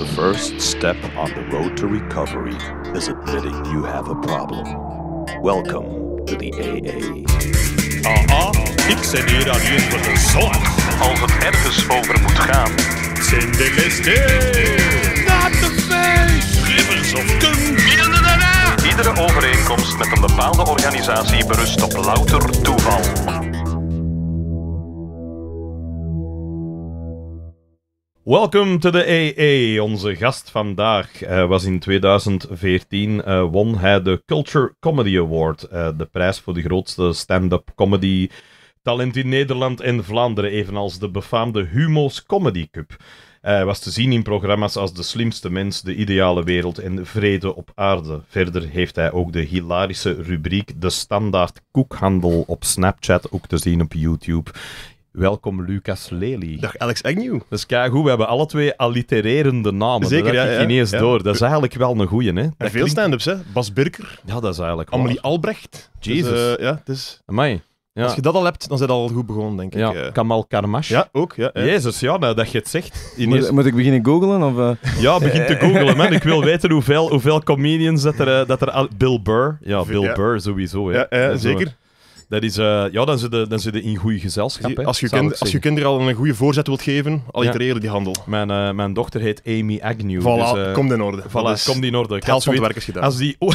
The first step on the road to recovery is admitting you have a problem. Welcome to the AA. Aha, ik zit hier aan hier voor de zorg. Als het ergens over moet gaan, zin de kist Not the face! Glimmers of kum, daarna! Iedere overeenkomst met een bepaalde organisatie berust op louter toeval. Welcome to the AA. Onze gast vandaag eh, was in 2014 eh, won hij de Culture Comedy Award, eh, de prijs voor de grootste stand-up comedy talent in Nederland en Vlaanderen, evenals de befaamde Humo's Comedy Cup. Hij was te zien in programma's als De Slimste Mens, De Ideale Wereld en Vrede op Aarde. Verder heeft hij ook de hilarische rubriek De Standaard Koekhandel op Snapchat, ook te zien op YouTube. Welkom Lucas Lely. Dag Alex Agnew. Dat is goed. we hebben alle twee allitererende namen. Zeker, ja. ja, ineens door. Dat is eigenlijk wel een goeie, hè. Dat veel stand-ups, hè. Bas Birker. Ja, dat is eigenlijk Amelie Albrecht. Jesus. Eh, ja, het Amai. Ja. Als je dat al hebt, dan zijn al goed begonnen, denk ik. Eh. Kamal Karmash. Ja, ook. Ja, ja. Jezus, ja, nou, dat je het zegt. Moet, ik beginnen googlen? Of, eh? Ja, begin te googlen, man. Ik wil weten hoeveel, hoeveel comedians dat er... Dat er Bill Burr. Ja, Bill Burr sowieso. Hè. Ja, zeker. Dat is, eh, ja, dan zitten, je, dan in goede gezelschap. als, je als je kinderen al een goede voorzet wilt geven, allitereren ja. die handel. Mijn, eh, mijn dochter heet Amy Agnew. Voilà, dus, eh, komt in orde. Voilà, komt in orde. Ik werk is gedaan. Als die...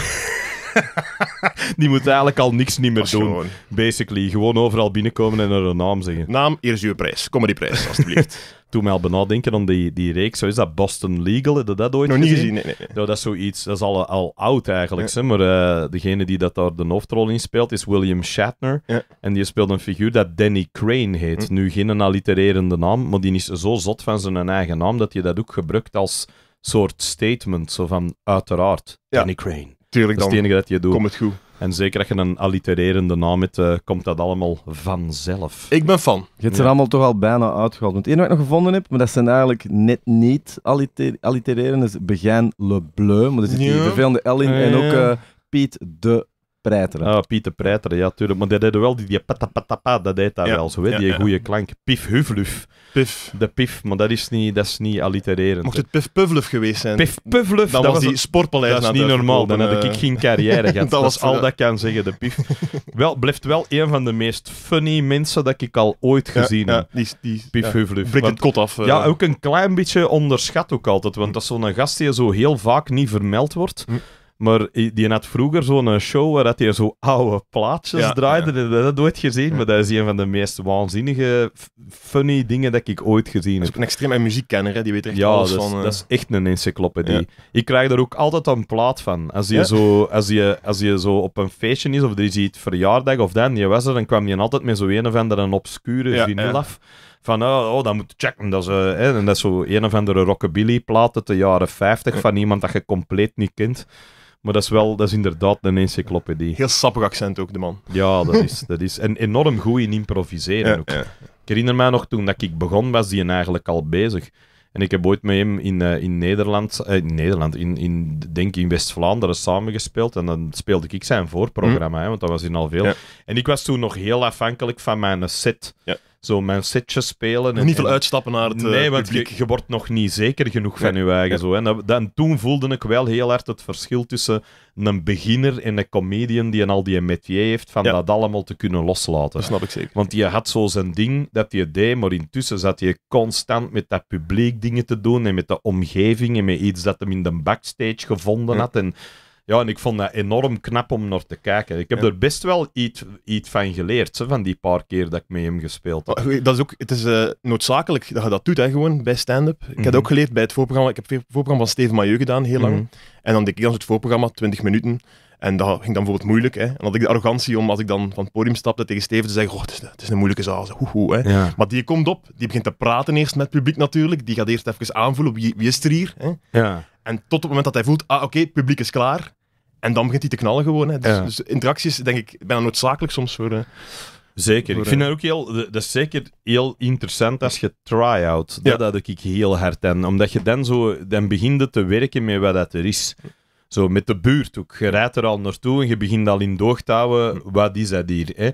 die moet eigenlijk al niks niet meer doen. Basically, gewoon overal binnenkomen en er een naam zeggen. Naam, hier is uw prijs. Kom maar die prijs, alstublieft. Toen mij al benadrukken aan die, die reeks. Zo is dat Boston Legal? Heb je dat ooit Nog niet gezien, nee. nee, nou, dat is zoiets, dat is al, al oud eigenlijk. Maar uh, degene die dat daar de hoofdrol in speelt is William Shatner. Ja. En die speelt een figuur dat Danny Crane heet. Hm. Nu geen allitererende naam, maar die is zo zot van zijn eigen naam dat je dat ook gebruikt als soort statement. Zo van, uiteraard, Danny Crane. Tuurlijk, dat is het enige dat je doet. Komt het goed. En zeker als je een allitererende naam hebt, eh, komt dat allemaal vanzelf. Ik ben fan. Je hebt ja. er allemaal toch al bijna uitgehaald. Want enige wat ik nog gevonden heb, maar dat zijn eigenlijk net niet alliter allitereren, is Begijn Le Bleu. Maar er zit die vervelende L in. En ook uh, Piet de ja, Ah, Pieter Prijteren, ja, tuurlijk. Maar dat deed wel die, die patapatapa, dat deed dat wel zo, die goede klank. Pif huvluf. Pif. De pif, maar dat is niet, dat is niet allitererend. Mocht het Pif Puvluf geweest zijn? Pif Puvluf, dat, was, die Dat is niet normaal, dan had ik eh, geen carrière gehad. dat, was al eh, dat ik kan zeggen, de pif. wel, blijft wel een van de meest funny mensen dat ik al ooit gezien heb. die, die, pif huvluf. Breekt het kot af. Eh. Ja, ook een klein beetje onderschat ook altijd, want dat is zo'n gast die zo heel vaak niet vermeld wordt. Hm. Maar die had vroeger zo'n eh, show waar hij zo oude plaatjes draaide. Dat heb je ooit gezien, maar dat is een van de meest waanzinnige, funny dingen dat ik ooit gezien heb. Dat is ook een extreem muziekkenner, die weet echt alles van. Ja, dat is eh. echt een encyclopedie. Ik krijg daar ook altijd een plaat van. Als je, zo, als, je, als je zo op een feestje is, of er is iets verjaardag of dan, je was er, dan kwam je altijd met zo'n een of andere obscure vinyl af van oh, oh dat moet checken. Dat is, eh, hè, en dat is zo een of andere rockabilly plaat uit de jaren 50 van iemand dat je compleet niet kent. Maar dat is wel, dat is inderdaad een encyclopedie. Heel sappig accent ook, de man. Ja, dat is. Dat is. En enorm goed in improviseren ook. Ik herinner mij nog toen dat ik begon, was die eigenlijk al bezig. En ik heb ooit met hem in, eh, in Nederland, eh, in Nederland, in, in, denk in West-Vlaanderen samengespeeld. En dan speelde ik zijn voorprogramma, mhm. hè, want dat was in al veel. En ik was toen nog heel afhankelijk van mijn set. Ja zo mijn setje spelen. En, niet veel uitstappen naar het eh, Nee, want je, wordt nog niet zeker genoeg van je eigen. Zo, En, dan, toen voelde ik wel heel hard het verschil tussen een beginner en een comedian die een al die metier heeft, van dat allemaal te kunnen loslaten. snap ik zeker. Want je had zo zijn ding dat je deed, maar intussen zat je constant met dat publiek dingen te doen en met de omgeving en met iets dat hem in de backstage gevonden had. En ja, en ik vond dat enorm knap om naar te kijken. Ik heb er best wel iets, iets van geleerd, hè, van die paar keer dat ik met hem gespeeld heb. Dat is ook, het is eh, noodzakelijk dat je dat doet, hè, gewoon, bij stand-up. Ik heb mhm. ook geleerd bij het voorprogramma. Ik heb het voorprogramma van Steven Mailleu gedaan, heel lang. Mhm. En dan deed ik als het voorprogramma, 20 minuten. En dat ging dan bijvoorbeeld moeilijk. Hè. En dan had ik de arrogantie om, als ik dan van het podium stapte, tegen Steven te zeggen, oh, het, is, een moeilijke zaal. Hoe, hoe, hè. Maar die komt op, die begint te praten eerst met het publiek natuurlijk. Die gaat eerst even aanvoelen, wie, wie is er hier? Hè. Ja. En tot het moment dat hij voelt, ah oké, publiek is klaar. En dan begint hij te knallen gewoon. Hè. Dus, dus interacties, denk ik, bijna noodzakelijk soms voor... Uh, Zeker. Ik vind eh, dat ook heel, dat is zeker heel interessant als je try-out. Dat had ik heel hard aan. Omdat je dan zo, dan begint te werken met wat dat er is. Zo met de buurt ook. Je rijdt er al naartoe en je begint al in doog te houden, wat is dat hier? Hè?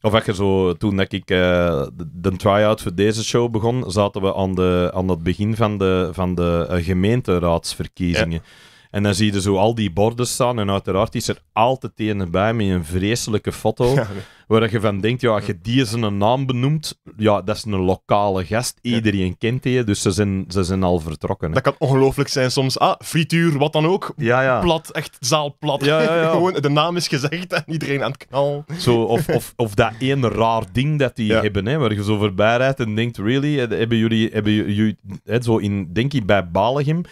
Of dat zo, toen dat ik eh, de, try-out voor deze show begon, zaten we aan, de, aan het begin van de, van de eh, gemeenteraadsverkiezingen. En dan zie je zo al die borden staan. En uiteraard is er altijd een bij met een vreselijke foto. Waar je van denkt, ja, als je die zijn naam benoemt, ja, dat is een lokale gast. Iedereen kent die, dus ze zijn, ze zijn al vertrokken. Dat kan ongelooflijk zijn soms. Ah, frituur, wat dan ook. Ja, ja. Plat, echt zaalplat. Ja, ja, ja. Gewoon, de naam is gezegd en iedereen aan het knal. Zo, of, of, of dat één raar ding dat die hebben, hè, waar je zo voorbij rijdt en denkt, really? Eh, hebben jullie, hebben jullie, hè, zo in, denk ik, bij Balegem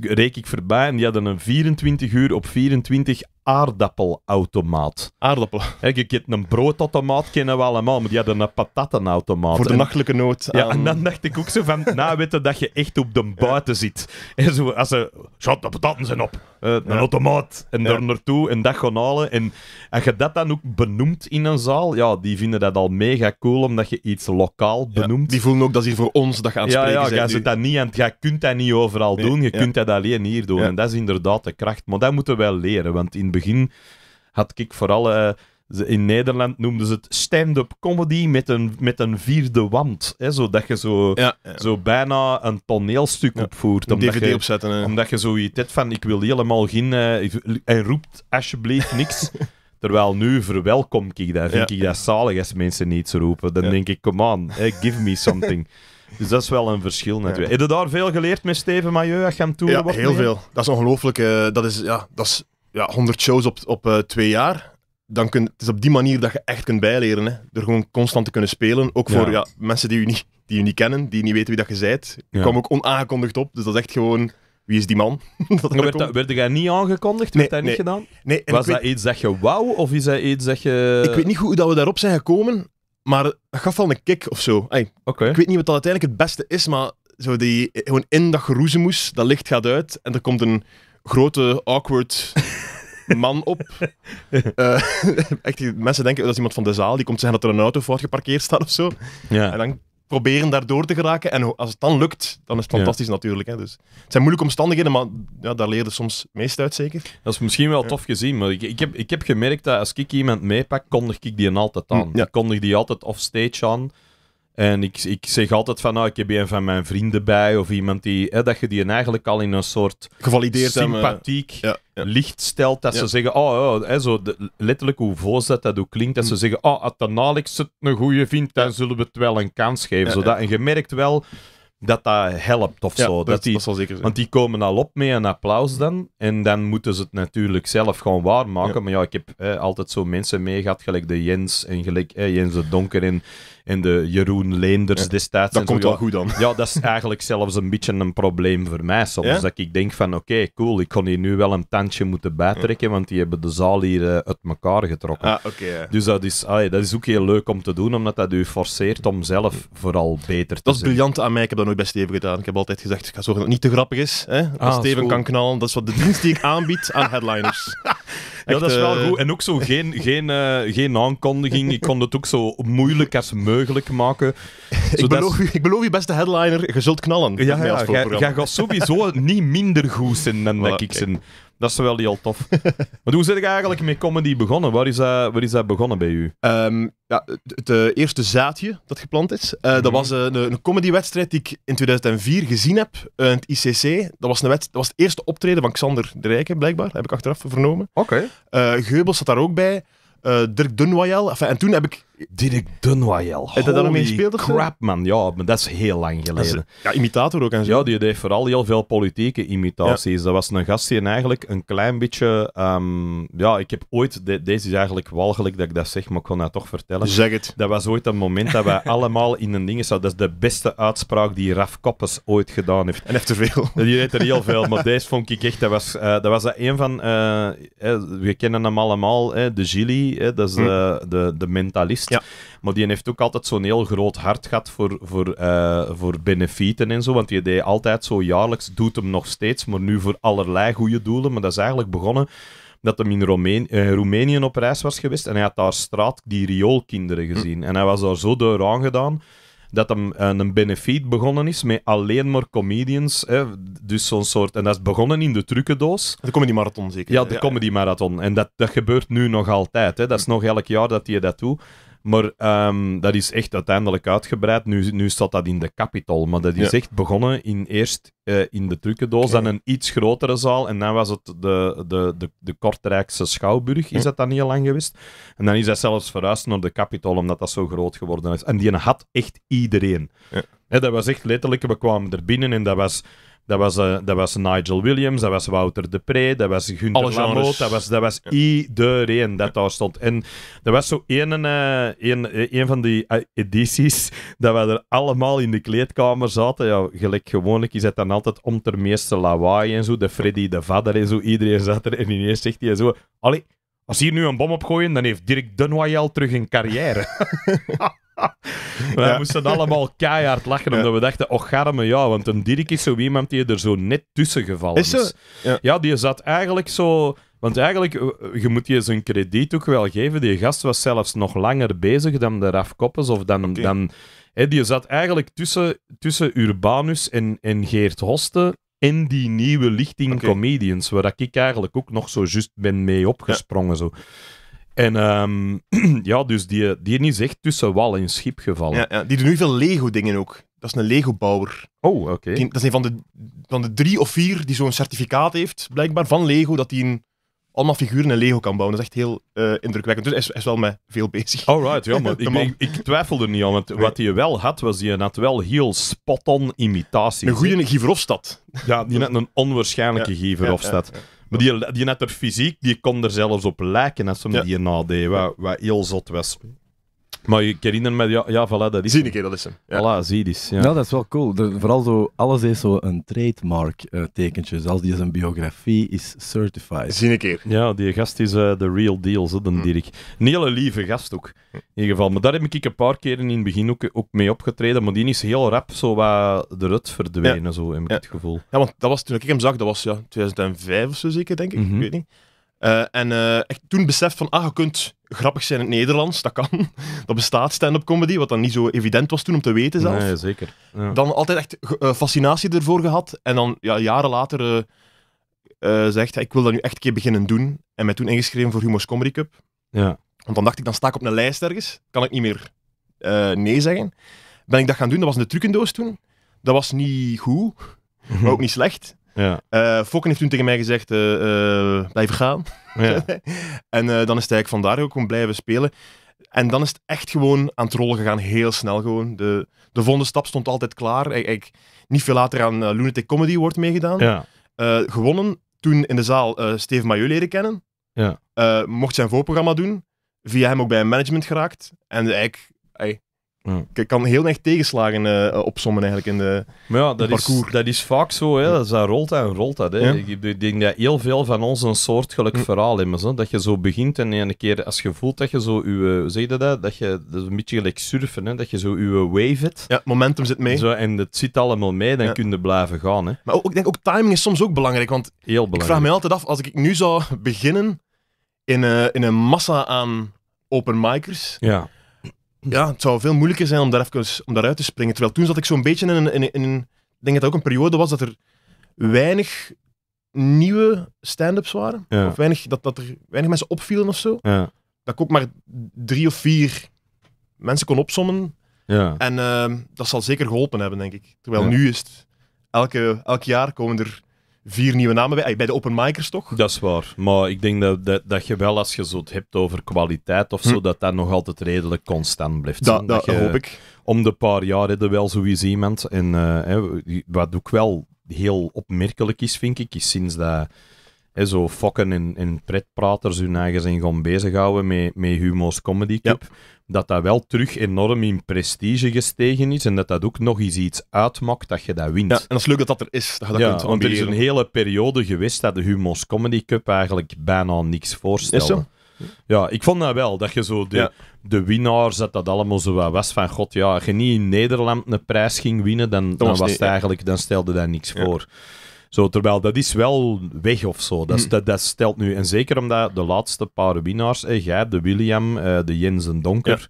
reek ik voorbij en die hadden een 24 uur op 24 aardappelautomaat. Aardappel. je kent een broodautomaat kennen we allemaal, maar die hadden een patattenautomaat. Voor de nachtelijke nood. Ja, en dan dacht ik ook zo van, nou weten dat je echt op de buiten zit. En zo, als ze, schat, de patatten zijn op. Eh, een automaat. En daar naartoe en dat gaan halen. En als je dat dan ook benoemt in een zaal, ja, die vinden dat al mega cool, omdat je iets lokaal benoemt. die voelen ook dat ze voor ons dat gaan spreken ja, zijn. Ja, je, dat niet, en, je kunt dat niet overal doen, je kunt dat alleen hier doen. En dat is inderdaad de kracht. Maar dat moeten we wel leren, want in het begin had ik vooral... Eh, in Nederland noemden ze het stand-up comedy met een, met een vierde wand. Hè, zodat je zo, zo bijna een toneelstuk opvoert. Omdat DVD je, opzetten. Omdat je zoiets hebt van, ik wil helemaal geen... en eh, roept alsjeblieft niks. Terwijl nu verwelkom ik dat. Vind ik dat zalig als mensen niets roepen. Dan denk ik, come on, give me something. Dus dat is wel een verschil natuurlijk. Heb je daar veel geleerd met Steven Mailleu Ja, heel veel. Dat is ongelooflijk. Eh, dat, is, ja, dat is ja, 100 shows op, op eh, twee jaar. Dan kun, het is op die manier dat je echt kunt bijleren. Hè. Door gewoon constant te kunnen spelen. Ook voor ja. mensen die je, niet, die je niet kennen, die niet weten wie dat je zijt. Je kwam ook onaangekondigd op. Dus dat is echt gewoon wie is die man? dat werd, dat, werd jij niet aangekondigd? Nee, werd dat nee. niet gedaan? Nee, Was dat weet... iets dat je wou? Of is hij iets zeg je... Ik weet niet hoe dat we daarop zijn gekomen, maar het gaf wel een kick of zo. Ik weet niet wat dat uiteindelijk het beste is, maar zo die, eh, gewoon in dat geroezemoes, dat licht gaat uit en er komt een, grote, awkward man op. Uh, echt, mensen denken dat is iemand van de zaal die komt zeggen dat er een auto fout geparkeerd staat of zo. Ja. En dan proberen daardoor te geraken. En als het dan lukt, dan is het fantastisch natuurlijk. Hè. Dus het zijn moeilijke omstandigheden, maar ja, daar leer je soms meest uit, zeker. Dat is misschien wel tof gezien, maar ik, ik, heb, ik heb gemerkt dat als ik iemand meepak, kondig ik die altijd aan. Hm, ja. Ik kondig die altijd offstage aan. En ik, ik zeg altijd van, nou, ik heb een van mijn vrienden bij, of iemand die, hè, dat je die eigenlijk al in een soort Gevalideerd sympathiek licht stelt, dat ze zeggen, oh, oh hè, zo letterlijk hoe voos dat dat ook klinkt, dat ze mm. zeggen, oh, als de Nalix het een goede vindt, dan zullen we het wel een kans geven. zodat, En je merkt wel dat dat helpt of zo. Dat, dat die, zeker Want die komen al op met een applaus dan, en dan moeten ze het natuurlijk zelf gewoon waarmaken. Maar ja, ik heb altijd zo mensen mee gehad, gelijk de Jens en gelijk Jens de Donker en de Jeroen Leenders ja, destijds. Dat komt zo, wel goed dan. Ja, dat is eigenlijk zelfs een beetje een probleem voor mij soms. Dat ik denk van, oké, cool, ik kon hier nu wel een tandje moeten bijtrekken, want die hebben de zaal hier eh, uit elkaar getrokken. Ah, okay, dus dat is, ah, dat is ook heel leuk om te doen, omdat dat u forceert om zelf vooral beter te zijn. Dat is briljant aan mij, ik heb dat nooit bij Steven gedaan. Ik heb altijd gezegd, ik ga zorgen dat het niet te grappig is. Hè? Ah, Steven kan knallen, dat is wat de dienst die ik aanbied aan headliners. ja, dat is wel eh, goed. En ook zo geen, geen, eh, geen aankondiging. Ik kon het ook zo moeilijk als mogelijk maken. ik, beloof je ik beloof u, beste headliner, je zult knallen. Ja, ja, ja jij gaat sowieso niet minder goed zijn dan dat ik zijn. Dat is wel heel tof. maar hoe zit ik eigenlijk met comedy begonnen? Waar is dat, waar is dat begonnen bij u? Ehm, ja, het, eh, eerste zaadje dat geplant is, eh, dat mhm. was eh, een, een comedywedstrijd die ik in 2004 gezien heb in het ICC. Dat was, een dat was het eerste optreden van Xander de Rijken, blijkbaar, heb ik achteraf vernomen. Oké. Okay. Geubels zat daar ook bij, Dirk Dunoyel. en toen heb ik Dirk Dunwajel. Heb je dat nog mee gespeeld? crap, man. Ja, maar dat is heel lang geleden. ja, imitator ook en Ja, die deed vooral heel veel politieke imitaties. Dat was een gast die eigenlijk een klein beetje... Ehm, ja, ik heb ooit... deze is eigenlijk walgelijk dat ik dat zeg, maar ik kon dat toch vertellen. Zeg het. Dat was ooit een moment dat wij allemaal in een ding zaten. Dat is de beste uitspraak die Raf Koppes ooit gedaan heeft. En heeft er veel. Die deed er heel veel, maar deze vond ik echt... Dat was, eh, dat, was dat een van... Eh, eh, we kennen hem allemaal, de Gilly. dat is hm. de, de mentalist ja. Maar die heeft ook altijd zo'n heel groot hart gehad voor, voor, eh, voor benefieten en zo. Want die deed altijd zo jaarlijks, doet hem nog steeds, maar nu voor allerlei goede doelen. Maar dat is eigenlijk begonnen dat hij in eh, Roemenië op reis was geweest. En hij had daar straat die rioolkinderen hm. gezien. En hij was daar zo door aangedaan dat hem eh, een benefiet begonnen is met alleen maar comedians. Hè? Dus zo'n soort... En dat is begonnen in de trucendoos. De Comedy Marathon zeker? Ja, de ja, Comedy Marathon. En dat, dat gebeurt nu nog altijd. Hè? Dat is hm. nog elk jaar dat hij dat doet. Maar ehm, dat is echt uiteindelijk uitgebreid. Nu, nu staat dat in de Capitol. Maar dat is echt begonnen in, eerst eh, in de trucendoos, okay. dan een iets grotere zaal. En dan was het de, de, de, de Kortrijkse Schouwburg. Is dat dan niet lang geweest? En dan is dat zelfs verhuisd naar de Capitol, omdat dat zo groot geworden is. En die had echt iedereen. Ja. dat was echt letterlijk, we kwamen er binnen en dat was dat was, eh, dat was Nigel Williams, dat was Wouter de dat was Gunther Lamoot, dat was, dat was iedereen dat daar stond. En dat was zo een uh, eh, eh, één, van die edities dat we er allemaal in de kleedkamer zaten. Ja, gelijk gewoonlijk is het dan altijd om ter meeste lawaai en zo. De Freddy, de vader en zo. Iedereen zat er en ineens zegt hij zo... als hier nu een bom opgooien, dan heeft Dirk Dunway terug een carrière. Wij moesten allemaal keihard lachen, omdat we dachten, och garme, ja, want een Dirk is zo iemand die er zo net tussen gevallen is. Ja. die zat eigenlijk zo... Want eigenlijk, eh, je moet je zijn krediet ook wel geven. Die gast was zelfs nog langer bezig dan de Raf Koppes of dan... dan die zat eigenlijk tussen, tussen Urbanus en, en Geert Hoste en die nieuwe lichting comedians, waar ik eigenlijk ook nog zo juist ben mee opgesprongen. Zo. En ehm, ja, dus die, die is echt tussen wal en schip gevallen. Ja, ja, die doen nu veel Lego-dingen ook. Dat is een Lego-bouwer. Oh, oké. Dat is een van de, van de drie of vier die zo'n certificaat heeft, blijkbaar, van Lego, dat hij allemaal figuren in Lego kan bouwen. Dat is echt heel uh, indrukwekkend. Dus hij is, is, wel met veel bezig. Alright, ja, maar ik, ik, twijfel er niet aan. Want wat hij wel had, was hij had wel heel spot-on imitatie Een goede Giverhofstad. Ja, die net een onwaarschijnlijke ja, Giverhofstad. Maar die, die net er fysiek, die kon er zelfs op lijken als hem ja. die wat, wat heel zot was. Maar ik herinner me, ja, ja voilà, dat is Zie dat is hem. Voilà, zie dus, ja. Nou, dat is wel cool. vooral zo, alles heeft zo een trademark uh, tekentje. Zelfs dus die zijn biografie is certified. Zie keer. Ja, die gast is eh, de real deal, zo dan hmm. Dirk. Een hele lieve gast ook, in ieder geval. Maar daar heb ik een paar keren in het begin ook, mee opgetreden, maar die is heel rap zo wat eruit verdwenen, ja. zo heb ik het gevoel. Ja, want dat was, toen ik hem zag, dat was ja, 2005 of zo zeker, denk ik. Mhm. Ik weet niet. Eh, en eh, echt toen beseft van, ah, je kunt grappig zijn in het Nederlands, dat kan. Dat bestaat stand-up comedy, wat dan niet zo evident was toen om te weten zelf. Nee, zeker. Dan altijd echt eh, fascinatie ervoor gehad. En dan ja, jaren later zegt, ik wil dat nu echt een keer beginnen doen. En mij toen ingeschreven voor Humo's Comedy Cup. Ja. Want dan dacht ik, dan sta ik op een lijst ergens. Kan ik niet meer nee zeggen. Ben ik dat gaan doen, dat was in de trucendoos toen. Dat was niet goed, maar ook niet slecht. Ja. Eh, Fokken heeft toen tegen mij gezegd, uh, eh, eh, blijf gaan. Ja. en dan is het eigenlijk vandaar ook gewoon blijven spelen. En dan is het echt gewoon aan het rollen gegaan, heel snel gewoon. De, de volgende stap stond altijd klaar. Ik, niet veel later aan Lunatic Comedy wordt meegedaan. Ja. gewonnen, toen in de zaal Steven Maillot leren kennen. Ja. mocht zijn voorprogramma doen. Via hem ook bij een management geraakt. En eigenlijk, ik kan heel erg tegenslagen uh, op eigenlijk in de dat parcours. Is, dat is vaak zo, hè. is dat rolt en rolt dat. Hè. Ik denk dat heel veel van ons een soortgelijk verhaal hebben. Zo. Dat je zo begint en een keer als je voelt dat je zo je, zeg je dat? Dat je is een beetje gelijk surfen, hè. dat je zo je wave hebt. Ja, momentum zit mee. Zo, en het zit allemaal mee, dan ja. kun je blijven gaan. Hè. Maar ook, ik denk ook timing is soms ook belangrijk, want heel belangrijk. ik vraag me altijd af, als ik nu zou beginnen in, eh, in een massa aan open micers... Ja ja, het zou veel moeilijker zijn om, daar even, om daaruit te springen. Terwijl toen zat ik zo'n beetje in een, in, in, Ik denk dat het ook een periode was dat er weinig nieuwe stand-ups waren. Of weinig, dat, dat er weinig mensen opvielen of zo. Ja. Dat ik ook maar drie of vier mensen kon opsommen. Ja. En ehm, dat zal zeker geholpen hebben, denk ik. Terwijl nu is het... Elke, elk jaar komen er vier nieuwe namen bij. Bij de open micers toch? Dat is waar. Maar ik denk dat, dat, dat je wel, als je zo het hebt over kwaliteit of zo, hm. dat dat nog altijd redelijk constant blijft. Da, dat, hoop ik. Om de paar jaar hebben wel sowieso iemand. En eh, wat ook wel heel opmerkelijk is, vind ik, is sinds dat zo fokken en, pretpraters hun eigen zijn gaan bezighouden met, met Humo's Comedy Cup, dat dat wel terug enorm in prestige gestegen is en dat dat ook nog eens iets uitmaakt dat je dat wint. Ja, en dat is leuk dat dat er is. Dat ja, kunt want er is een hele periode geweest dat de Humo's Comedy Cup eigenlijk bijna niks voorstelde. Ja, ik vond dat wel. Dat je zo de, de winnaars, dat dat allemaal zo wat was. Van god, ja, als je niet in Nederland een prijs ging winnen, dan, dan was, eigenlijk, dan stelde dat niks voor. Zo, terwijl dat is wel weg of zo. Mm. Dat, dat, stelt nu, en zeker omdat de laatste paar winnaars, eh, jij, de William, eh, de Jens en Donker,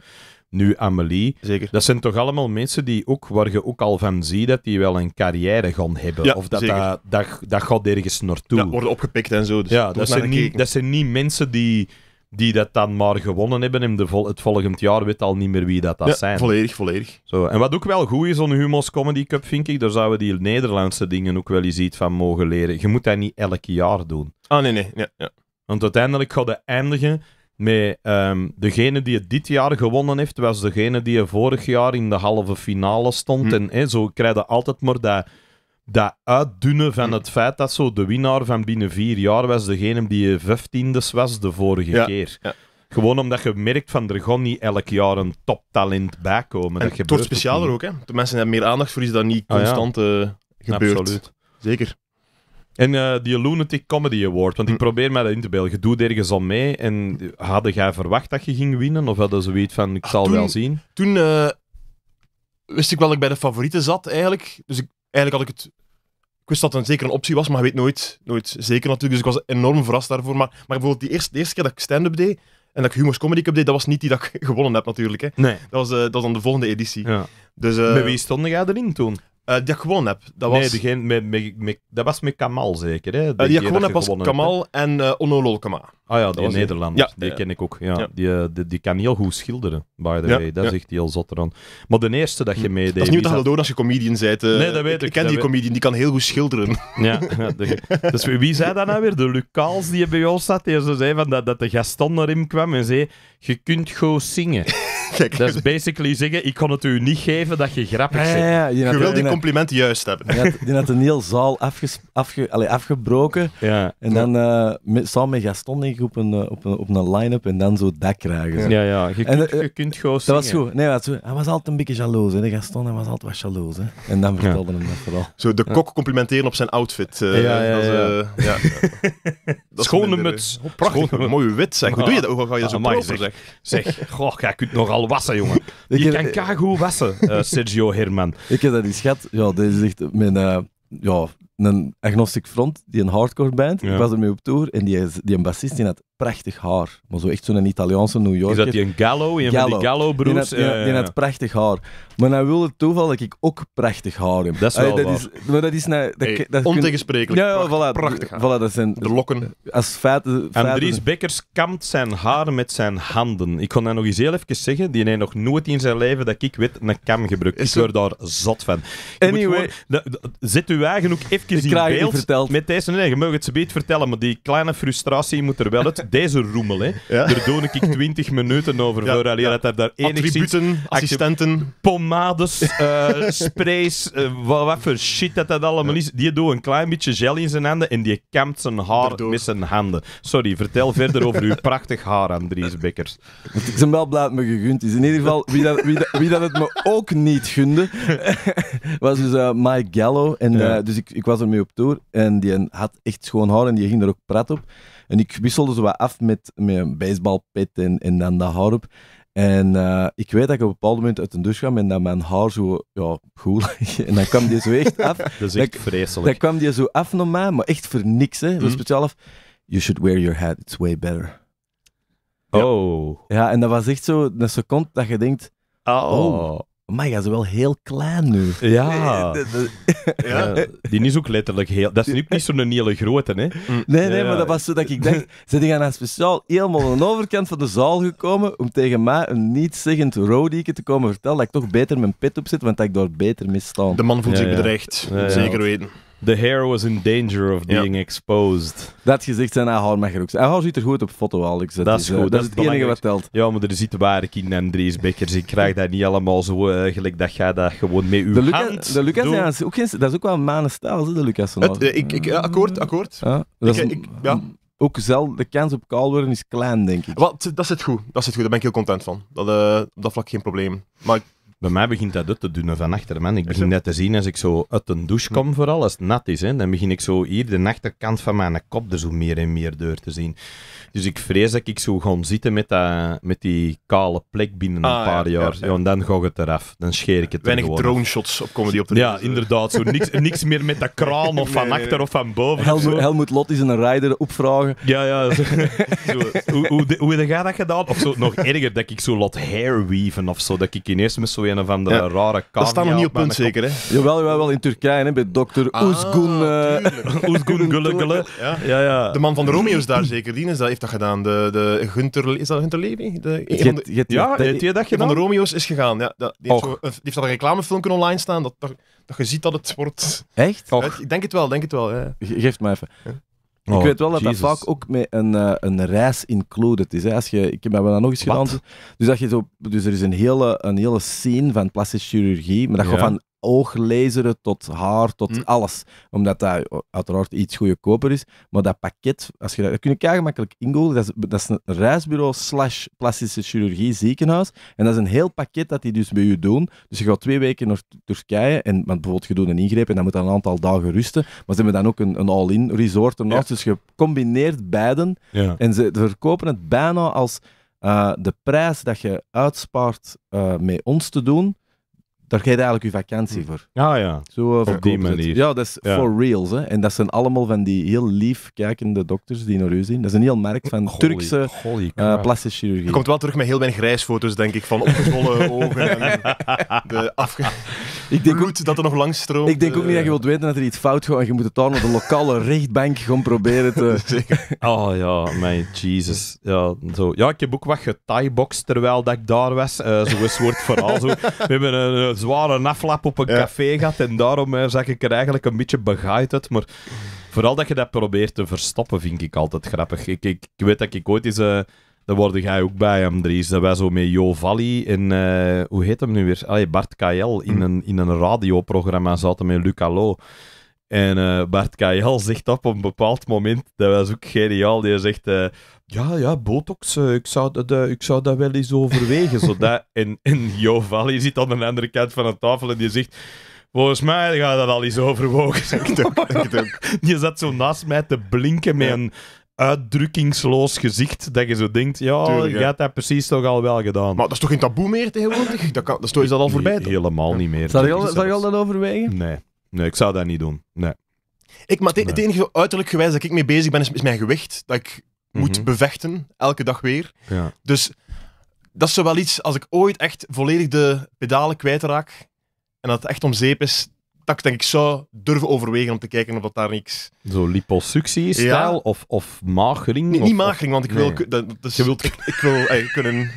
nu Amelie, zeker. dat zijn toch allemaal mensen die ook, waar je ook al van ziet dat die wel een carrière gaan hebben. of dat, dat, dat, dat, gaat ergens naartoe. dat worden opgepikt en zo. Dus ja, dat zijn, niet, dat zijn niet mensen die die dat dan maar gewonnen hebben in de het volgend jaar, weet al niet meer wie dat, dat zijn. Volledig, volledig. Zo. En wat ook wel goed is zo'n Humo's Comedy Cup, vind ik, daar zouden die Nederlandse dingen ook wel eens iets van mogen leren. Je moet dat niet elk jaar doen. Ah, nee, nee. ja. Want uiteindelijk gaat het eindigen met um, degene die het dit jaar gewonnen heeft, was degene die vorig jaar in de halve finale stond. Hm. En zo krijg je altijd maar dat dat uitdunnen van hm. het feit dat zo de winnaar van binnen vier jaar was degene die vijftiendes was de vorige keer. Gewoon omdat je merkt van er kon niet elk jaar een toptalent bijkomen En het wordt specialer ook, hè? De mensen hebben meer aandacht voor is dat niet ah, constant ah, gebeurt. Absoluut. Zeker. En eh, die Lunatic Comedy Award, want ik hm. probeer mij dat in te beelden. Je doet ergens al mee en hadden jij verwacht dat je ging winnen? Of hadden ze zoiets van, ik zal wel zien? Toen eh, wist ik wel dat ik bij de favorieten zat, eigenlijk. Dus ik, eigenlijk had ik het wist dat het zeker een optie was, maar je weet nooit, nooit zeker natuurlijk. Dus ik was enorm verrast daarvoor. Maar, bijvoorbeeld die eerste, de eerste keer dat ik stand-up deed en dat ik Humor's Comedy Cup deed, dat was niet die dat ik gewonnen heb natuurlijk. Hè. Nee. Dat, was, uh, dat was dan de volgende editie. Ja. Dus, uh, met wie stond jij erin toen? Eh, die ik gewonnen heb. Dat was... Nee, degene, met, met, met, dat was met Kamal zeker. Hè? Die, die ik gewonnen heb was Kamal en uh, Ah ja, die Nederlander, die ken ik ook. Ja, Die, eh, die, die, kan heel goed schilderen, by the way. Dat zegt hij heel zot aan. Maar de eerste dat je hm. meedeed... Dat is niet hij je doen als je comedian bent. Uh, nee, dat weet ik. Ik ken die comedian, die kan heel goed schilderen. Ja, dus wie zei dat nou weer? De Lucas die bij ons zat, die zei van dat, dat de Gaston erin kwam en zei, je kunt gewoon zingen. dat is basically zeggen, ik kon het u niet geven dat je grappig bent. je wil die, complimenten juist hebben. Die had, een heel zaal afge afge, allez, afgebroken. En dan uh, met, samen met Gaston, op een, eh, op een, op een line-up en dan zo dat krijgen. Ja, ja, je, kunt, eh, je kunt gewoon Dat was goed. Nee, was, hij was altijd een beetje jaloos. Hè. De hij was altijd wat jaloers. Hè. En dan vertelde hem dat vooral. Zo de kok complimenteren op zijn outfit. Uh, ja, ja, ja. Schone muts. prachtig. Schone, mooie wit, zeg. Hoe doe je dat? Hoe ga je zo mooi zeg. zeg. goh, jij kunt nogal wassen, jongen. Je kan kagoe wassen, Sergio Herman. Ik heb dat eens schat. Ja, deze is echt mijn... ja, een agnostic front, die een hardcore band, ik was ermee op tour, en die, die een bassist die had prachtig haar. Maar zo echt zo'n Italiaanse New Yorker. Is dat die een Gallo? Een Gallo. van die Gallo-broers? Die, die, die had prachtig haar. Maar dan nou wilde het toeval dat ik ook prachtig haar heb. Dat is wel Allee, dat Is, maar dat is... Nou, dat, hey, dat ontegensprekelijk. Ja, ja, voilà, prachtig haar. Voilà, dat zijn, De lokken. Als feit, Andries Bekkers kampt zijn haar met zijn handen. Ik kon dat nog eens heel even zeggen. Die heeft nog nooit in zijn leven dat ik weet een kam gebruikt. Ik word daar zat van. anyway. Gewoon, zet uw eigen ook even ik in beeld. Met deze, nee, je mag het ze beet vertellen, maar die kleine frustratie moet er wel uit deze roemel. Hè. Ja. Daar doe ik 20 minuten over ja, voor. Allee, dat daar, Attributen, assistenten. Pomades, uh, eh, sprays, eh, wat, voor shit dat dat allemaal is. Die doet een klein beetje gel in zijn handen en die kampt zijn haar met zijn handen. Sorry, vertel verder over uw prachtig haar, Andries Bekkers. Ik ben wel blij dat me gegund is. In ieder geval, wie dat, wie dat, wie dat het me ook niet gunde, was dus eh, Mike Gallo. En, dus ik, ik was ermee op tour en die had echt schoon haar en die ging er ook prat op. En ik wisselde zo wat af met, met een baseballpet en, en dan dat haar op. En eh, ik weet dat ik op een bepaald moment uit de douche kwam en dat mijn haar zo, ja, cool. en dan kwam die zo echt af. dat is echt vreselijk. Dan kwam die zo af naar mij, maar echt voor niks, hè. Mm. speciaal af. You should wear your hat, it's way better. Oh. Ja, en dat was echt zo een seconde dat je denkt, oh, oh. Maar hij is wel heel klein nu. Ja. ja. Die is ook letterlijk heel... Dat is nu niet zo'n hele grote, hè? Mm. Nee, nee, maar dat was zo dat ik dacht... Ze zijn aan speciaal helemaal aan de overkant van de zaal gekomen om tegen mij een nietszeggend roadieke te komen vertellen dat ik toch beter mijn pit op want dat ik daar beter mee De man voelt zich bedreigd. Zeker weten. The hair was in danger of being exposed. Dat gezegd zijn, haar mag er ook zijn. Haar ziet er goed op foto, Alex. Dat, dat is, goed. dat, is het enige wat telt. Ja, maar er waar ik in Andries Bekkers. Ik krijg dat niet allemaal zo uh, gelijk dat jij dat gewoon mee. uw de Lucas, De Lucas, ja, dat is ook wel een manenstaal, de Lucas. Het, eh, ik, ik, akkoord, akkoord. Ja, eh, ik, ja ook zelf, de kans op kaal worden is klein, denk ik. Wat, dat zit goed. Dat zit goed. Daar ben ik heel content van. Dat, dat vlak geen probleem. Maar bij mij begint dat te doen van achter, man. Ik begin dat te zien als ik zo uit een douche kom, hm. vooral als het nat is. Hè, dan begin ik zo hier de achterkant van mijn kop er zo meer en meer deur te zien. Dus ik vrees dat ik zo ga zitten met, dat, met die kale plek binnen een ah, paar jaar. Ja, en dan ga ik het eraf. Dan scheer ik het Weinig drone shots op comedy op de Ja, inderdaad. Zo niks, niks meer met dat kraan of van achter of van boven. Helmoet, Helmut Lot is een rider opvragen. Ja, ja. Zo, hoe, hoe, hoe, dat gedaan? Of zo, nog erger, dat ik zo lot hair weaven of zo. Dat ik ineens met zo een of andere ja. rare kamer. Dat staat nog niet op punt, zeker, hè? Jawel, jawel, wel in Turkije, hè, bij dokter ah, Oezgun... Uh, Oezgun ja. ja. Ja, De man van de Romeo's daar zeker, die is dat, heeft dat gedaan. De, de Gunter... Is dat Gunter Levy? De, get, de, get, ja, heeft je dat gedaan? van de Romeo's is gegaan, ja. Dat, die, heeft zo, die heeft dat een kunnen online staan, dat, dat, je ziet dat het wordt... Echt? Och. Ik denk het wel, denk het wel, ja. Geef het me even ik oh, weet wel dat dat vaak ook met een, uh, een reis included is. Hè. Als je, ik heb dat nog eens gedaan. Dus, dat je zo, dus er is een hele, een hele scene van plastische chirurgie, maar dat ja. gaat van ooglaseren tot haar, tot mm. alles. Omdat dat uiteraard iets goedkoper is. Maar dat pakket, als je dat, dat kun je kijken makkelijk ingooglen. Dat is, dat is een reisbureau slash plastische chirurgie ziekenhuis. En dat is een heel pakket dat die dus bij je doen. Dus je gaat twee weken naar Turkije. En, want bijvoorbeeld, je doet een ingreep en dan moet je een aantal dagen rusten. Maar ze hebben dan ook een, een all-in resort Dus je combineert beiden. En ze verkopen het bijna als... Eh, de prijs dat je uitspaart uh, met ons te doen, daar ga je eigenlijk je vakantie hm. voor. Ah ja, Zo, eh, op die manier. Het. Ja, dat is for reals. Hè. En dat zijn allemaal van die heel lief kijkende dokters die naar u zien. Dat is een heel merk van Turkse eh, plastische chirurgie. Je komt wel terug met heel mijn grijsfoto's, denk ik, van opgezwollen ogen en de afge ik denk ook, dat er nog langs stroomt. Ik denk ook niet eh. dat je wilt weten dat er iets fout gaat en je moet het dan op de lokale rechtbank gewoon proberen te... Oh ja, mijn Jesus. Ja, ja, ik heb ook wat getieboxed terwijl dat ik daar was. Uh, zo is het vooral zo. We hebben een, zware aflap op een café gehad en daarom uh, zag ik er eigenlijk een beetje begaaid uit, maar... Vooral dat je dat probeert te verstoppen, vind ik altijd grappig. Ik, ik, ik weet dat ik ooit eens... Dan word jij ook bij hem, Dat was zo met Jo Valli en... Uh, hoe heet hem nu weer? Allee, Bart Kael in hm. een, in een radioprogramma zaten met Luca Lo. En eh, Bart Kael zegt op een bepaald moment, dat was ook geniaal, die zegt, eh, ja, ja, botox, ik, zou dat, ik zou dat wel eens overwegen. zodat, en, en Jo Valli zit aan de andere kant van de tafel en die zegt, volgens mij gaat dat al eens overwogen. je zat zo naast mij te blinken met een uitdrukkingsloos gezicht dat je zo denkt, ja, je hebt dat precies toch al wel gedaan. Maar dat is toch geen taboe meer tegenwoordig? Dat, kan, dat is, is dat al voorbij? helemaal niet meer. Zou je, al, dat overwegen? Nee. nee, ik zou dat niet doen. Nee. Ik, het, enige uiterlijk gewijs dat ik mee bezig ben, is, mijn gewicht. Dat ik moet mhm. bevechten, elke dag weer. Ja. Dus dat is zo wel iets, als ik ooit echt volledig de pedalen kwijtraak en dat het echt om zeep is, dat ik denk ik zou durven overwegen om te kijken of dat daar niks zo liposuctie-stijl of, of maagring? of, niet magering, want ik wil... Dat, Je wilt... Ik, ik wil kunnen...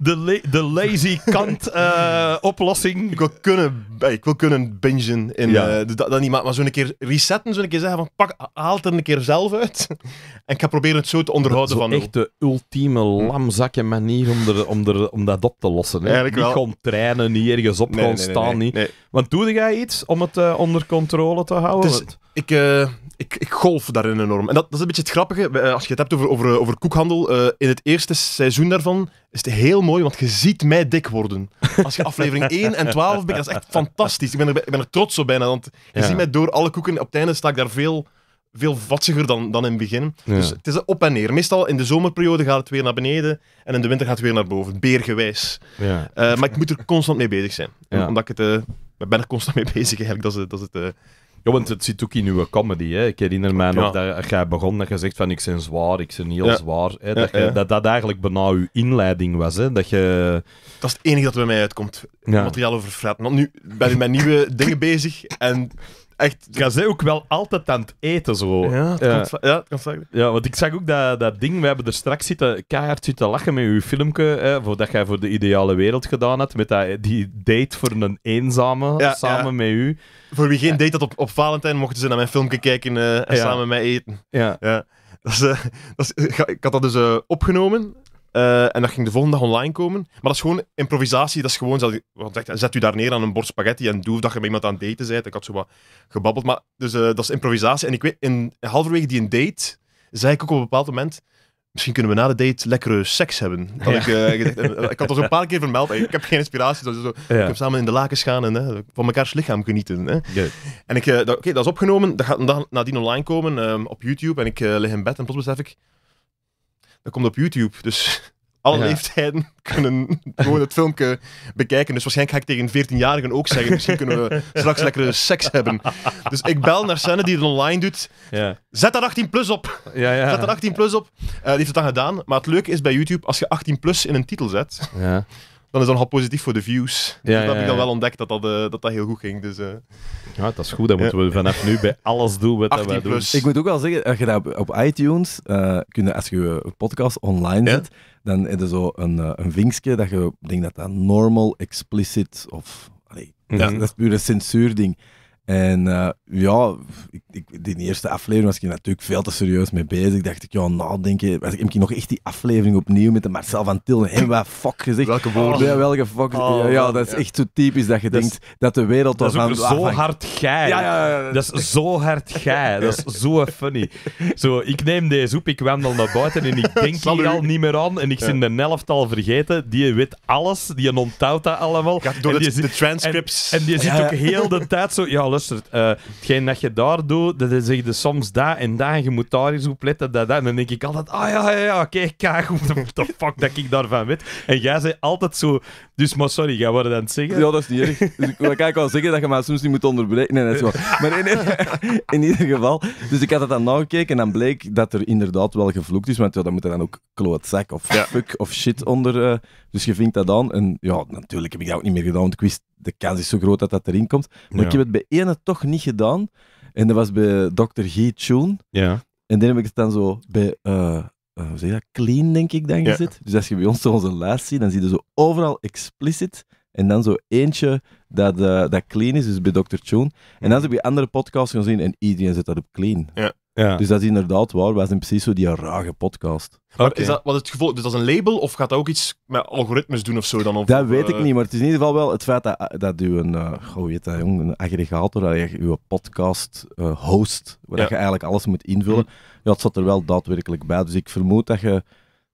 de, de lazy kant eh, oplossing. Ik wil kunnen, ik wil kunnen bingen in eh, dus dat, niet, maar, maar zo'n keer resetten, een keer zeggen van pak, haal het er een keer zelf uit. en ik ga proberen het zo te onderhouden dat, van... echt de ultieme lamzakken manier om, er, om, er, om dat op te lossen. Hè? Eigenlijk niet gewoon trainen, niet ergens op gaan staan. Niet. Want doe jij iets om het eh, onder controle te houden? Dus, ik eh, ik, ik, golf daarin enorm. En dat, dat, is een beetje het grappige. Eh, als je het hebt over, over, over koekhandel, eh, in het eerste seizoen daarvan is het heel mooi, want je ziet mij dik worden. Als je aflevering 1 en 12 bent, dat is echt fantastisch. Ik ben er, ik ben er trots op bijna, want je ziet mij door alle koeken. Op het einde sta ik daar veel, veel vatsiger dan, dan in het begin. Dus het is op en neer. Meestal in de zomerperiode gaat het weer naar beneden en in de winter gaat het weer naar boven. Beergewijs. Ja. maar ik moet er constant mee bezig zijn. Omdat ik het... ik ben er constant mee bezig eigenlijk. Dat is, dat is het... Ja, want het zit ook in uw comedy. Hè. Ik herinner mij nog dat jij begon dat je zegt van ik ben zwaar, ik ben heel zwaar. Dat, dat, eigenlijk bijna uw inleiding was. Hè. Dat, je... dat is het enige dat bij mij uitkomt. Materiaal over Fred. Want nu ben ik met nieuwe dingen bezig en echt... Ga zij ook wel altijd aan het eten, zo. Ja, ja. ja, ja, want ik zag ook dat, dat ding, we hebben er straks zitten, keihard zitten lachen met uw filmpje, hè, voordat jij voor de ideale wereld gedaan had, met dat, die date voor een eenzame, samen met u. Voor wie geen date had op, op Valentijn, mochten ze naar mijn filmpje kijken eh, en samen met mij eten. Ja. ja. Dat is, eh, dat eh, ik had dat dus opgenomen eh, en dat ging de volgende dag online komen. Maar dat is gewoon improvisatie. Dat is gewoon, zet u daar neer aan een bord spaghetti en doe dat je met iemand aan het daten bent. Ik had zo wat gebabbeld. Maar, dus eh, dat is improvisatie. En ik weet, in, halverwege die een date, zei ik ook op een bepaald moment... Misschien kunnen we na de date lekkere seks hebben. Ja. Ik, eh, ik, had dat zo een paar keer vermeld. Ik heb geen inspiratie. Dus zo, Ik heb samen in de lakens gaan en hè, van mekaars lichaam genieten. Hè. Ja. En ik, oké, dat is opgenomen. Dat gaat een nadien online komen ehm, op YouTube. En ik lig in bed en plots besef ik dat komt op YouTube. Dus alle leeftijden kunnen gewoon het filmpje bekijken. Dus waarschijnlijk ga ik tegen 14-jarigen ook zeggen: misschien kunnen we straks lekkere seks hebben. Dus ik bel naar Senne die het online doet. Ja. Zet daar 18 plus op. Ja, zet daar 18 plus op. Eh, die heeft het dan gedaan. Maar het leuke is bij YouTube, als je 18 plus in een titel zet dan is dat nogal positief voor de views. Ja, dus dat heb ik dan wel ontdekt dat dat, eh, dat, dat heel goed ging. Dus, eh. Ja, dat is goed. Dat moeten we vanaf nu bij alles doen wat we doen. Ik moet ook wel zeggen, als je op iTunes, uh, als je een podcast online zet, dan heb je zo een, een vinkje dat je denkt dat dat normal, explicit of... Allee, dat, dat is puur een censuurding. En eh, ja, ik, ik, die eerste aflevering was ik natuurlijk veel te serieus mee bezig. Dacht ik, ja, nadenken. Was ik, heb ik nog echt die aflevering opnieuw met de Marcel van Til en wat fuck gezegd? Welke woorden? welke fuck. Oh, ja, dat is echt zo typisch dat je denkt dat de wereld... Dat is zo hard gij. Ja, dat is zo hard gij. Dat is zo funny. Zo, ik neem deze op, ik wandel naar buiten en ik denk hier al niet meer aan. En ik zit de elftal vergeten. Die weet alles. Die onthoudt dat allemaal. door en de, de transcripts. En, je die zit ook heel de tijd zo... Ja, eh, hetgeen dat je daar doet, dat is echt dus soms daar en daar, je moet daar eens op letten, dat, dat. En dan denk ik altijd, ah ja, ja, ja, oké, okay, kijk hoe de fuck dat ik daarvan weet. En jij zei altijd zo dus, maar sorry, jij worden aan het zeggen. Ja, dat is niet erg. Dus ik kan ik wel zeggen dat je maar soms niet moet onderbreken. Nee, dat zo. Maar in, in, ieder geval, dus ik had dat dan nagekeken en dan bleek dat er inderdaad wel gevloekt is. Want ja, dan moet er dan ook klootzak of fuck of shit onder. Eh, dus je vindt dat dan. En ja, natuurlijk heb ik dat ook niet meer gedaan, want ik wist, de kans is zo groot dat dat erin komt. Maar ik heb het bij ene toch niet gedaan. En dat was bij Dr. G. Chun. Ja. En dan heb ik het dan zo bij eh, eh, hoe zeg je dat, clean, denk ik, dan gezet. Dus als je bij ons zo onze lijst ziet, dan zie je zo overal explicit en dan zo eentje dat, eh, dat clean is, dus bij Dr. Tune. En dan mhm. heb je andere podcasts gaan zien en iedereen zet dat op clean. Ja. Ja. Dus dat is inderdaad waar. Wij zijn precies zo die rage podcast. Maar is dat wat het gevoel? Dus dat een label of gaat dat ook iets met algoritmes doen of zo dan? Of, dat weet eh, ik niet, maar het is in ieder geval wel het feit dat, dat u een, uh, goh, weet dat, jong, een aggregator, dat je uw podcast uh, host, waar dat je eigenlijk alles moet invullen, dat mhm. ja, zat er wel daadwerkelijk bij. Dus ik vermoed dat, je,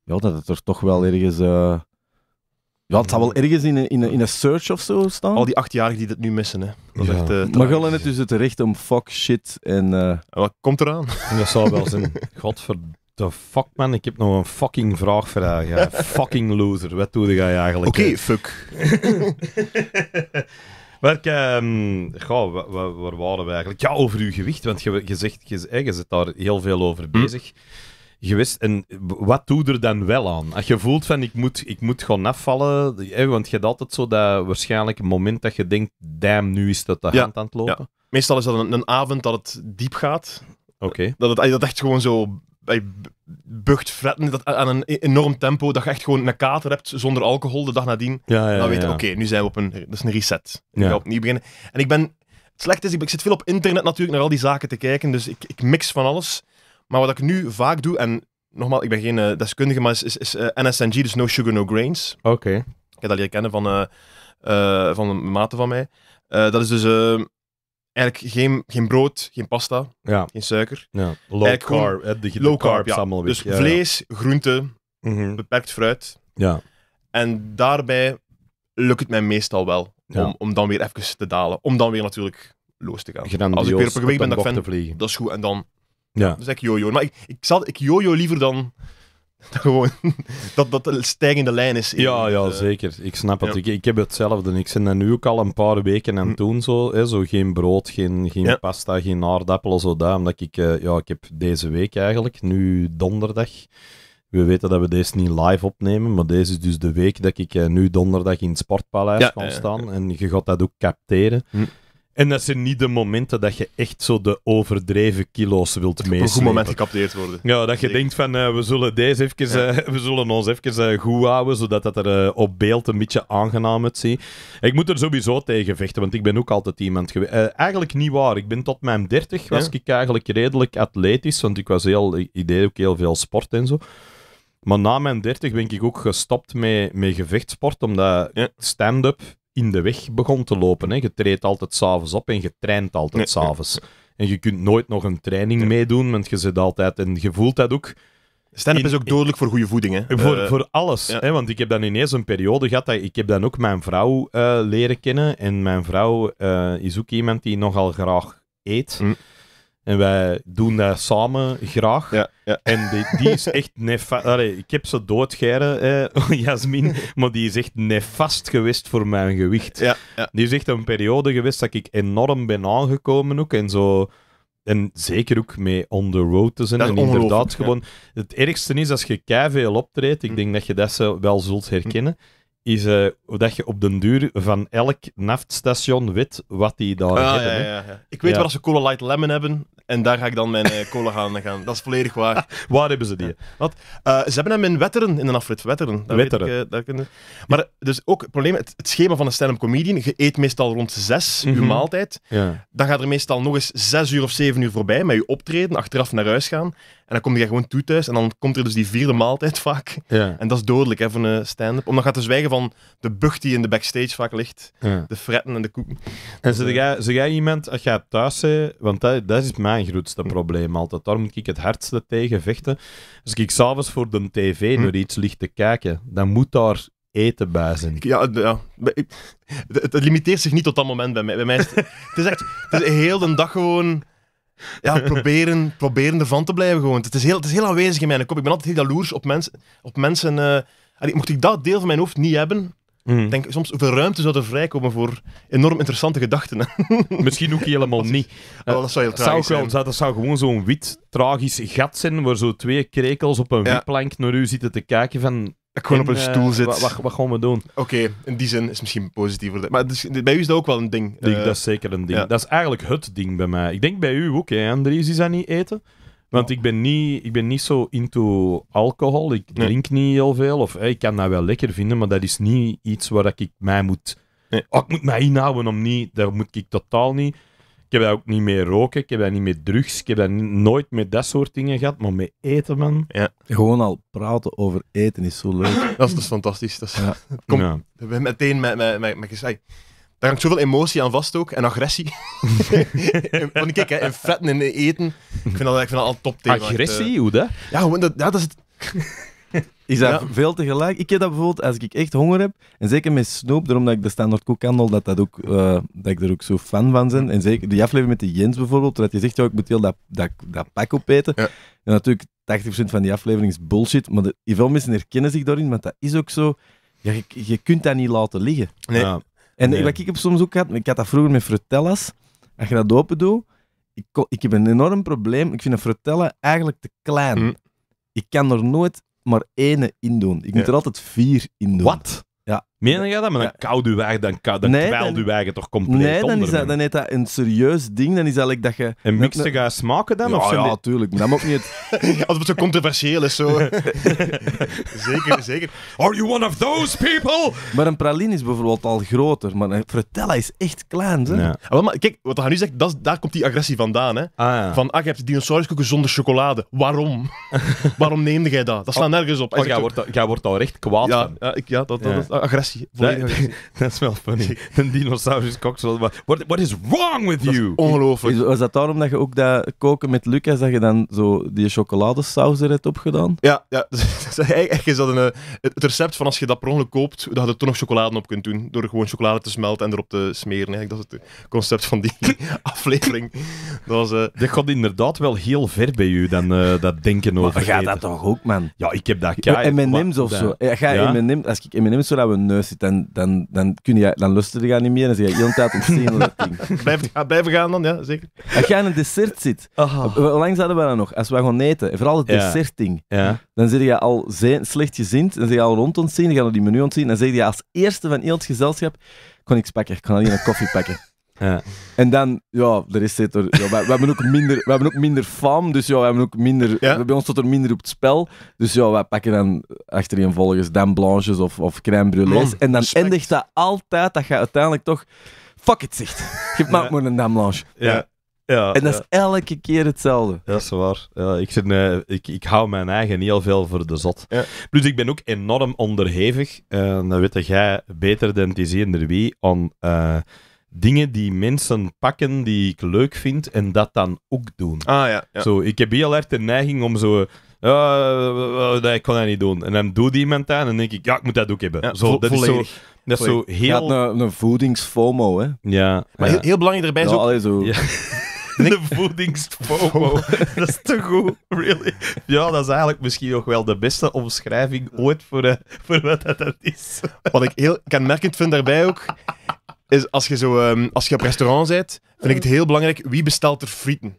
ja, dat het er toch wel ergens. Ja, het zal wel ergens in een, in een, in een search of zo staan. Al die achtjarigen die dat nu missen, hè. Dat ja. Eh, maar gaan het dus het recht om fuck, shit en... Uh... wat komt eraan? Dat zou wel zijn. Godverdomme. De fuck man, ik heb nog een fucking vraag voor Ja. fucking loser, wat doe je eigenlijk? Oké, fuck. Welk, um, waar, waar, waren we eigenlijk? Ja, over uw gewicht, want je, je zegt, je, je, zit daar heel veel over hm. bezig wist En wat doe er dan wel aan? Als je voelt van ik moet, ik moet gewoon afvallen, hè, want je hebt altijd zo dat waarschijnlijk een moment dat je denkt, damn, nu is dat de hand aan het lopen. Meestal is dat een, een, avond dat het diep gaat. Oké. Eh, dat, het, dat echt gewoon zo bij eh, bucht fretten dat aan een e-, enorm tempo, dat je echt gewoon een kater hebt zonder alcohol de dag nadien. Ja, ja, dan weet je, oké, nu zijn we op een, dat is een reset. ja. ga opnieuw beginnen. En ik ben, het slecht is, ik, ik zit veel op internet natuurlijk naar al die zaken te kijken, dus ik, ik mix van alles. Maar wat ik nu vaak doe, en nogmaals, ik ben geen eh, deskundige, maar is, is, is eh, NSNG, dus No Sugar No Grains. Oké. Okay. Ik heb dat leren kennen van, eh, van een mate van mij. dat is dus eigenlijk geen, geen brood, geen pasta, geen suiker. Ja. Low carb. Gewoon, de, low carb, ja. dus vlees, groente, mhm. beperkt fruit. Ja. En daarbij lukt het mij meestal wel om, om dan weer even te dalen. Om dan weer natuurlijk los te gaan. Als ik weer op een ben, dat ik dat is goed. En dan ja. Dus ik jojo. Maar ik, ik, zal, ik jojo liever dan gewoon dat, dat een stijgende lijn is. Ja, ja, eh, zeker. Ik snap het. Ik, ik heb hetzelfde. Ik zit nu ook al een paar weken aan hm. toen zo, hè, zo geen brood, geen, geen pasta, geen aardappelen, zo daar. Omdat ik, eh, ja, ik heb deze week eigenlijk, nu donderdag... We weten dat we deze niet live opnemen, maar deze is dus de week dat ik eh, nu donderdag in het Sportpaleis kan staan. En je gaat dat ook capteren. Hm. En dat zijn niet de momenten dat je echt zo de overdreven kilo's wilt meeslepen. een goed moment gecapteerd worden. Ja, dat je denkt van eh, we zullen deze even, eh, we zullen ons even eh, goed houden, zodat dat er op beeld een beetje aangenaam uitziet. Ik moet er sowieso tegen vechten, want ik ben ook altijd iemand geweest. eigenlijk niet waar. Ik ben tot mijn 30 was ik eigenlijk redelijk atletisch, want ik was heel, ik deed ook heel veel sport en zo. Maar na mijn 30 ben ik ook gestopt met, met gevechtsport, omdat stand-up in de weg begon te lopen. Hè. Je treedt altijd s'avonds op en je traint altijd s'avonds. En je kunt nooit nog een training meedoen, want je zit altijd en je voelt dat ook. stand is ook dodelijk voor goede voeding, hè? Eh, voor, eh, voor alles, hè? want ik heb dan ineens een periode gehad dat ik heb dan ook mijn vrouw eh, leren kennen. En mijn vrouw is ook iemand die nogal graag eet. Mm. En wij doen dat samen graag. Ja, ja. En die, die, is echt nefast. ik heb ze doodgeren, eh, Jasmin. Maar die is echt nefast geweest voor mijn gewicht. Ja, die is echt een periode geweest dat ik enorm ben aangekomen ook. En zo. En zeker ook mee on the road te zijn. en inderdaad, gewoon. Het ergste is als je keihard veel optreedt. Ik hm. denk dat je dat wel zult herkennen is eh, dat je op den duur van elk naftstation weet wat die daar ah, hebben. Ik weet waar ze Cola Light Lemon hebben en daar ga ik dan mijn eh, cola gaan, gaan. Dat is volledig waar. waar hebben ze die? Wat? Eh, ze hebben hem in Wetteren, in een afrit Wetteren. Wetteren. kunnen... Maar dus ook het probleem, het, schema van een stand-up comedian, je eet meestal rond zes mm maaltijd. Dan gaat er meestal nog eens zes uur of zeven uur voorbij met je optreden, achteraf naar huis gaan dan kom je gewoon toe thuis en dan komt er dus die vierde maaltijd vaak. Ja. En dat is dodelijk hè, voor een stand-up. Om dan gaat te zwijgen van de bucht die in de backstage vaak ligt. De fretten en de koeken. En zeg jij, zeg jij iemand, als jij thuis bent, want dat, dat is mijn grootste probleem altijd. Daar moet ik het hardste tegen vechten. Als ik s'avonds voor de tv hm. iets ligt te kijken, dan moet daar eten bij zijn. Ja, ja. Het, limiteert zich niet tot dat moment bij mij. Bij mij is het, het is echt het is heel de dag gewoon ja, proberen, proberen ervan te blijven gewoon. Het is, heel, het is heel aanwezig in mijn kop. Ik ben altijd heel jaloers op, mensen op mensen. Uh, mocht ik dat deel van mijn hoofd niet hebben, hmm. denk soms hoeveel ruimte zou er vrijkomen voor enorm interessante gedachten. Misschien ook helemaal niet. dat zou heel eh, tragisch Dat zou gewoon zo'n wit, tragisch gat zijn, waar zo twee krekels op een ja. plank naar u zitten te kijken van... Ik gewoon op een eh, stoel zit. Wat, wat, gaan we doen? Oké, in die zin is misschien positiever. Maar dus, bij u is dat ook wel een ding. Eh, dat is zeker een ding. Dat is eigenlijk het ding bij mij. Ik denk bij u ook, hè, Andries, is dat niet eten? Want ik ben niet, ik ben niet zo into alcohol. Ik drink niet heel veel. Of ik kan dat wel lekker vinden, maar dat is niet iets waar ik mij moet. Nee. Oh, ik moet mij inhouden om niet. Dat moet ik totaal niet. Ik heb daar ook niet meer roken, ik heb dat niet meer drugs, ik heb dat nooit met dat soort dingen gehad, maar met eten, man. Ja. Gewoon al praten over eten is zo leuk. dat, is, dus fantastisch. Dat is, ja. Kom, meteen met, met, met, met gezegd. Daar hangt zoveel emotie aan vast ook, en agressie. Want kijk, hè, en fretten en eten, ik vind dat, ik vind dat al top thema. Agressie, eh, hoe dat? Ja, dat, ja, dat is het... Is dat ja. veel tegelijk. Ik heb dat bijvoorbeeld als ik echt honger heb, en zeker met snoep, daarom dat ik de standaard koekhandel, dat, dat, ook, eh, dat ik er ook zo fan van ben. En zeker die aflevering met de Jens bijvoorbeeld, dat je zegt, ja, ik moet heel dat, dat, dat pak opeten. Ja. En natuurlijk, 80% van die aflevering is bullshit, maar veel mensen herkennen zich daarin, want dat is ook zo. Ja, je, je kunt dat niet laten liggen. Nee. Ja. En wat ik heb soms ook gehad, ik had dat vroeger met frutellas, als je dat open doet, ik, ik heb een enorm probleem. Ik vind een frutella eigenlijk te klein. Mm. Ik kan er nooit maar één in doen. Ik moet er altijd vier in doen. Wat? Meen je dat? Maar dan ja. koud dan, dan nee, kwijlt toch compleet nee, dan onder. Nee, dan is dat een serieus ding. Dan is dat like dat je... mixte gaat smaken dan? Ja, of ja, tuurlijk. Maar dat mag niet... Als het zo controversieel is, zo. zeker, zeker. Are you one of those people? Maar een praline is bijvoorbeeld al groter. Maar een fratella is echt klein, zeg. Ja. Ah, maar kijk, wat hij nu zegt, dat, daar komt die agressie vandaan, hè. Ah, van, ach, je hebt dinosauruskoeken zonder chocolade. Waarom? Waarom neemde jij dat? Dat slaat oh, nergens op. Oh, jij wordt, wordt al recht kwaad ja, Ja, ik, ja dat, dat is ah, agressie dat, dat is wel funny. Een dinosaurus koksel. What, what is wrong with you? Ongelooflijk. Was dat daarom dat je ook dat koken met Lucas, dat je dan zo die chocoladesaus er hebt opgedaan? Ja, ja. eigenlijk is dat een, het recept van als je dat per ongeluk koopt, dat je er toch nog chocolade op kunt doen. Door gewoon chocolade te smelten en erop te smeren. Eigenlijk, dat is het concept van die aflevering. Dat, was, eh, dat gaat inderdaad wel heel ver bij u, dan, eh, dat denken over. Maar gaat dat toch ook, man? Ja, ik heb dat kei... M&M's of zo. Ja, ga ja. M&M's, als ik M&M's zou we neus dus dan, dan, dan, kun je, dan je niet meer. Dan zeg je de hele tijd ontzien. blijven, gaan, dan, ja, zeker. Als jij in een dessert zit, oh. langs hadden we dat nog, als we gewoon eten, vooral het dessert desserting, ja. dan zit je al slecht gezind, dan zit je al rond ontzien, dan gaan we die menu ontzien, dan zeg je als eerste van heel het gezelschap, kon ik pakken, ik kan alleen een koffie pakken. Ja. En dan, ja, er is zit er. Ja, we, hebben ook minder, we hebben ook minder fam, dus ja, we hebben ook minder. Bij ons tot er minder op het spel. Dus ja, wij pakken dan achtereenvolgens dan blanches of, of crème brûlées. En dan eindigt dat altijd dat je uiteindelijk toch. Fuck it zegt. Je maakt maar een dam blanche. Ja. Ja, en dat is elke keer hetzelfde. Ja, dat is waar. Ja, ik, zit, eh, ik, ik hou mijn eigen niet heel veel voor de zot. Plus, ik ben ook enorm onderhevig. Uh, eh, dat weet jij beter dan die er wie. om eh, dingen die mensen pakken die ik leuk vind en dat dan ook doen. Ah ja. ja. Zo, ik heb heel erg de neiging om zo. Uh, ik kan dat niet doen. En dan doet die dat en dan denk ik, ja, ik moet dat ook hebben. zo, dat is zo, dat is zo heel... een, voedingsfomo, hè? Ja. Maar heel, belangrijk daarbij is ook... zo. de voedingsfomo. dat is te goed, really. Ja, dat is eigenlijk misschien nog wel de beste omschrijving ooit voor, eh, voor wat dat is. Wat ik heel kenmerkend vind daarbij ook, is als je, zo, ehm, als je op restaurant bent, vind ik het heel belangrijk wie bestelt er frieten.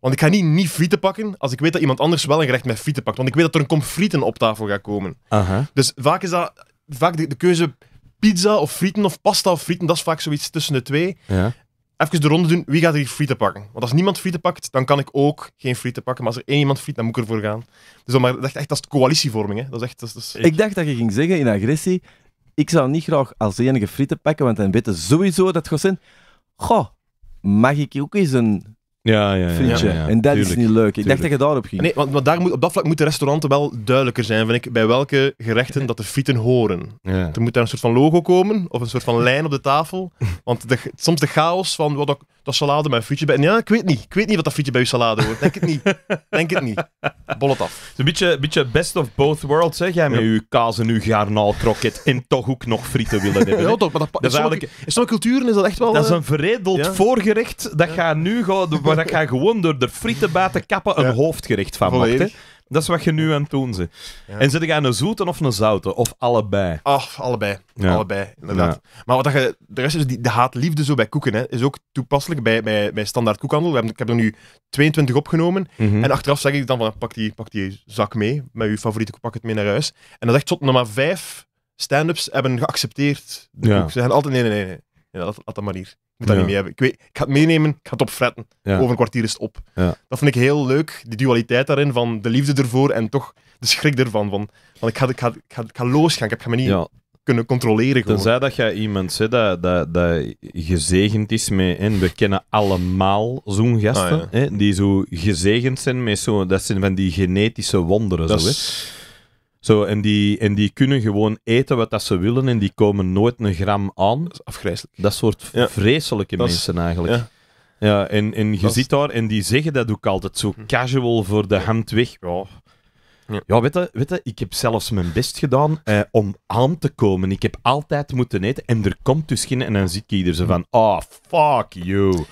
Want ik ga niet niet frieten pakken als ik weet dat iemand anders wel een gerecht met frieten pakt. Want ik weet dat er een kom frieten op tafel gaat komen. Aha. Dus vaak is dat vaak de, keuze pizza of frieten of pasta of frieten. Dat is vaak zoiets tussen de twee. Ja. Even de ronde doen, wie gaat er hier frieten pakken? Want als niemand frieten pakt, dan kan ik ook geen frieten pakken. Maar als er één iemand friet, dan moet ik ervoor gaan. Dus dat, is echt als coalitievorming. Hè. Dat is echt, Ik dacht dat je ging zeggen in agressie, ik zou niet graag als enige frieten pakken, want dan weten sowieso dat Gossen... Goh, mag ik ook eens een ja, ja, ja. En dat is niet leuk. Ik dacht dat je daarop ging. Nee, want, daar moet, op dat vlak moeten restauranten wel duidelijker zijn, vind ik, bij welke gerechten dat de frieten horen. Er moet daar een soort van logo komen, of een soort van lijn op de tafel. Want soms de chaos van, wat dat, salade met frietje bij... Ja, ik weet niet. Ik weet niet wat dat frietje bij je salade hoort. Denk het niet. Denk het niet. Bol het af. Het is een beetje, beetje best of both worlds, zeg jij, met uw kaas en uw garnaalkroket en toch ook nog frieten willen hebben. Ja, toch, dat, in, sommige, culturen is dat echt wel... Dat is eh, een verredeld voorgerecht, dat gaat nu gewoon dat je gewoon door de frieten te kappen een ja. hoofdgerecht van maken Dat is wat je nu aan het doen bent. En zit ik aan een zoete of een zoute? Of allebei? Ach, allebei. Allebei, inderdaad. Maar wat je, de rest is die, de haatliefde zo bij koeken, hè, is ook toepasselijk bij, bij, bij standaard koekhandel. Hebben, ik heb er nu 22 opgenomen. Mhm. En achteraf zeg ik dan van, pak die, pak die zak mee, met je favoriete pak het mee naar huis. En dat echt tot nummer 5 vijf stand-ups hebben geaccepteerd. Ze gaan altijd, nee, nee. nee. Ja, dat laat dat maar hier. Ik moet dat niet mee hebben. Ik, weet, ik ga het meenemen, ik ga het opfretten. Over een kwartier is het op. Ja. Dat vind ik heel leuk, die dualiteit daarin van de liefde ervoor en toch de schrik ervan. Van, want ik ga, ik, ga, ik, ga, losgaan, ik heb me niet kunnen controleren. Gewoon. Tenzij dat jij iemand zit dat, dat, dat gezegend is mee en we kennen allemaal zo'n gasten, ah, hè, die zo gezegend zijn met zo, dat zijn van die genetische wonderen. zo, hè. Zo, en, die, en die kunnen gewoon eten wat dat ze willen en die komen nooit een gram aan. Dat is afgrijzelijk. Dat soort vreselijke mensen eigenlijk. Ja. ja. en, en je ziet daar en die zeggen dat ook altijd zo hm. casual voor de hand weg. Ja, ja weet, je, weet ik heb zelfs mijn best gedaan eh, om aan te komen. Ik heb altijd moeten eten en er komt dus geen. En dan ziet ik ieder zo van, oh, fuck you.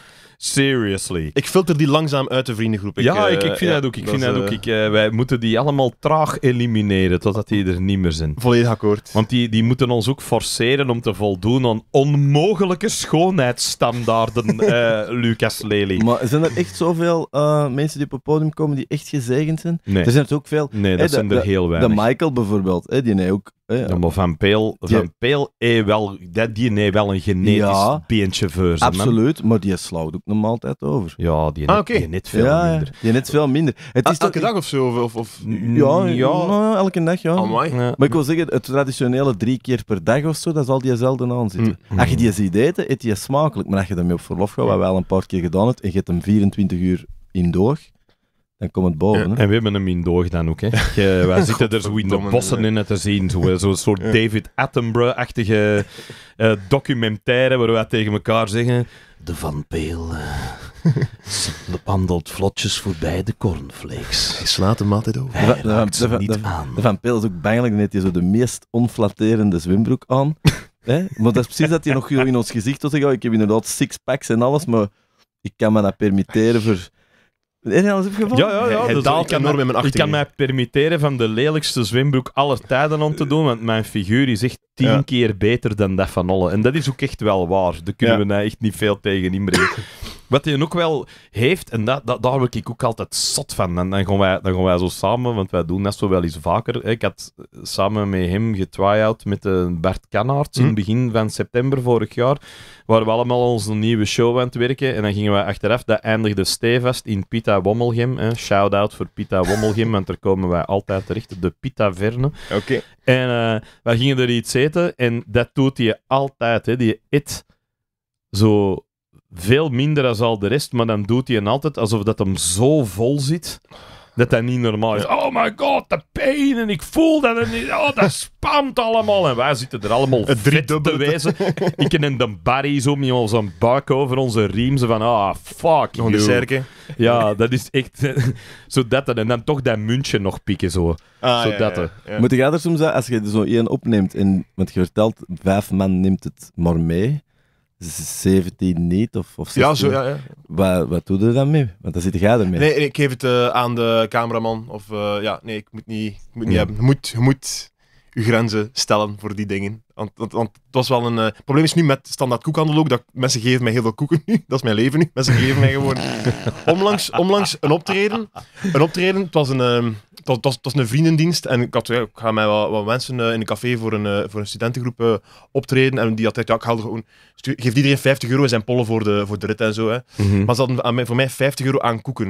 Seriously. Ik filter die langzaam uit de vriendengroep. ja, ik, ik, eh, vind dat ook. Ik vind dat ook. Eh, ik, eh, wij moeten die allemaal traag elimineren totdat die er niet meer zijn. Volledig akkoord. Want die, die moeten ons ook forceren om te voldoen aan onmogelijke schoonheidsstandaarden, Lucas Lely. Maar zijn er echt zoveel mensen die op het podium komen die echt gezegend zijn? Nee. Er zijn er ook veel. Nee, dat zijn er heel weinig. De Michael bijvoorbeeld, die nee ook ja, maar Van Peel, Van Peel eh, wel, dat, die nee wel een genetisch ja, beentje voor Absoluut, maar die slaat ook nog altijd over. Ja, die ah, okay. net veel ja, minder. Die net veel minder. Ah, elke dag of zo? Of, of... Ja, mm, nou, ja. elke dag, ja. Maar ik wil zeggen, het traditionele drie keer per dag of zo, dat zal die zelden aanzitten. Mm, mm. Als je die ziet eten, eet die smakelijk. Maar als je hem op verlof gaat, wat wij wel een paar keer gedaan hebben, en je hebt hem 24 uur in doog, dan komt het boven. En we hebben hem in doorgedaan ook. Hè. Je, wij zitten er zo in de bossen in te zien. Zo'n zo soort David Attenborough-achtige eh, documentaire waar we tegen elkaar zeggen... De Van Peel uh, eh, wandelt vlotjes voorbij de cornflakes. Hij slaat hem altijd over. de, niet aan. de Van Peel is ook bangelijk, net hij zo de meest onflatterende zwembroek aan. Hè? Maar dat is precies dat hij nog in ons gezicht was. Ik heb inderdaad six packs en alles, maar ik kan me dat permitteren voor heb je Ja, ja, ja. dus daalt ik enorm in mijn Ik kan mij permitteren van de lelijkste zwembroek aller tijden om te doen, want mijn figuur is echt tien keer beter dan dat van Olle. En dat is ook echt wel waar. Daar kunnen we nou echt niet veel tegen inbreken. Wat hij ook wel heeft, en dat, dat, daar word ik ook altijd zot van. En dan gaan, wij, dan gaan wij zo samen, want wij doen dat zo wel eens vaker. Ik had samen met hem getry-out met de Bert Kanaerts in mhm. het begin van september vorig jaar. Waar we allemaal onze nieuwe show aan het werken. En dan gingen we achteraf, dat eindigde stevast in Pita Wommelgem. Shout-out voor Pita Wommelgem, want daar komen wij altijd terecht. De Pita Verne. Oké. En uh, wij gingen er iets eten en dat doet hij altijd. Hè. Die eet zo veel minder dan al de rest, maar dan doet hij hem altijd alsof dat hem zo vol zit dat dat niet normaal is. Oh my god, de pijn en ik voel dat het niet. Oh, dat spamt allemaal. En wij zitten er allemaal vet te wezen. ik en de Barry zo met onze buik over onze riem. van, ah, oh, fuck Nog cerke. Ja, dat is echt... zo dat en dan toch dat muntje nog pikken, zo. Ah, zo ja, dat Moet je er soms, eh, als je zo één opneemt, en, want je vertelt, vijf man neemt het maar mee... 17 niet of, of 16. Ja, zo, ja, ja. Wat, wat doe je dan mee? Want dan zit jij mee. Nee, nee ik geef het eh, aan de cameraman. Of eh, ja, nee, ik moet niet, ik moet niet hebben. Je moet, je moet grenzen stellen voor die dingen. Want, want, het was wel een. Eh, probleem is nu met standaard koekhandel ook dat mensen geven mij heel veel koeken nu. Dat is mijn leven nu. Mensen geven mij gewoon. Omlangs, omlangs een optreden. Een optreden. Het was een, ehm, het was, was, een vriendendienst. En ik, had, ja, ik ga met wat, mensen eh, in een café voor een, eh, voor een studentengroep optreden. En die had ja, ik haalde gewoon. Geeft iedereen 50 euro in zijn pollen voor de, voor de rit en zo. Hè. Mhm. Maar ze hadden aan mij, voor mij 50 euro aan koeken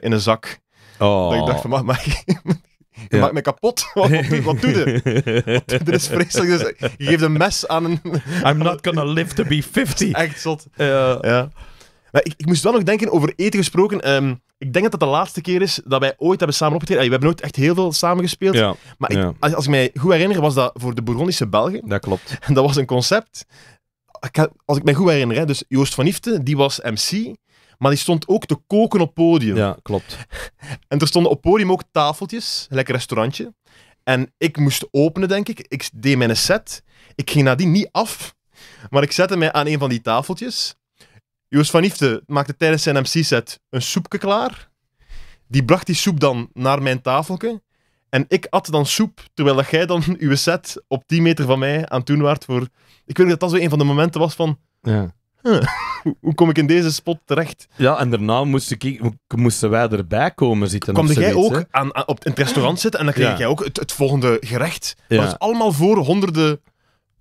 in een zak. Oh. Dat ik dacht van, maar, maar Je maakt me kapot. Wat, wat doe je? Dit is vreselijk. Dus je geeft een mes aan een... I'm not gonna live to be 50. Echt zot. Ja. Maar ik, ik, moest wel nog denken, over eten gesproken. Ehm, ik denk dat dat de laatste keer is dat wij ooit hebben samen opgetreden. We hebben nooit echt heel veel samen gespeeld. Ja, maar als, als, ik mij goed herinner, was dat voor de Bourgondische Belgen. Dat klopt. En dat was een concept. als ik mij goed herinner, dus Joost van Ifte, die was MC. Maar die stond ook te koken op podium. Ja, klopt. En er stonden op podium ook tafeltjes, lekker restaurantje. En ik moest openen, denk ik. Ik deed mijn set. Ik ging nadien niet af. Maar ik zette mij aan een van die tafeltjes. Joost van Ifte maakte tijdens zijn MC-set een soepje klaar. Die bracht die soep dan naar mijn tafeltje. En ik at dan soep, terwijl dat jij dan uw set op 10 meter van mij aan toen waart voor... Ik weet niet dat dat zo een van de momenten was van... Ja hoe kom ik in deze spot terecht? Ja, en daarna moesten, ik, wij erbij komen zitten. Komde jij ook aan, op het restaurant zitten en dan kreeg jij ook het, volgende gerecht. Dat was allemaal voor honderden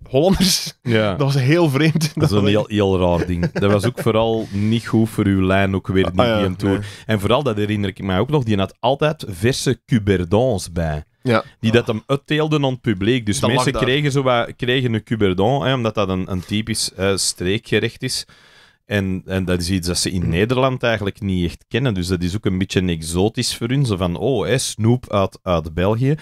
Hollanders. Ja. Dat was heel vreemd. Dat is een heel, heel raar ding. Dat was ook vooral niet goed voor uw lijn, ook weer niet ah, die tour. En vooral, dat herinner ik mij ook nog, die had altijd verse cuberdons bij. Ja. Die dat hem uitteelden aan het publiek. Dus, dus mensen kregen, zo wat, kregen een cuberdon, hè, omdat dat een, een typisch streekgerecht is. En, en dat is iets dat ze in Nederland eigenlijk niet echt kennen. Dus dat is ook een beetje exotisch voor hun. Zo van, oh, hè, snoep uit, uit België.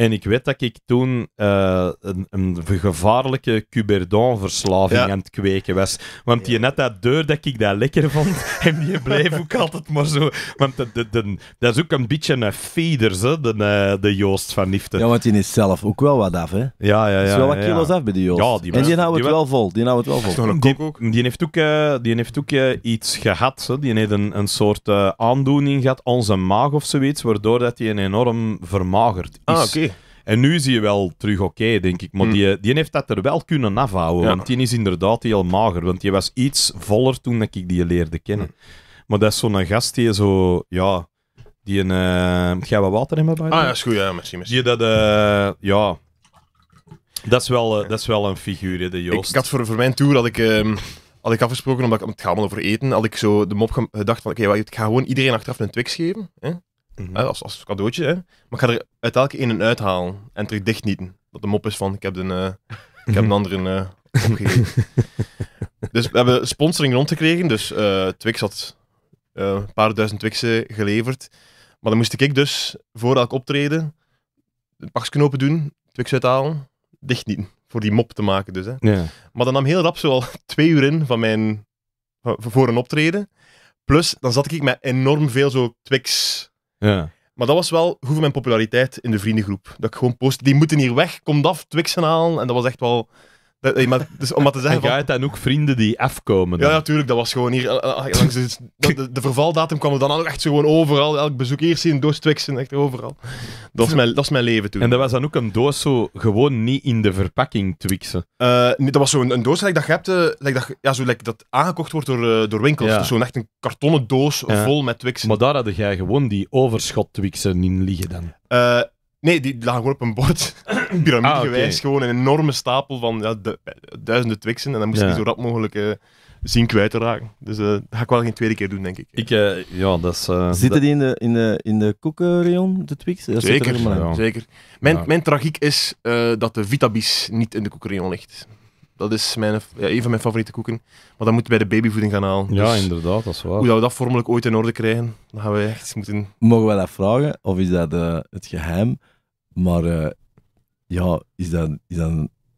En ik weet dat ik toen eh, een, een, gevaarlijke Cuberdon-verslaving aan het kweken was. Want die net dat deur dat ik dat lekker vond. en die bleef ook altijd maar zo. Want dat is ook een beetje een feeder, hè, de, eh, de Joost van Nifte. Ja, want die is zelf ook wel wat af, hè? Ja, ja, ja. Is wel wat kilo's af bij die Joost. Ja, die en die houdt het wel vol. Die houdt het wel vol. Die, heeft ook, die heeft ook eh, iets gehad. Hè. Die heeft een, een soort aandoening gehad, onze maag of zoiets, waardoor dat hij een enorm vermagerd is. Ah, oké. En nu zie je wel terug oké, denk ik. Maar hmm. die, die heeft dat er wel kunnen afhouden. Want die is inderdaad heel mager. Want die was iets voller toen dat ik die leerde kennen. Hmm. Maar dat is zo'n gast die zo... Ja, die een... Uh, eh, je wat water me Bij ah, dat is goed. Ja, misschien. misschien. Die dat... Uh, ja... Dat is, wel, eh, dat is wel een figuur, hè, de Joost. Ik, had voor, voor mijn tour had ik... Ehm, had ik afgesproken, omdat ik, het gaat allemaal over eten, had ik zo de mop gedacht van, oké, ik ga gewoon iedereen achteraf een Twix geven. Hè? Mhm. als, als cadeautje. Hè. Maar ik ga er uit elke een en uithalen en terug dichtnieten. Dat de mop is van, ik heb een, eh, ik heb een andere uh, eh, opgegeven. dus we hebben sponsoring rondgekregen, dus uh, Twix had een paar duizend Twixen geleverd. Maar dan moest ik dus voor elk optreden de paksknoppen doen, Twix uithalen, dichtnieten. Voor die mop te maken dus. Hè. Ja. Maar dan nam heel rap zo al twee uur in van mijn, voor een optreden. Plus, dan zat ik met enorm veel zo Twix ja. Maar dat was wel hoeveel mijn populariteit in de vriendengroep. Dat ik gewoon post, die moeten hier weg, komt af, Twixen halen. En dat was echt wel dat, maar, dus om te zeggen. dan ook vrienden die afkomen? Ja, natuurlijk. Dat was gewoon hier. Eh, eh, eh, de, de, vervaldatum kwam dan ook echt zo gewoon overal. Elk bezoek eerst in doos Twixen, echt overal. Dat was, mijn, dat is mijn leven toen. En dat was dan ook een doos zo gewoon niet in de verpakking Twixen? nee, dat was zo'n een, een, doos like, dat je hebt, dat, ja, zo, dat aangekocht wordt door, door winkels. zo'n echt een kartonnen doos vol met Twixen. Maar daar had jij gewoon die overschot Twixen in liggen dan? Nee, die lagen gewoon op een bord. Pyramidegewijs ah, gewoon een enorme stapel van ja, duizenden twixen. En dan moest ik zo rap mogelijk eh, zien kwijt te raken. Dus eh, dat ga ik wel geen tweede keer doen, denk ik. ik eh, ja, dat is, Zitten die in de, in de, in de de Twix? zeker, zeker. Mijn, mijn tragiek is dat de Vitabis niet in de koekenreon ligt. Dat is mijn, ja, een van mijn favoriete koeken. Maar dat moeten bij de babyvoeding gaan halen. Ja, dus inderdaad, dat is waar. Hoe dat we dat formelijk ooit in orde krijgen, dan gaan we echt moeten... Mogen we dat vragen? Of is dat het geheim? Maar eh, ja, is dat, is dat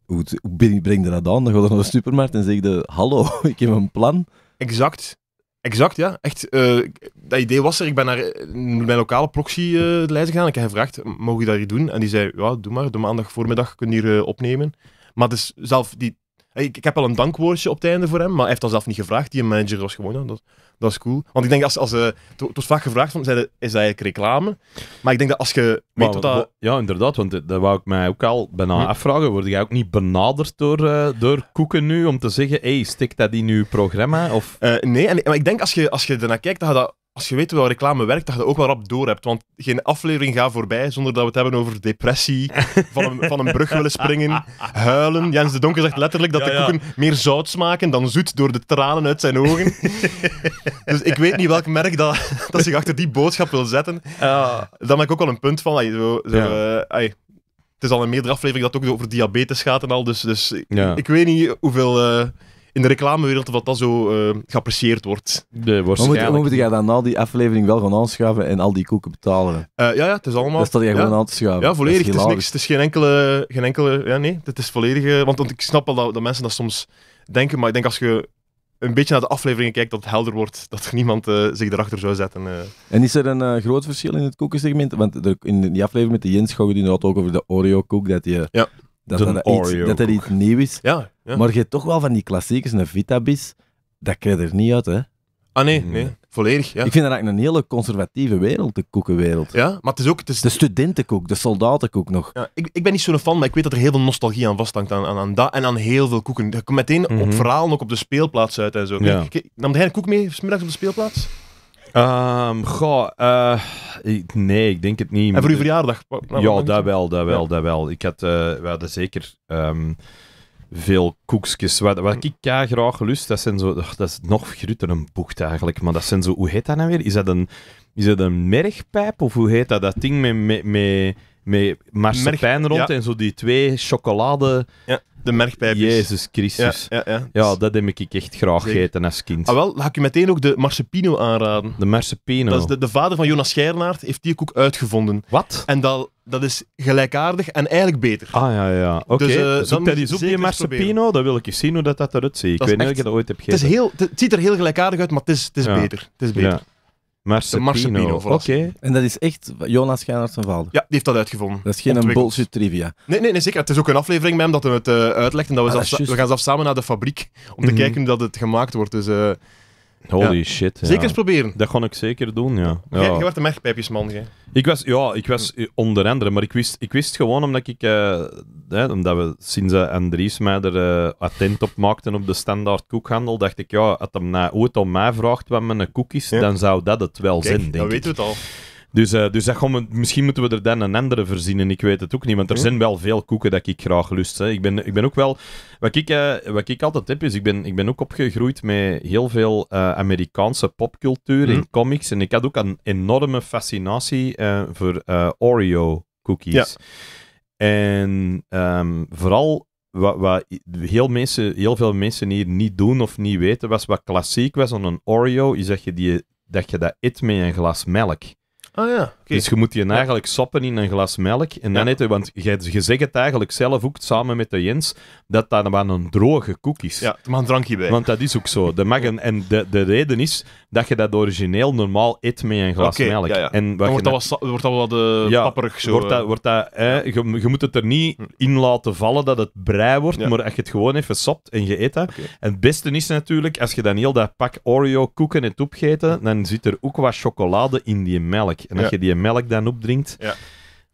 hoe, hoe breng je dat aan? Dan ga je naar de supermarkt en zeg hallo, ik heb een plan. Exact. Exact, ja. Echt, eh, dat idee was er. Ik ben naar eh, mijn lokale proxy lijst uh, gegaan. Ik heb gevraagd, mag je dat hier doen? En die zei, ja, doe maar. De maandag voormiddag kun je hier opnemen. Maar dus zelf, die, ik, ik, heb al een dankwoordje op het einde voor hem, maar hij heeft dat zelf niet gevraagd. Die manager was gewoon, dat, dat is cool. Want ik denk, als, als, uh, het wordt vaak gevraagd, van, is dat eigenlijk reclame? Maar ik denk dat als je weet dat... Ja, inderdaad, want eh, dat wou ik mij ook al bijna hm? afvragen. Word jij ook niet benaderd door, eh, door Koeken nu om te zeggen, hey, stik dat in uw programma? Of... nee, en, maar ik denk als je, als je ernaar kijkt, dat gaat. dat als je weet hoe reclame werkt, dat je dat ook wel rap door hebt. Want geen aflevering gaat voorbij zonder dat we het hebben over depressie, van een, van een brug willen springen, huilen. Jens de Donker zegt letterlijk dat de koeken meer zout smaken dan zoet door de tranen uit zijn ogen. dus ik weet niet welk merk dat, dat zich achter die boodschap wil zetten. Ja. Ah. Daar maak ik ook al een punt van. zo, zo, ay, eh, het is al een meerdere aflevering dat ook over diabetes gaat en al. Dus, dus ik, weet niet hoeveel... Eh, in de reclamewereld of dat, dat zo uh, geapprecieerd wordt. Nee, waarschijnlijk. moet, jij dan al die aflevering wel gaan aanschaven en al die koeken betalen? Eh, ja, ja, het is allemaal... Dat staat je gewoon aan te schaven. Ja, volledig. het is niks. Het is geen enkele... Geen enkele ja, nee. Het is volledig... Want, want ik snap wel dat, dat mensen dat soms denken, maar ik denk als je een beetje naar de afleveringen kijkt, dat het helder wordt dat niemand eh, zich erachter zou zetten. En is er een groot verschil in het koekensegment? Want in die aflevering met de Jens gaan we het ook over de Oreo-koek, dat, je ja, dat, dat, dat, iets, dat, iets nieuw is. Ja. Maar je hebt toch wel van die klassiekers, een Vitabis, dat krijg je er niet uit, hè? Ah nee, mm. nee. Volledig, ja. Ik vind dat eigenlijk een hele conservatieve wereld, de koekenwereld. Ja, maar het is ook... Het is... De studentenkoek, de soldatenkoek nog. Ja, ik, ik ben niet zo'n fan, maar ik weet dat er heel veel nostalgie aan vasthangt. Aan, aan, aan dat en aan heel veel koeken. Je komt meteen op mhm. verhaal ook op de speelplaats uit en zo. nam jij een koek mee vanmiddag op de speelplaats? Ehm, goh, eh, nee, ik denk het niet. En voor uw verjaardag? ja, dat wel, dat wel, dat wel. Ik had, uh, we hadden zeker... Ehm, veel koekjes. Wat, wat ik graag lust, dat zijn zo... Dat is nog grutter een bocht eigenlijk. Maar dat zijn zo... Hoe heet dat nou weer? Is dat een, is dat een mergpijp? Of hoe heet dat? Dat ding met... met, met met rond en zo die twee chocolade... Ja, de mergpijpjes. Jezus Christus. Ja, ja, ja, dat heb ik echt graag gegeten als kind. Ah, wel, ga ik je meteen ook de marcepino aanraden. De marcepino? Dat is de, de vader van Jonas Schernaert heeft die koek uitgevonden. Wat? En dan dat is gelijkaardig en eigenlijk beter. Ah ja, ja. Oké. Okay. Dus, uh, dat is ook die dat wil ik eens zien hoe dat, dat eruit ziet. Ik weet niet of ik dat ooit heb gegeven. Het, het ziet er heel gelijkaardig uit, maar het is, het is beter. Het is beter. Ja. Oké. En dat is echt Jonas Schijnaert zijn vader? Ja, die heeft dat uitgevonden. Dat is geen bullshit trivia. Nee, nee, nee, zeker. Het is ook een aflevering met hem dat hij het uh, uitlegt. En dat we, ah, we gaan zelf samen naar de fabriek om te mhm. kijken hoe dat het gemaakt wordt. Dus eh, Holy shit. Zeker eens proberen. Dat ga ik zeker doen, ja. ja. Jij, werd een mechpijpjesman, Ik was, ja, ik was onder andere, maar ik wist, ik wist gewoon omdat ik, eh, omdat we sinds eh, Andries mij er eh, attent op maakten op de standaard koekhandel, dacht ik, ja, als hij nou ooit om mij vraagt wat mijn koek is, dan zou dat het wel Kijk, zijn, denk dat ik. dat het al. Dus, eh, dus dat misschien moeten we er dan een andere verzinnen. Ik weet het ook niet. Want er zijn wel veel koeken dat ik graag lust. Hè. Ik, ben, ik ben ook wel. Wat ik, eh, wat ik altijd heb, is ik ben, ik ben ook opgegroeid met heel veel eh, Amerikaanse popcultuur en mhm. comics. En ik had ook een enorme fascinatie voor Oreo cookies. En ehm, vooral wat, wat heel, mensen, heel veel mensen hier niet doen of niet weten, was wat klassiek was aan een Oreo, is dat je, die, dat, je dat eet met een glas melk. Oh yeah, Dus je moet je eigenlijk soppen in een glas melk. En dan eten, want je, je zegt het eigenlijk zelf ook samen met de Jens, dat dat maar een droge koek is. Ja, er een drankje bij. Want dat is ook zo. De mag en de, de reden is dat je dat origineel normaal eet met een glas melk. En Dan wordt dat, wat, wordt dat wat zo. Wordt dat, eh, wordt dat, je, moet het er niet hm. in laten vallen dat het brei wordt, maar als je het gewoon even sopt en je eet dat. En het beste is natuurlijk, als je dan heel dat pak Oreo koeken hebt opgegeten, dan zit er ook wat chocolade in die melk. En dat je die melk dan opdringt. Ja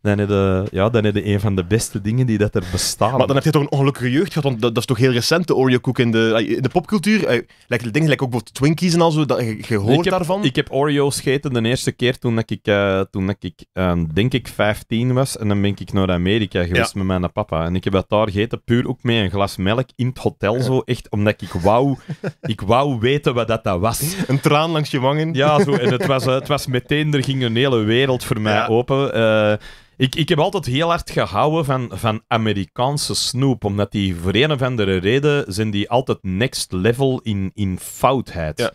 dan heb je, ja, dan heb je een van de beste dingen die dat er bestaan. Maar dan heb je toch een ongelukkige jeugd gehad, want dat, is toch heel recent, de Oreo koek in de, in de popcultuur. Lijkt de dingen, lijkt ook bijvoorbeeld Twinkies en al zo, dat, je, hoort daarvan. Ik heb Oreo's gegeten de eerste keer toen dat ik, eh, toen dat ik ehm, denk ik 15 was. En dan ben ik naar Amerika geweest met mijn papa. En ik heb dat daar gegeten, puur ook met een glas melk in het hotel zo. Echt omdat ik wou, ik wou weten wat dat, dat was. Een traan langs je wangen. Ja, zo. En het was, eh, het was meteen, er ging een hele wereld voor mij open eh, ik, ik heb altijd heel hard gehouden van, van Amerikaanse snoep, omdat die voor een of andere reden zijn die altijd next level in, in foutheid. Ja,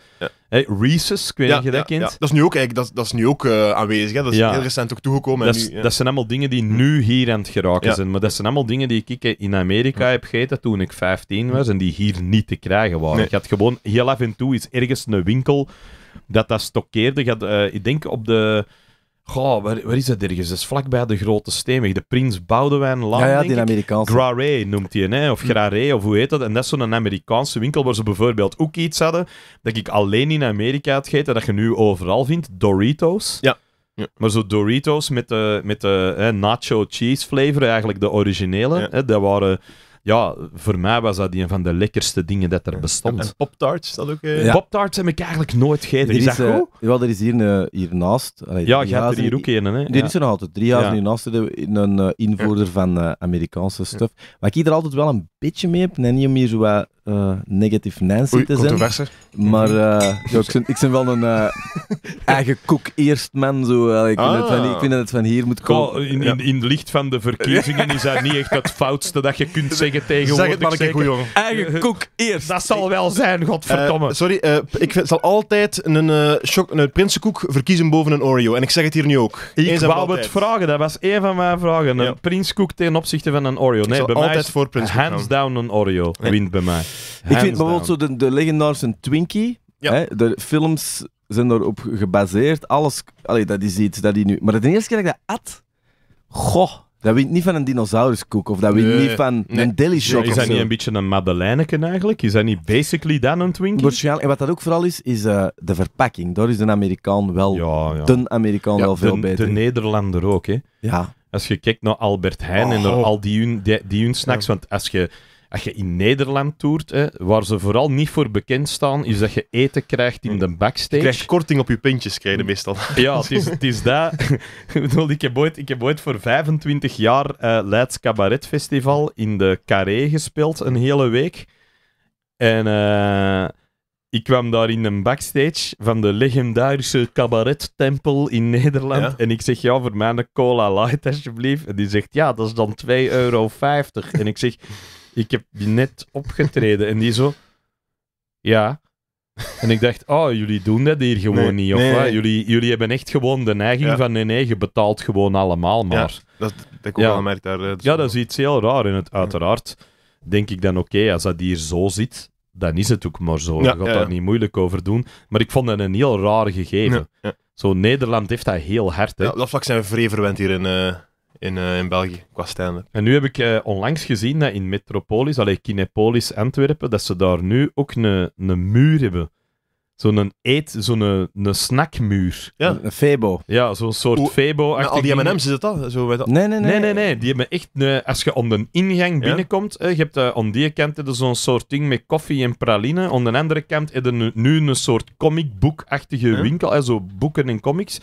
ja. Reese's, ik weet ja, je dat kind. Dat is nu ook, eigenlijk, dat, dat is nu ook eh, aanwezig, hè? dat is heel recent ook toegekomen. Dat, dat zijn allemaal dingen die nu hm. hier aan het geraken zijn, maar dat zijn allemaal dingen die ik in Amerika hm. heb gegeten toen ik 15 was en die hier niet te krijgen waren. Ik had gewoon heel af en toe iets ergens een winkel dat dat stokkeerde. Eh, ik denk op de... Goh, waar, is dat ergens? Dat is vlakbij de grote steenweg. De Prins Boudewijn Laan, Ja, die Amerikaanse. noemt hij, hè? of hm. Grare, of hoe heet dat? En dat is zo'n Amerikaanse winkel waar ze bijvoorbeeld ook iets hadden dat ik alleen in Amerika had gegeten, dat je nu overal vindt. Doritos. Ja. ja. Maar zo Doritos met de, met de hè, nacho cheese flavor, eigenlijk de originele. Ja. Hè, dat waren ja, voor mij was dat een van de lekkerste dingen dat er bestond. En Pop-tarts, dat ook? Eh? Pop-tarts heb ik eigenlijk nooit gegeten. Is, is, dat eh, goed? ja, er is hier, een, eh, hiernaast... ja, je hebt er hier ook een, hè? Die is er nog altijd. Drie jaar hiernaast een, een eh, invoerder van Amerikaanse stuff. Wat ik hier altijd wel een beetje mee heb, en niet hier zo uh, eh, negative Nancy Oei, te zijn. Maar uh, ik, ben, ik ben wel een eh, eigen koek eerst man. Zo, ik, vind van, ah. ik vind dat het van hier moet komen. In, in, in het licht van de verkiezingen is dat niet echt het foutste dat je kunt zeggen tegenwoordig. een Eigen koek eerst. Dat zal wel zijn, godverdomme. sorry, ik zal altijd een, een prinsenkoek verkiezen boven een Oreo. En ik zeg het hier nu ook. Ik wou het vragen, dat was één van mijn vragen. Een prinskoek ten opzichte van een Oreo. Nee, bij mij altijd voor prinskoek. Hands down een Oreo. Wint bij mij ik vind bijvoorbeeld zo de, de legendarische Twinkie. Hè, de films zijn erop gebaseerd. Alles, allee, dat is iets dat die nu. Maar de eerste keer dat ik dat at, goh, dat weet niet van een dinosauruskoek of dat weet niet van een deli shop. Nee, is dat niet een beetje een madeleineken eigenlijk? Is dat niet basically dan een Twinkie? En wat dat ook vooral is, is eh, de verpakking. Daar is een Amerikaan wel, ja, ja. de Amerikaan wel veel beter. De Nederlander ook, hè? Ja. Als je kijkt naar Albert Heijn en naar oh. al die hun, die, die hun snacks, want als je als je in Nederland toert, hè, waar ze vooral niet voor bekend staan, is dat je eten krijgt in mm. de backstage. Je krijgt korting op je pintjes, krijg je meestal. Ja, het is, het is dat. ik, bedoel, ik, heb ooit, ik heb ooit voor 25 jaar uh, Leids Cabaret Festival in de Carré gespeeld, een hele week. En eh, ik kwam daar in een backstage van de legendarische cabarettempel in Nederland. En ik zeg, ja, voor mij een cola light alsjeblieft. En die zegt, ja, dat is dan 2,50 euro. en ik zeg ik heb die net opgetreden. en die zo, ja. En ik dacht, oh, jullie doen dat hier gewoon niet. Of nee, Jullie, jullie hebben echt gewoon de neiging van nee, nee, je betaalt gewoon allemaal maar. Ja, dat, ik ook ja. gemerkt daar. ja, dat is iets heel raar. En het, uiteraard denk ik dan, oké, als dat hier zo zit, dan is het ook maar zo. je gaat daar niet moeilijk over doen. Maar ik vond dat een heel raar gegeven. Zo, Nederland heeft dat heel hard. Hè. dat vlak zijn we vrij verwend hier in... Eh, in, eh, in België qua stand En nu heb ik eh, onlangs gezien dat in Metropolis, allee, Kinepolis Antwerpen, dat ze daar nu ook een muur hebben. Zo'n eet, zo'n eh, een snackmuur. Ja. Een febo. Ja, zo'n soort febo. Al die M&M's is het al? Zo dat. Nee, nee, nee, nee, nee, Die hebben echt, als je om de ingang binnenkomt, ja. je hebt uh, aan die kant zo'n soort ding met koffie en praline. Aan de andere kant heb je nu, een soort comicboekachtige ja. winkel, zo boeken en comics.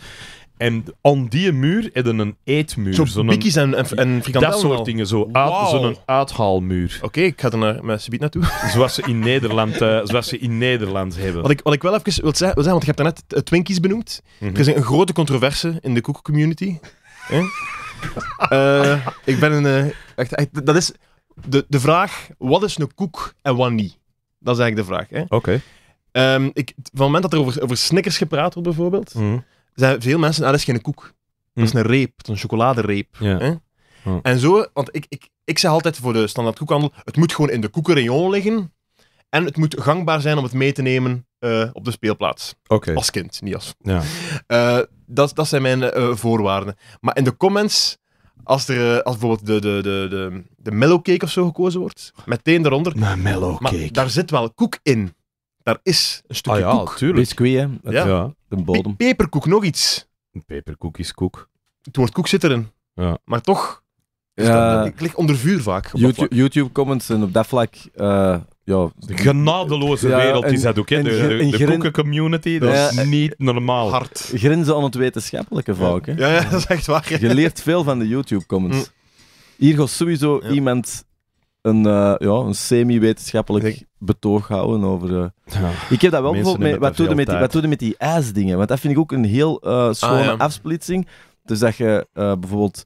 En aan die muur hadden een eetmuur. Zo'n zo bikkies en, en, Dat soort dingen, zo'n wow. zo uithaalmuur. Oké, ik ga er naar, met subiet naartoe. Zoals ze in Nederland, eh, zoals ze in Nederland hebben. Wat ik, wat ik wel even wil zeggen, want je hebt daarnet eh, Twinkies benoemd. Mhm. Er is een grote controverse in de koekencommunity. Eh, ik ben een... Echt, dat is de, de vraag, wat is een koek en wat niet? Dat is eigenlijk de vraag. Oké. Ehm, van het moment dat er over, over Snickers gepraat wordt bijvoorbeeld... Mhm zijn veel mensen, ah, dat is geen koek. Dat is hm. een reep, een chocoladereep. Hè? En zo, want ik, ik, ik zeg altijd voor de standaard koekhandel, het moet gewoon in de koekenrayon liggen. En het moet gangbaar zijn om het mee te nemen eh, op de speelplaats. Als kind, niet als... Ja. Eh, dat, dat zijn mijn eh, voorwaarden. Maar in de comments, als er als bijvoorbeeld de, de, de, de, de cake of zo gekozen wordt, meteen eronder... Een cake. Maar daar zit wel koek in. Daar is een stukje ah, koek. Biscuit, ja. de bodem. peperkoek, nog iets. Een peperkoek is koek. Het woord koek zit erin. Ja. Maar toch, ja. ik lig onder vuur vaak. YouTube-comments en op dat vlak... Eh, ja, de genadeloze wereld is dat ook. in De, de, koeken-community, dat is niet normaal. Hard. Grenzen aan het wetenschappelijke vaak. Ja. Hè? Ja, dat is echt waar. Je leert veel van de YouTube-comments. Mm. Hier gaat sowieso iemand een, eh, ja, een semi-wetenschappelijk betoog houden over... Eh, ja. Ik heb dat wel bijvoorbeeld... Mee, wat, doe met die, wat je met die ijsdingen? Want dat vind ik ook een heel uh, schone afsplitsing. Dus dat je bijvoorbeeld...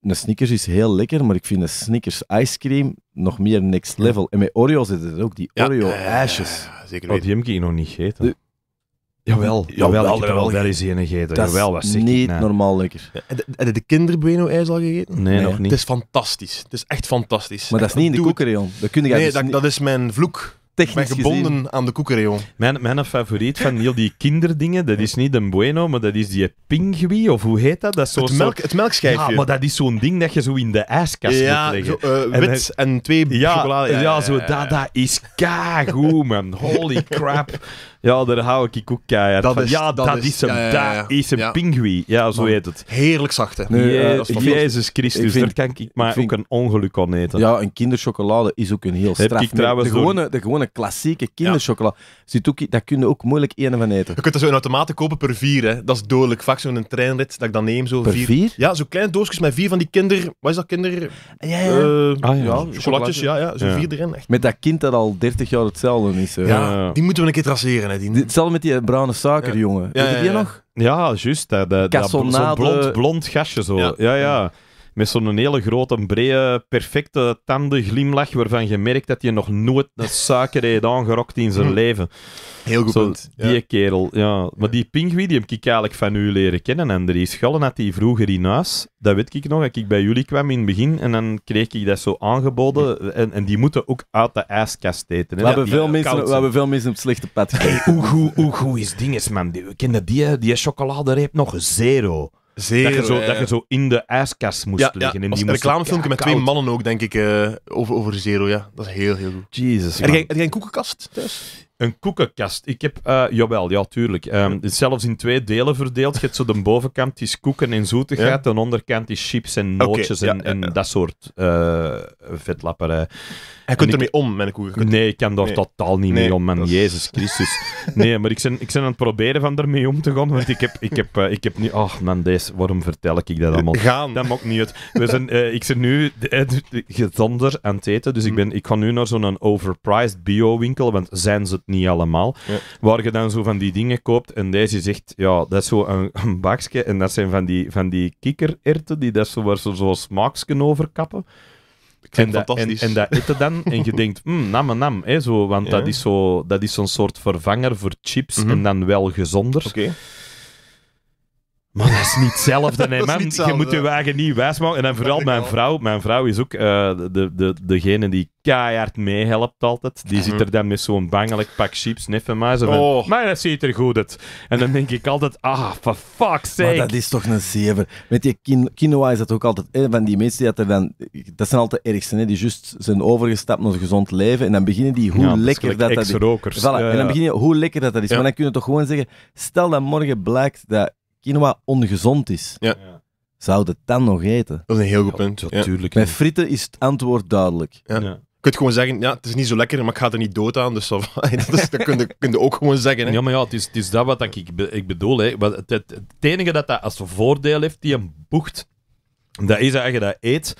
Een Snickers is heel lekker, maar ik vind een Snickers Cream nog meer next level. En met Oreo zitten er ook die Oreo-ijsjes. zeker oh, die heb ik nog niet gegeten. Jawel, jawel, jawel, jawel, wel eens een gegeten. Dat jawel, dat is niet nee. normaal lekker. Hebben heb je de, de kinderbueno-ijs al gegeten? Nee, nog niet. Het is fantastisch. Het is echt fantastisch. Maar dat is niet in de koekereon. Dat nee, dus dat, dat is mijn vloek. Technisch gebonden aan de koekereon. Mijn, mijn favoriet van heel die kinderdingen, dat is niet een bueno, maar dat is die pingui, of hoe heet dat? dat is het, melk, het melkschijfje. Ja, maar dat is zo'n ding dat je zo in de ijskast ja, moet leggen. Zo, eh, wit en, twee ja, chocolade. Ja, zo, dat, dat is kagoe, man. Holy crap. Ja, daar hou ik ook keihard dat van. Is, ja, dat, is, is dat is een pinguï Ja, zo heet het. Heerlijk zacht, hè? Nee, eh, is Jezus Christus, ik kan ik maar ook een ongeluk aan eten. Ja, een kinderchocolade is ook een heel straf. Ik trouwens de, gewone, de gewone klassieke kinderchocolade, zit daar kun je ook moeilijk en van eten. Je kunt er zo in automaten kopen per vier, hè. Dat is dodelijk. Vaak zo'n treinrit dat ik dan neem, zo vier. vier. Ja, zo'n kleine doosjes met vier van die kinder... Wat is dat, kinder... Ah, ja, ja. Eh, ah, ja. chocolatjes, ja, ja. Zo'n vier erin. Echt. Met dat kind dat al 30 jaar hetzelfde is. Ja, die moeten we een keer traceren die. Hetzelfde met die eh, bruine suiker, jongen. Weet je die nog? Ja, juist. Dat, zo'n blond, blond gastje zo. Ja, ja met zo'n hele grote, brede, perfecte glimlach waarvan je merkt dat je nog nooit een suiker heeft aangerokt in zijn mhm. leven. Heel goed punt. Die kerel, ja. Maar die pinguïn, die heb ik eigenlijk van u leren kennen. En er is had die vroeger in huis. Dat weet ik nog, dat ik bij jullie kwam in het begin. En dan kreeg ik dat zo aangeboden. En, en die moeten ook uit de ijskast eten. Hè. We, hebben veel mensen, we hebben veel mensen op het slechte pad. hoe, hoe, hoe, hoe is dinges, man? Kennen die, die chocoladereep nog? Zero. Zeer, dat, je zo, dat je eh, zo in de ijskast moest liggen. Ja, die een reclamefilmpje met twee mannen ook, denk ik, eh, over, over Zero. Ja. Dat is heel, heel goed. Jesus, heb, jij, een koekenkast thuis? Een koekenkast. Ik heb, eh, jawel, ja, tuurlijk. Ehm, zelfs in twee delen verdeeld. Je hebt zo de bovenkant is koeken en zoetigheid, ja? de onderkant is chips en nootjes en, dat soort vetlapperij. Hij kunt ermee om mijn koe. Nee, ik kan daar totaal niet mee om, man. Jezus Christus. nee, maar ik ben, ik ben aan het proberen van ermee om te gaan, want ik heb, ik heb, eh, ik heb nu, Ach, oh, man, deze, waarom vertel ik dat allemaal? Gaan. Dat mag niet uit. We zijn, eh, ik ben nu gezonder eh, aan het eten, dus ik, mm. ben, ik ga nu naar zo'n overpriced bio-winkel, want zijn ze het niet allemaal, waar je dan zo van die dingen koopt en deze zegt, ja, dat is zo een, bakje en dat zijn van die, van die kikkererwten die dat zo, waar zo, zo overkappen en en, dat eten dan, en je denkt, mm, nam nam, hè, zo, want ja. dat is zo'n soort vervanger voor chips mhm. en dan wel gezonder. Oké. Maar dat is niet hetzelfde. Nee, man. Je moet je wagen niet wijsmaken. En dan vooral mijn vrouw. Mijn vrouw is ook eh, de, de, degene die keihard meehelpt altijd. Die mhm. zit er dan met zo'n bangelijk pak chips neffen maar oh. Maar dat ziet er goed uit. En dan denk ik altijd, ah, for fuck's sake. Maar dat is toch een zever. Met je quinoa is dat ook altijd... van die mensen die dat er dan... Dat zijn altijd de hè, die juist zijn overgestapt naar een gezond leven. En dan beginnen die hoe lekker dat, dat, is. Voilà. En dan beginnen hoe lekker dat dat is. Maar dan kun je toch gewoon zeggen, stel dat morgen blijkt dat wat ongezond is. Ja. Zou het dan nog eten? Dat is een heel goed punt. Natuurlijk. Bij frieten is het antwoord duidelijk. ja. Je kunt gewoon zeggen, ja, het is niet zo lekker, maar ik ga er niet dood aan. Dus dat, is, dat kun, je, kun je ook gewoon zeggen. Hè. Ja, maar ja, het is, het is dat wat ik, ik bedoel. Hè. Het, het, enige dat dat als voordeel heeft, die een bocht, dat is eigenlijk je dat eet,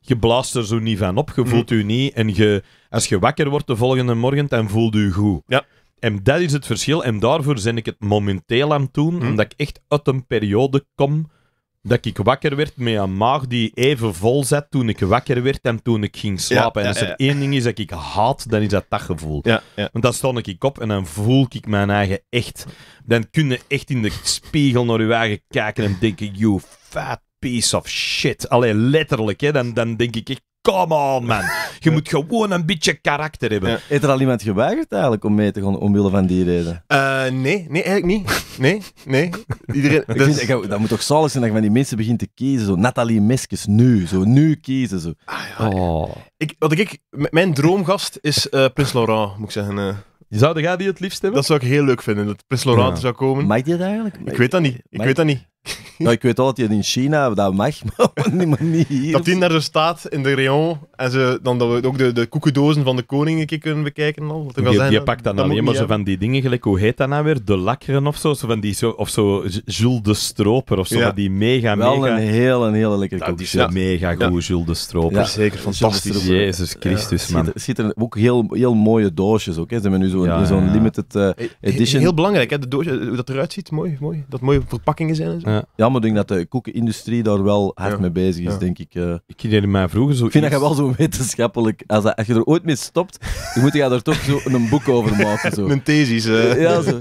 je blaast er zo niet van op, je mhm. voelt je niet. En als je wakker wordt de volgende morgen, dan voelt je goed. Ja. En dat is het verschil. En daarvoor ben ik het momenteel aan toen, doen, hm. omdat ik echt uit een periode kom dat ik wakker werd met een maag die even vol zat toen ik wakker werd en toen ik ging slapen. en als er één ding is dat ik haat, dan is dat dat gevoel. Want dan stond ik op en dan voel ik mijn eigen echt. Dan kun je echt in de spiegel naar je eigen kijken en denken, you fat piece of shit. Allee, letterlijk, hè. Dan, dan denk ik echt, come on man. Je moet gewoon een beetje karakter hebben. Ja. Heeft er al iemand geweigerd eigenlijk om mee te gaan omwille van die reden? Uh, nee, nee, eigenlijk niet. Nee, nee. Iedereen, dus... vind, dat moet toch zalig zijn dat je van die mensen begint te kiezen. Zo Nathalie Meskes nu, zo nu kiezen. Zo. Ah, ja, ik, wat ik, mijn droomgast is uh, Prins Laurent, moet ik zeggen. Uh. Eh. Zou jij die het liefst hebben? Dat zou ik heel leuk vinden, dat Prins Laurent zou komen. Mag je dat eigenlijk? Ik weet dat niet. Ik weet dat niet. Nou, ik weet al dat je in China dat mag, maar, niet, maar niet hier. Dat die naar de staat in de rayon en ze, dan dat we ook de, de koekendozen van de koningen kunnen bekijken. Al, wat zijn. die pakt dan nou alleen maar zo van die dingen, gelijk, hoe heet dat nou weer? De lakkeren of zo? zo, van die, zo of zo Jules de Stroper of zo, die mega, Wel een heel, een hele lekkere nou, koekje. Ja. mega goed, Jules de Stroper. zeker, fantastisch. Jezus Christus, man. Het zit er ook heel, heel mooie doosjes ook, hè. Ze hebben nu zo'n zo'n limited eh, edition. Heel belangrijk, hè, de doosje, hoe dat eruit ziet, mooi, mooi. Dat mooie verpakkingen zijn en zo. Ja. Eh, Jammer denk dat de koekenindustrie daar wel hard mee bezig is, denk ik. Eh. ik herinner mij vroeger zo. Ik vind dat je wel zo wetenschappelijk. Als, als je er ooit mee stopt, dan moet je daar toch zo een boek over maken. Zo. een thesis. Eh. Ja, zo.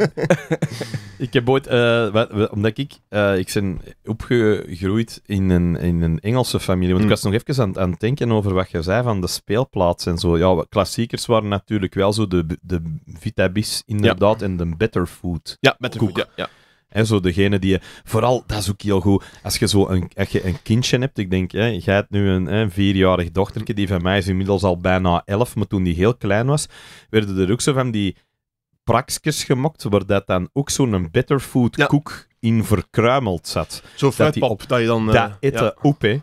ik heb ooit, omdat ik, ik ben opgegroeid in een, in een Engelse familie. Want ik hmm. was nog even aan, aan het denken over wat je zei van de speelplaats en zo. Ja, klassiekers waren natuurlijk wel zo de, de Vitabis inderdaad en de Better Food. Ja, Better Food. ja zo degene die je, vooral, dat is ook heel goed, als je zo een, als je een kindje hebt, ik denk, hè, jij hebt nu een, hè, vierjarig dochtertje, die van mij is inmiddels al bijna elf, maar toen die heel klein was, werden er ook zo van die praksjes gemokt, waar dat dan ook zo'n better food koek in verkruimeld zat. Zo fruitpap, dat, dat, je dan... Uh, dat eh, ette op, hè.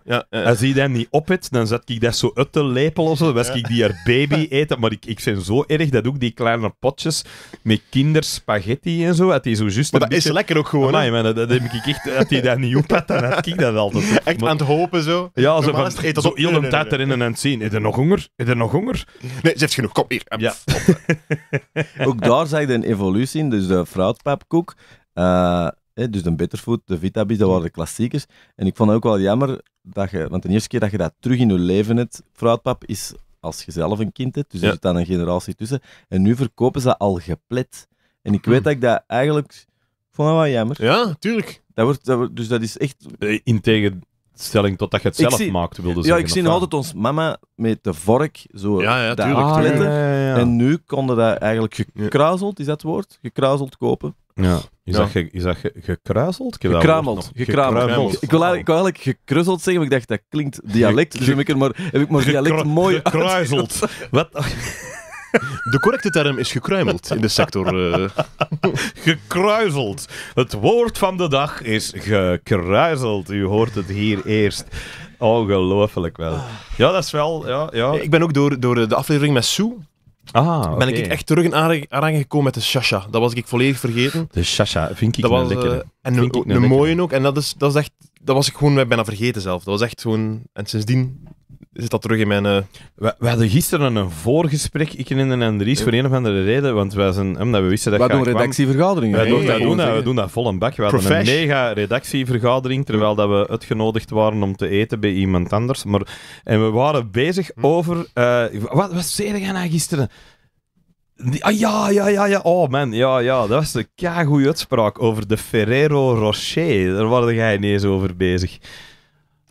Als hij dat niet het, dan zat ik dat zo uit te lepel of zo. was ik die haar baby eten. Maar ik, ik zo erg dat ook die kleine potjes met kinderspaghetti en zo, Dat is zo juist... Maar dat is lekker ook gewoon, Amai, man, dat, heb ik echt... Dat hij dat niet op had, dan had ik dat altijd. Echt aan het hopen, zo. Ja, zo Normaal van... Zo heel de tijd erin en aan het zien. Is er nog honger? Is er nog honger? Nee, ze heeft genoeg. Kom hier. Ja. ook daar zag je een evolutie Dus de fruitpapkoek... Eh, Hè, dus de Bitterfood, de Vitabis, dat waren de klassiekers. En ik vond het ook wel jammer dat je, want de eerste keer dat je dat terug in je leven hebt, fruitpap, is als je zelf een kind hebt. Dus er zit dan een generatie tussen. En nu verkopen ze al geplet. En ik weet hm. dat ik dat eigenlijk. Ik vond dat wel jammer. Ja, tuurlijk. Dat wordt, dat wordt, dus dat is echt. Eh, in tegenstelling tot dat je het zelf zie, maakt, wilde ja, Ja, ik zie altijd ons mama met de vork zo ja, ja, tuurlijk, ah, En nu konden dat eigenlijk gekruiseld, is dat woord? Gekruiseld kopen. Ja. Is, ja. dat ge, is gekruiseld? Gekrameld. Gekrameld. Ik, wil eigenlijk gekruiseld zeggen, maar ik dacht dat klinkt dialect. dus heb ik, er maar, heb ik maar dialect mooi Gekruiseld. Wat? De correcte term is gekruimeld in de sector. Eh. Uh. gekruizeld. Het woord van de dag is gekruiseld. U hoort het hier eerst. Ongelooflijk wel. Ja, dat is wel. Ja, ja. Ik ben ook door, door de aflevering met Sue Ah, ben ik echt terug in aanraking gekomen met de Shasha. Dat was ik volledig vergeten. De Shasha, vind ik dat was, lekker. Uh, en een, een mooie ook. En dat, is, dat, is echt, dat was ik gewoon bijna vergeten zelf. Dat was echt gewoon... En sindsdien zit dat terug in mijn... Uh... We, hadden gisteren een voorgesprek, ik en Andries, voor een of andere reden, want wij zijn, omdat we wisten dat doen redactievergaderingen. Wij doen, dat, doen, dat, we doen dat vol een bak. We hadden een mega redactievergadering, terwijl dat we uitgenodigd waren om te eten bij iemand anders. Maar, en we waren bezig hm. over... Eh, wat, wat zei jij nou gisteren? ah ja, ja, ja, ja. Oh man, ja, ja. Dat was een goede uitspraak over de Ferrero Rocher. Daar waren jij niet eens over bezig.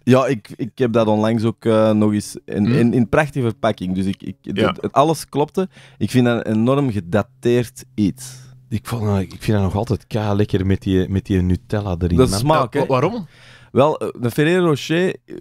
Ja, ik, ik heb dat onlangs ook eh, nog eens in, hmm. in, in, prachtige verpakking. Dus ik, ik, ja. alles klopte. Ik vind dat een enorm gedateerd iets. Ik, vond, ik vind dat nog altijd kaal lekker met die, met die Nutella erin. Dat smaak, Waarom? Wel, eh, de Ferrero Rocher, eh,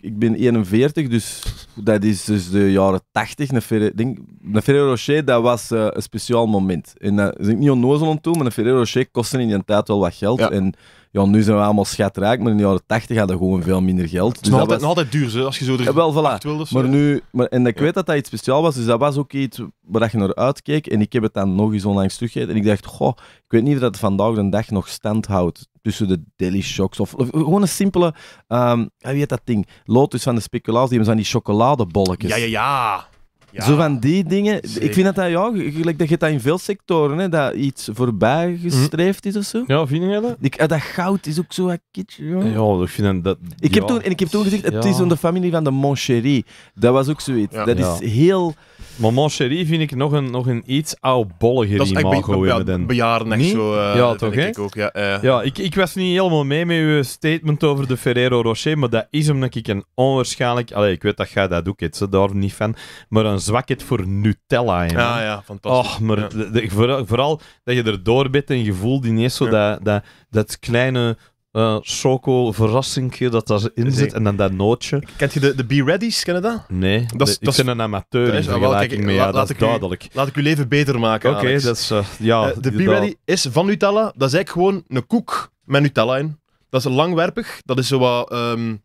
ik, ben 41, dus dat is dus de jaren 80. De Ferrero, denk, de Ferrero Rocher, dat was een speciaal moment. En dat is ik niet onnozel om toe, maar een Ferrero Rocher kostte in die tijd wel wat geld. En ja, nu zijn we allemaal schatrijk, maar in de jaren 80 hadden we gewoon veel minder geld. Het dus is dus altijd, was... altijd duur, zo, als je zo er eh, wel, voilà. Maar nu, maar, en ik weet dat dat iets speciaals was, dus dat was ook iets waar je naar uitkeek. En ik heb het dan nog eens onlangs teruggegeven. En ik dacht, goh, ik weet niet of dat vandaag de dag nog stand houdt tussen de delishocks. shocks. Of, gewoon een simpele, um, wie heet dat ding? Lotus van de speculatie. die hebben zo'n die chocoladebolletjes. Ja, ja, ja. Zo van die dingen. Ik vind dat dat, ja, dat je dat in veel sectoren, hè, dat iets voorbij gestreefd is of zo. Ja, vind je dat? Ik, eh, dat goud is ook zo wat kitsch, joh. Ja, ik vind ik, heb toen, en ik heb toen gezegd, het is van de familie van de Moncherie. Dat was ook zoiets. Dat is heel... Maar Cherie vind ik nog een, nog een iets oudbolliger imago dan. Bejaarden echt zo. Uh, ja, toch ik ook, ja, ja ik, ik was niet helemaal mee met uw statement over de Ferrero Rocher, maar dat is dat ik een onwaarschijnlijk... Allee, ik weet dat jij dat ook iets. ze daar niet van. Maar een zwakheid voor Nutella. Ja, ah, ja, fantastisch. maar de, vooral, dat je erdoor bent en je voelt ineens zo dat, dat, dat kleine uh, eh, choco verrassingje dat daarin zit en dan dat nootje. Kent je de, de Be Ready's? Ken dat? Nee, dat is, een amateur in ah, vergelijking mee. Ja, dat is duidelijk. laat ik uw leven beter maken. Eh, ja, eh, de Be Ready is van Nutella. Dat is eigenlijk gewoon een koek met Nutella in. Dat is langwerpig. Dat is zo wat. Ehm,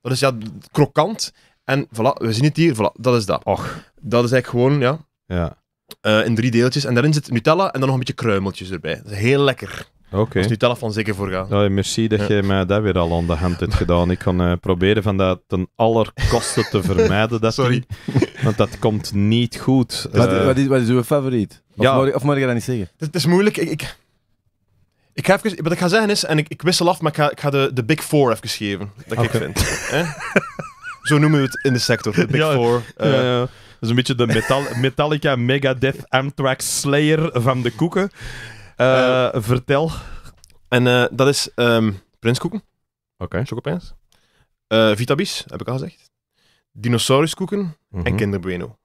dat is ja, krokant. En voilà, we zien het hier. Voilà, dat is dat. Och. Dat is eigenlijk gewoon, ja. ja. in drie deeltjes. En daarin zit Nutella en dan nog een beetje kruimeltjes erbij. Dat is heel lekker. Oké. Dus die telefoon zeker voor gaan. Oh, merci dat je mij dat weer al aan de hand hebt gedaan. Ik kan eh, proberen van dat ten aller kosten te vermijden. Dat Sorry. want dat komt niet goed. Wat, eh, wat, is, uw favoriet? Of, ja. mag, of mag je dat niet zeggen? Het, is moeilijk. Ik, ik, ga wat ik ga zeggen is, en ik, ik wissel af, maar ik ga, de, de Big Four even geven. Dat ik vind. eh? Zo noemen we het in de sector, de Big Four. Eh, dat is een beetje de Metallica, Megadeth, Amtrak Slayer van de koeken. Eh, eh, vertel. En eh, dat is ehm, prinskoeken. Oké. Chocopins. Vitabis, heb ik al gezegd. Dinosauruskoeken en en mhm. kinderbueno.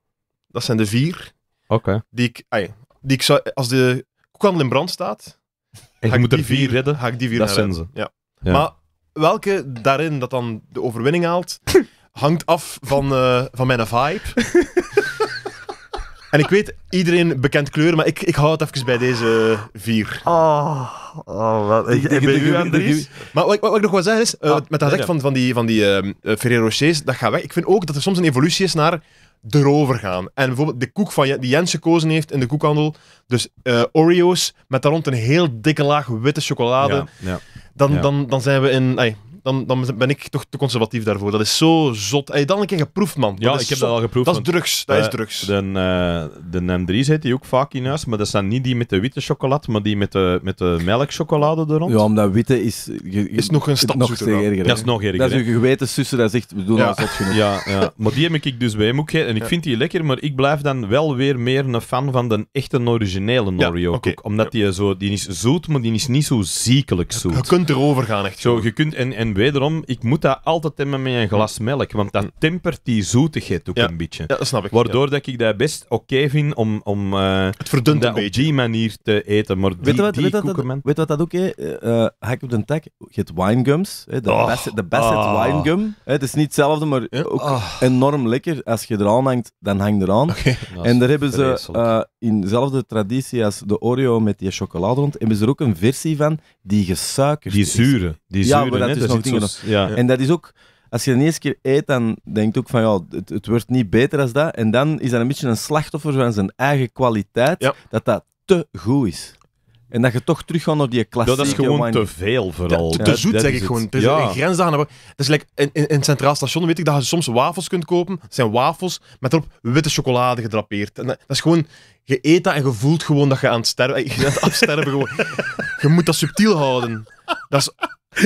Dat zijn de vier Oké. die ik... die ik zou, als de koekhandel in brand staat, En ga ik moet er die vier redden. ga ik die vier Dat zijn redden. Ja. Maar welke daarin dat dan de overwinning haalt, hangt af van, van mijn vibe. En ik weet, iedereen bekent kleur, maar ik, ik hou het even bij deze vier. Oh, oh wat. Ik, ben aan Maar wat, ik nog wil zeggen is, eh, ah, met dat nee, van, van die, van die ehm, eh, Ferrero Rochers, dat gaat weg. Ik vind ook dat er soms een evolutie is naar erover gaan. En bijvoorbeeld de koek van, die Jens gekozen heeft in de koekhandel, dus eh, Oreo's, met daar rond een heel dikke laag witte chocolade. dan, Dan, dan zijn we in dan, dan ben ik toch te conservatief daarvoor. Dat is zo zot. Heb je dan een keer geproefd, man? ja, ik heb dat al geproefd. Dat is drugs. Dat is eh, drugs. De, eh, de M3 zit die ook vaak in huis, maar dat zijn niet die met de witte chocolade, maar die met de, met de melkchocolade erom. Ja, omdat witte is... is nog een stap nog erger. Dat is nog erger. Dat is een sussen dat zegt, we doen dat al zot genoeg. Ja, ja, maar die heb ik dus bij hem En ik vind die lekker, maar ik blijf dan wel weer meer een fan van de echte originele ja, Oreo Omdat die, zo, die is zoet, maar die is niet zo ziekelijk zoet. Je kunt erover gaan, echt. Zo, je kunt... En, en wederom, ik moet dat altijd temmen met een glas melk, want dat mm. tempert die zoetigheid ook een beetje. Ja, dat snap ik. Waardoor dat ik dat best oké vind om, om, uh, het verdunt een op manier te eten. Maar die, weet, wat, dat, wat dat ook eh, eh, is? op de tag, je hebt winegums, de, oh, Basset, Basset ah. winegum. Het is niet hetzelfde, maar ook ah. enorm lekker. Als je eraan hangt, dan hang eraan. Okay. En daar hebben ze in dezelfde traditie als de Oreo met die chocolade rond, hebben ze er ook een versie van die gesuikerd Die zure. Die zure, ja, maar dat is, ja. En dat is ook, als je de eerste keer eet, dan denkt ook van ja, het, het, wordt niet beter als dat. En dan is dat een beetje een slachtoffer van zijn eigen kwaliteit, dat dat te goed is. En dat je toch terug naar die klassieke... Dat is gewoon te veel, vooral. te, zoet, zeg ik gewoon. Er is een grens aan. Dat is like, in, in, het Centraal Station weet ik dat je soms wafels kunt kopen. Dat zijn wafels met erop witte chocolade gedrapeerd. En dat, is gewoon... Je eet dat en je voelt gewoon dat je aan het sterven... Je bent afsterven gewoon. Je moet dat subtiel houden. Dat is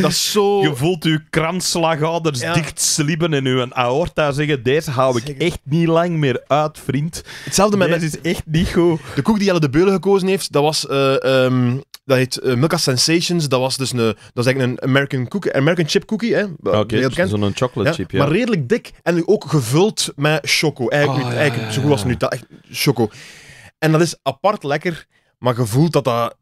dat zo... Je voelt uw kransslagaders ja. dicht slibben en uw aorta zeggen: Deze hou ik echt niet lang meer uit, vriend. Hetzelfde met. Deze is echt niet goed. De koek die Jelle de Beulen gekozen heeft, dat was. Eh, ehm, dat heet eh, Milka Sensations. Dat was dus een, dat is eigenlijk een American, cookie, American chip cookie. hè? Oké, okay, zo'n chocolate chip, Maar redelijk dik en ook gevuld met choco. Eigenlijk, oh, eigenlijk zo goed als nu, dat, echt choco. En dat is apart lekker, maar je voelt dat dat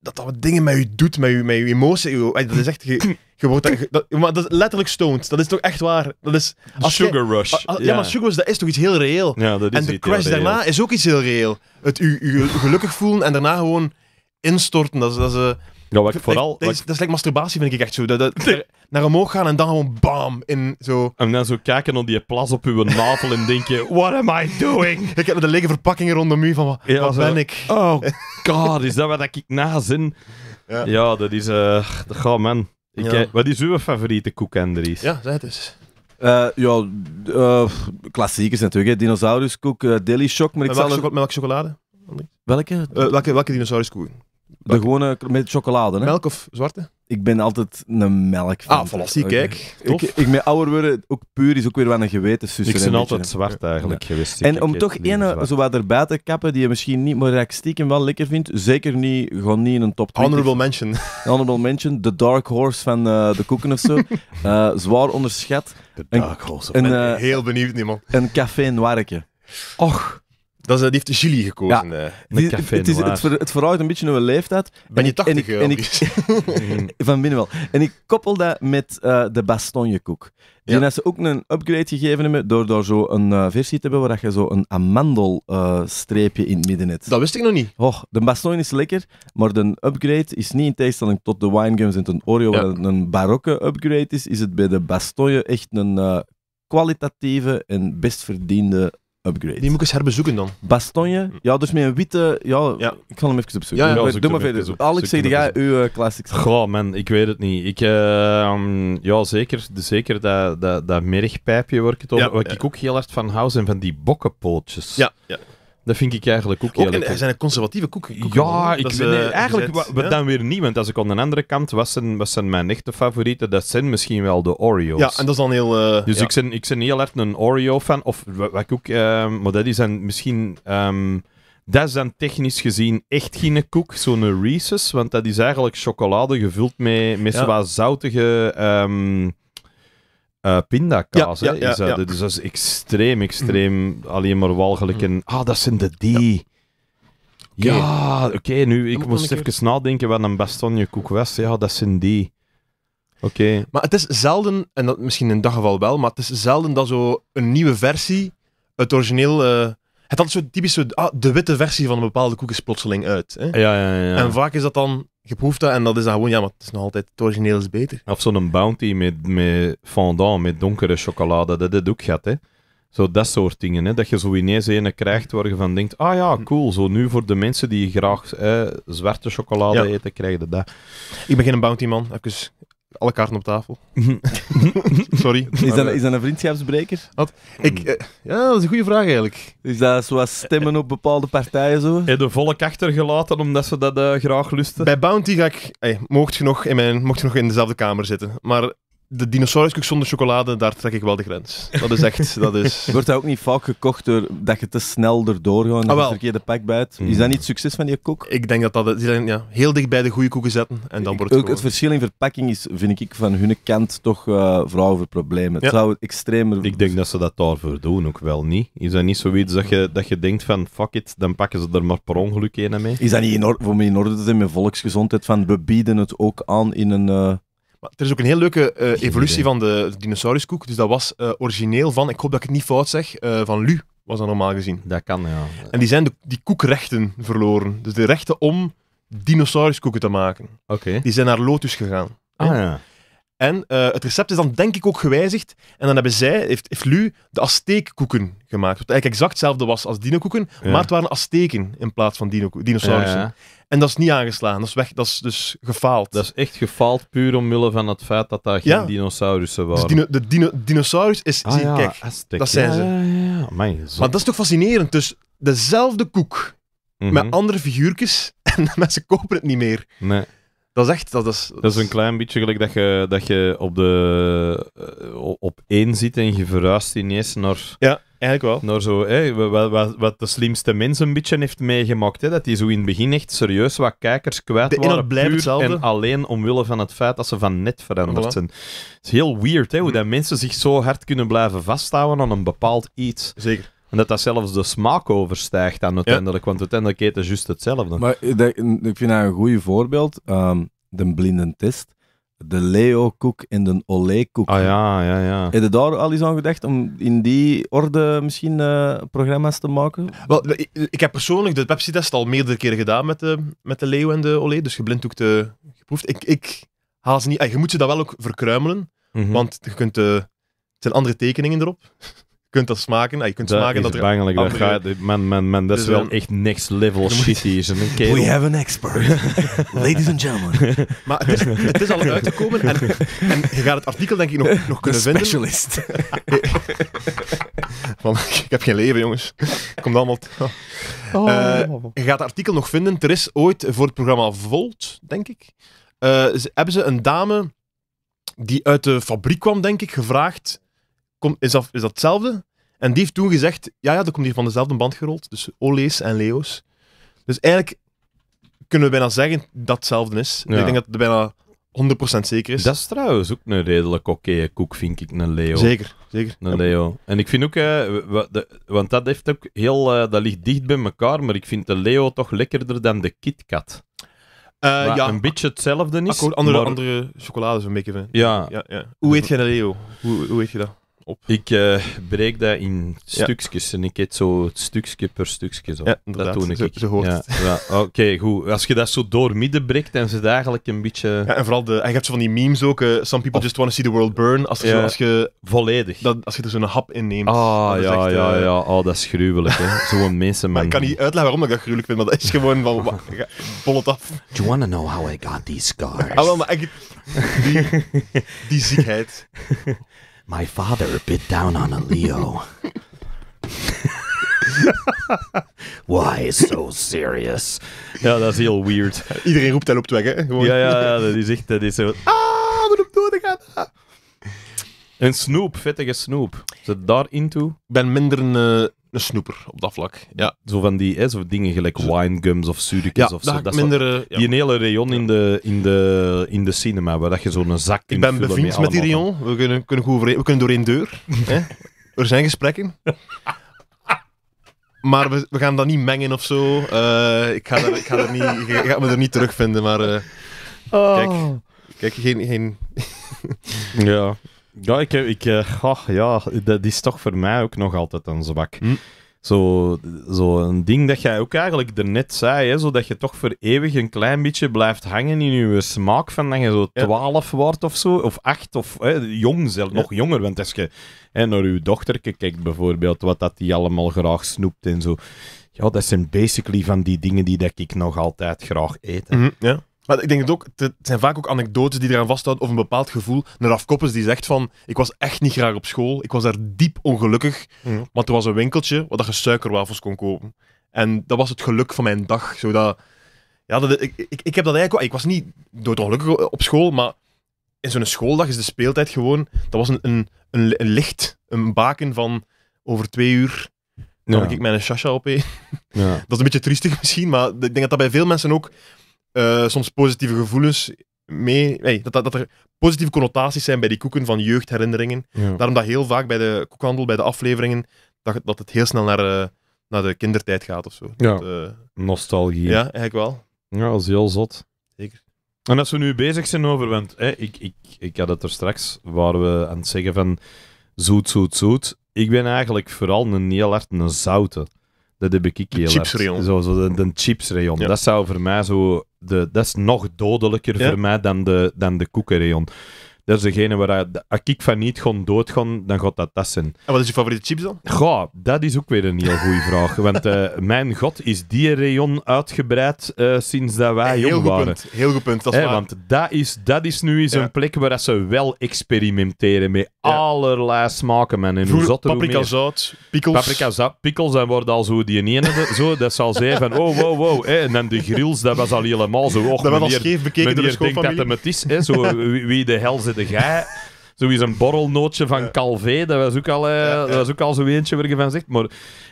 dat dat wat dingen met je doet, met je, met je emotie. Eh, dat is echt. Je, wordt dat, dat, maar dat letterlijk stoned. Dat is toch echt waar? Dat is, als sugar je, rush. Ah, ah, ja. maar sugar rush, dat is toch iets heel reëel. en de crash daarna is ook iets heel reëel. Het je gelukkig voelen en daarna gewoon instorten. Dat is. Dat is eh, ja, wat ik vooral... Dat, is, masturbatie, vind ik echt zo. Dat, dat, naar omhoog gaan en dan gewoon bam, in zo... En dan zo kijken op die plas op uw navel en denken, what am I doing? ik heb de lege verpakkingen rondom u van, wat, ben ik? Oh god, is dat wat ik na zin? Ja. ja. dat is... Uh, dat man. Ik, eh, Wat is uw favoriete koek, Andries? Ja, zeg het eens. Eh, ja, klassiekers natuurlijk. Dinosauruskoek, uh, Daily Shock. Maar ik welke, zal... met chocolade? Welke? welke? Welke dinosauruskoek? De gewone met chocolade, hè? Melk of zwarte? Ik ben altijd een melk Ah, kijk. Ik, ik, met ouder worden, ook puur is ook weer wel een geweten. Ik ben altijd zwart eigenlijk geweest. En om toch één zo wat erbij te kappen die je misschien niet, maar ik wel lekker vindt, zeker niet, gewoon niet in een top 20. Honorable mention. Honorable mention, The Dark Horse van eh, de koeken of zo. Eh, zwaar onderschat. The Dark Horse. Een, eh, heel benieuwd, niemand. Een café in Och. Dat is, eh, die heeft Gilly gekozen. Ja. Eh. Die, café het, is, het, ver, het verhoudt een beetje naar mijn leeftijd. Ben je 80 en ik, Van binnen wel. En ik koppel dat met uh, de bastonjekoek. Die ja. ze ook een upgrade gegeven hebben door, door zo een versie te hebben waar je zo een amandelstreepje in het midden hebt. Dat wist ik nog niet. Oh, de baston is lekker, maar de upgrade is niet in tegenstelling tot de wine gums en een Oreo, ja. waar een barokke upgrade is, is het bij de bastonje echt een kwalitatieve en best verdiende die moet ik eens herbezoeken dan. Bastonje? Mm. Ja, dus met een witte... Ja, ja. ik ga hem even opzoeken. Ja, doe maar verder. Alex, zeg jij uw eh, classics? Goh, man, ik weet het niet. Ik, eh, ehm, ja, zeker, zeker dat, dat, dat mergpijpje waar ik het over... Wat ik ook heel hard van hou, zijn van die bokkenpootjes. Ja, ja. Dat vind ik eigenlijk ook, heel leuk. zijn een conservatieve koeken. Ja, ik eh, eigenlijk gezet, dan weer niet. Want als ik aan de andere kant, was zijn, was mijn echte favorieten? Dat zijn misschien wel de Oreos. Ja, en dat is dan heel... Eh, dus ik, ben, ik ben heel erg een Oreo-fan. Of wat ik ook... Ehm, maar dat is dan misschien... Ehm, dat is dan technisch gezien echt geen koek, zo'n Reese's. Want dat is eigenlijk chocolade gevuld met, met ja. zoutige... Ehm, uh, pindakaas. Ja, ja, ja, dus dat is extreem, extreem mm. alleen maar walgelijk. En, mm. ah, dat zijn de die. Ja, oké, nu, ik moest even keer... nadenken wat een bastonje koek was. Ja, dat zijn die. Oké. Maar het is zelden, en dat misschien in dat geval wel, maar het is zelden dat zo een nieuwe versie, het origineel... Uh, het had zo typisch ah, de witte versie van een bepaalde koek is plotseling uit. Hè? Ja, ja, ja. En vaak is dat dan geproefd dat en dat is dan gewoon, ja, maar het is nog altijd, het origineel is beter. Of zo'n bounty met, met fondant, met donkere chocolade, dat het ook gaat, hè. Zo dat soort dingen, hè. Dat je zo ineens een krijgt waar je van denkt, ah ja, hm. cool, zo nu voor de mensen die graag eh, zwarte chocolade eten, krijgen dat. Ik begin een bounty man, even alle kaarten op tafel. Sorry. Is dat, is dat een vriendschapsbreker? Wat? Ik, hmm. eh, ja, dat is een goede vraag eigenlijk. Is dat zoals stemmen op bepaalde partijen zo? Heb de volk achtergelaten omdat ze dat eh, graag lusten? Bij Bounty ga ik... Eh, mocht, je nog in mijn, mocht je nog in dezelfde kamer zitten. Maar de dinosauruskoek zonder chocolade, daar trek ik wel de grens. Dat is echt... Dat is... Wordt dat ook niet vaak gekocht door dat je te snel erdoor gaat en ah, de verkeerde pak bijt? Is dat niet het succes van je koek? Ik denk dat dat... Die ja, heel dicht bij de goede koeken zetten en dan wordt het Ook het verschil in verpakking is, vind ik, van hun kant toch eh, uh, vooral over problemen. Het zou extremer... Ik denk dat ze dat daarvoor doen ook wel niet. Is dat niet zoiets dat je, dat je denkt van fuck it, dan pakken ze er maar per ongeluk één mee? Is dat niet in orde, voor me in orde te zijn met volksgezondheid van we bieden het ook aan in een... Eh, maar er is ook een heel leuke eh, evolutie van de dinosauruskoek. Dus dat was eh, origineel van, ik hoop dat ik het niet fout zeg, eh, van Lu was dat normaal gezien. Dat kan, ja. En die zijn de, die koekrechten verloren. Dus de rechten om dinosauruskoeken te maken. Oké. Die zijn naar Lotus gegaan. Ah, ja. En eh, het recept is dan denk ik ook gewijzigd. En dan hebben zij, heeft, heeft Lu, de Azteekkoeken gemaakt. Wat eigenlijk exact hetzelfde was als dinokoeken, maar het waren Azteken in plaats van dino dinosaurussen. En dat is niet aangeslagen, dat is, weg, dat is dus gefaald. Dat is echt gefaald puur omwille van het feit dat daar geen dinosaurussen dus waren. Dus de dinosaurus is, ah, kijk, dat zijn ze. Amai, maar dat is toch fascinerend, dus dezelfde koek, mhm. met andere figuurtjes, en mensen kopen het niet meer. Nee. Dat is echt... Dat is, dat is een klein beetje gelijk dat je, dat je op, de, eh, op één zit en je verhuist ineens naar... Ja, eigenlijk wel. Naar zo, hé, wat, wat, de slimste mens een beetje heeft meegemaakt. Hè, dat die zo in het begin echt serieus wat kijkers kwijt de waren. Blijft hetzelfde. En alleen omwille van het feit dat ze van net veranderd zijn. Het is heel weird hè, hoe hmm. dat mensen zich zo hard kunnen blijven vasthouden aan een bepaald iets. Zeker. En dat dat zelfs de smaak overstijgt dan uiteindelijk, want uiteindelijk eet het juist hetzelfde. Maar ik vind dat een goed voorbeeld, ehm, de blinde test. De Leo-koek en de Olé-koek. Ah ja, ja, ja. Heb je daar al iets aan gedacht om in die orde misschien eh, programma's te maken? Wel, ik, heb persoonlijk de Pepsi-test al meerdere keren gedaan met de, met de Leo en de Olé, dus geblinddoekte geproefd. Ik, ik haal ze niet... je moet ze dat wel ook verkruimelen, mhm. want je kunt... Uh, zijn andere tekeningen erop kunt dat smaken. je kunt dat smaken ah, dat er bangelijk. Andere... man, man, man, dat is dus, wel ehm, echt next level shit hier. We have an expert. Ladies and gentlemen. maar het is, het is al uitgekomen en, en je gaat het artikel denk ik nog, nog kunnen vinden. specialist. ik heb geen leven, jongens. Komt allemaal... Oh. Eh, je gaat het artikel nog vinden. Er is ooit voor het programma Volt, denk ik, eh, hebben ze een dame die uit de fabriek kwam, denk ik, gevraagd is, dat, is hetzelfde? En die heeft toen gezegd, ja, ja, dat komt hier van dezelfde band gerold. Dus Ole's en Leo's. Dus eigenlijk kunnen we bijna zeggen dat hetzelfde is. Ik denk dat het bijna 100% zeker is. Dat is trouwens ook een redelijk oké koek, vind ik, een Leo. Zeker, zeker. Een Leo. En ik vind ook, eh, want dat, heeft ook heel, eh, dat ligt dicht bij elkaar, maar ik vind de Leo toch lekkerder dan de KitKat. Kat. Eh, ja. Een beetje hetzelfde is. Akkoord, andere, andere chocolades een beetje. Ja. ja, ja. Hoe heet je een Leo? Hoe, hoe eet je dat? Ik uh, breek dat in stukjes en ik eet zo stukje per stukje. Zo. dat doe ik. Zo, ja, Oké, goed. Als je dat zo doormidden breekt, en ze eigenlijk een beetje... Ja, en vooral, de, en je hebt zo van die memes ook. Eh, some people just want to see the world burn. Als, je, als je... Volledig. als je er zo'n hap in neemt. Ah, ja, ja, eh, ja. Oh, dat is gruwelijk, hè. mensen. mensenman. ik kan niet uitleggen waarom ik dat gruwelijk vind, maar dat is gewoon van... Vol af. Do you want to know how I got these scars? Ah, maar ik... Die, die ziekheid. My father bit down on a Leo. Why so serious? Ja, dat is heel weird. Iedereen roept en op weg, hè? Gewoon. Ja, ja, ja, dat is echt... Dat is zo... Ah, wat op gaan. gaat. En Snoop, vettige Snoop. Zit daar into? Ik ben minder een eh, een snoeper op dat vlak. Ja. Zo van die hè, zo dingen gelijk wine gums of sudicus of zo. Dat minder, uh, Die ja. hele rayon in de, in de, in de cinema, waar dat je een zak in. Ik ben bevriend met die rayon. We kunnen, kunnen goed we kunnen door één deur. hè? Er zijn gesprekken. Maar we, we, gaan dat niet mengen of zo. Uh, ik, ga dat ik, ga er niet, ik ga me er niet terugvinden, maar... Uh, Kijk, kijk geen... geen ja... Ja, ik, ik, oh, ja, dat is toch voor mij ook nog altijd een zwak. Hm. Zo, zo een ding dat jij ook eigenlijk daarnet zei, hè, zo dat je toch voor eeuwig een klein beetje blijft hangen in je smaak van dat je zo twaalf wordt of zo, of acht, of hè, jong zelf, nog jonger. Want als je hè, naar je dochtertje kijkt bijvoorbeeld, wat dat die allemaal graag snoept en zo. Ja, dat zijn basically van die dingen die dat ik nog altijd graag eet. Hm, ja. Maar ik denk dat ook, het zijn vaak ook anekdotes die eraan vasthouden of een bepaald gevoel. Een Raf die zegt van, ik was echt niet graag op school, ik was daar diep ongelukkig, mhm. maar want er was een winkeltje waar je suikerwafels kon kopen. En dat was het geluk van mijn dag, zodat... Ja, dat, ik, ik, ik heb dat eigenlijk... Ik was niet doodongelukkig op school, maar in zo'n schooldag is de speeltijd gewoon... Dat was een, een, een, licht, een baken van over twee uur Dan ja. ik mijn shasha op. Ja. dat is een beetje triestig misschien, maar ik denk dat dat bij veel mensen ook... Eh, soms positieve gevoelens mee. Nee, dat, dat, er positieve connotaties zijn bij die koeken van jeugdherinneringen. Daarom dat heel vaak bij de koekhandel, bij de afleveringen, dat, dat het heel snel naar, eh, naar de kindertijd gaat of zo. Eh, Nostalgie. Ja, eigenlijk wel. Ja, dat is heel zot. Zeker. En als we nu bezig zijn over, ik, ik, ik had het er straks, waar we aan het zeggen van zoet, zoet, zoet. Ik ben eigenlijk vooral een heel hard een zoute. Dat heb ik heel hard. Zo, zo, de, de Ja. Dat zou voor mij zo de, dat is nog dodelijker voor mij dan de, dan de koekenreon. Dat is degene waar, ik van niet gewoon doodgaan, dan gaat dat dat zijn. En wat is je favoriete chips dan? Goh, dat is ook weer een heel goede vraag. Want eh, mijn god, is die rayon uitgebreid eh, sinds dat wij heel jong goed waren. Punt, heel goed punt, dat is Want dat is, dat is nu eens een plek waar ze wel experimenteren met allerlei smaken, man. En hoe paprika zout, pickles. Paprika zout, pickles, wordt al zo die ene, zo, dat zal zijn van oh, wow, wow. en dan de grills, dat was al helemaal zo. Och, dat was al scheef bekeken door de schoolfamilie. denkt dat het is. hè, zo, wie, wie de hel zit de jij. sowieso een borrelnootje van Calvé, dat was ook al, eh, dat was ook al zo eentje waar je van zegt. Maar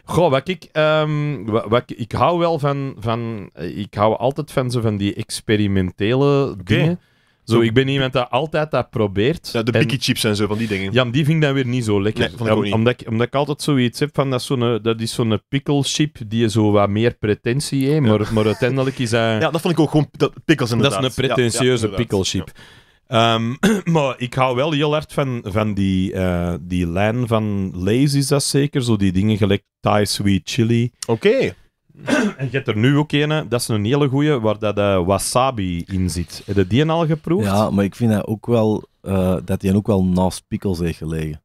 goh, wat ik, ehm, wat, ik, ik hou wel van, van, eh, ik hou altijd van, zo van die experimentele dingen. Zo, ik ben iemand dat altijd dat probeert. Ja, de picky Chips en zo, van die dingen. ja, die vind ik dan weer niet zo lekker. Omdat, ik, omdat ik altijd zoiets heb van dat, is zo'n- eh, dat is zo'n pickle chip die zo wat meer pretentie heeft. Maar, maar uiteindelijk is hij. Ja, dat vond ik ook gewoon dat, pickles dat is een pretentieuze pickle chip. Ehm, maar ik hou wel heel hard van, van die, uh, die lijn van Lazy, is dat zeker? Zo die dingen gelijk Thai Sweet Chili. Oké. En je hebt er nu ook een, dat is een hele goeie, waar dat eh, wasabi in zit. Heb je die al geproefd? Ja, maar ik vind dat ook wel, eh, dat die ook wel naast pickles heeft gelegen.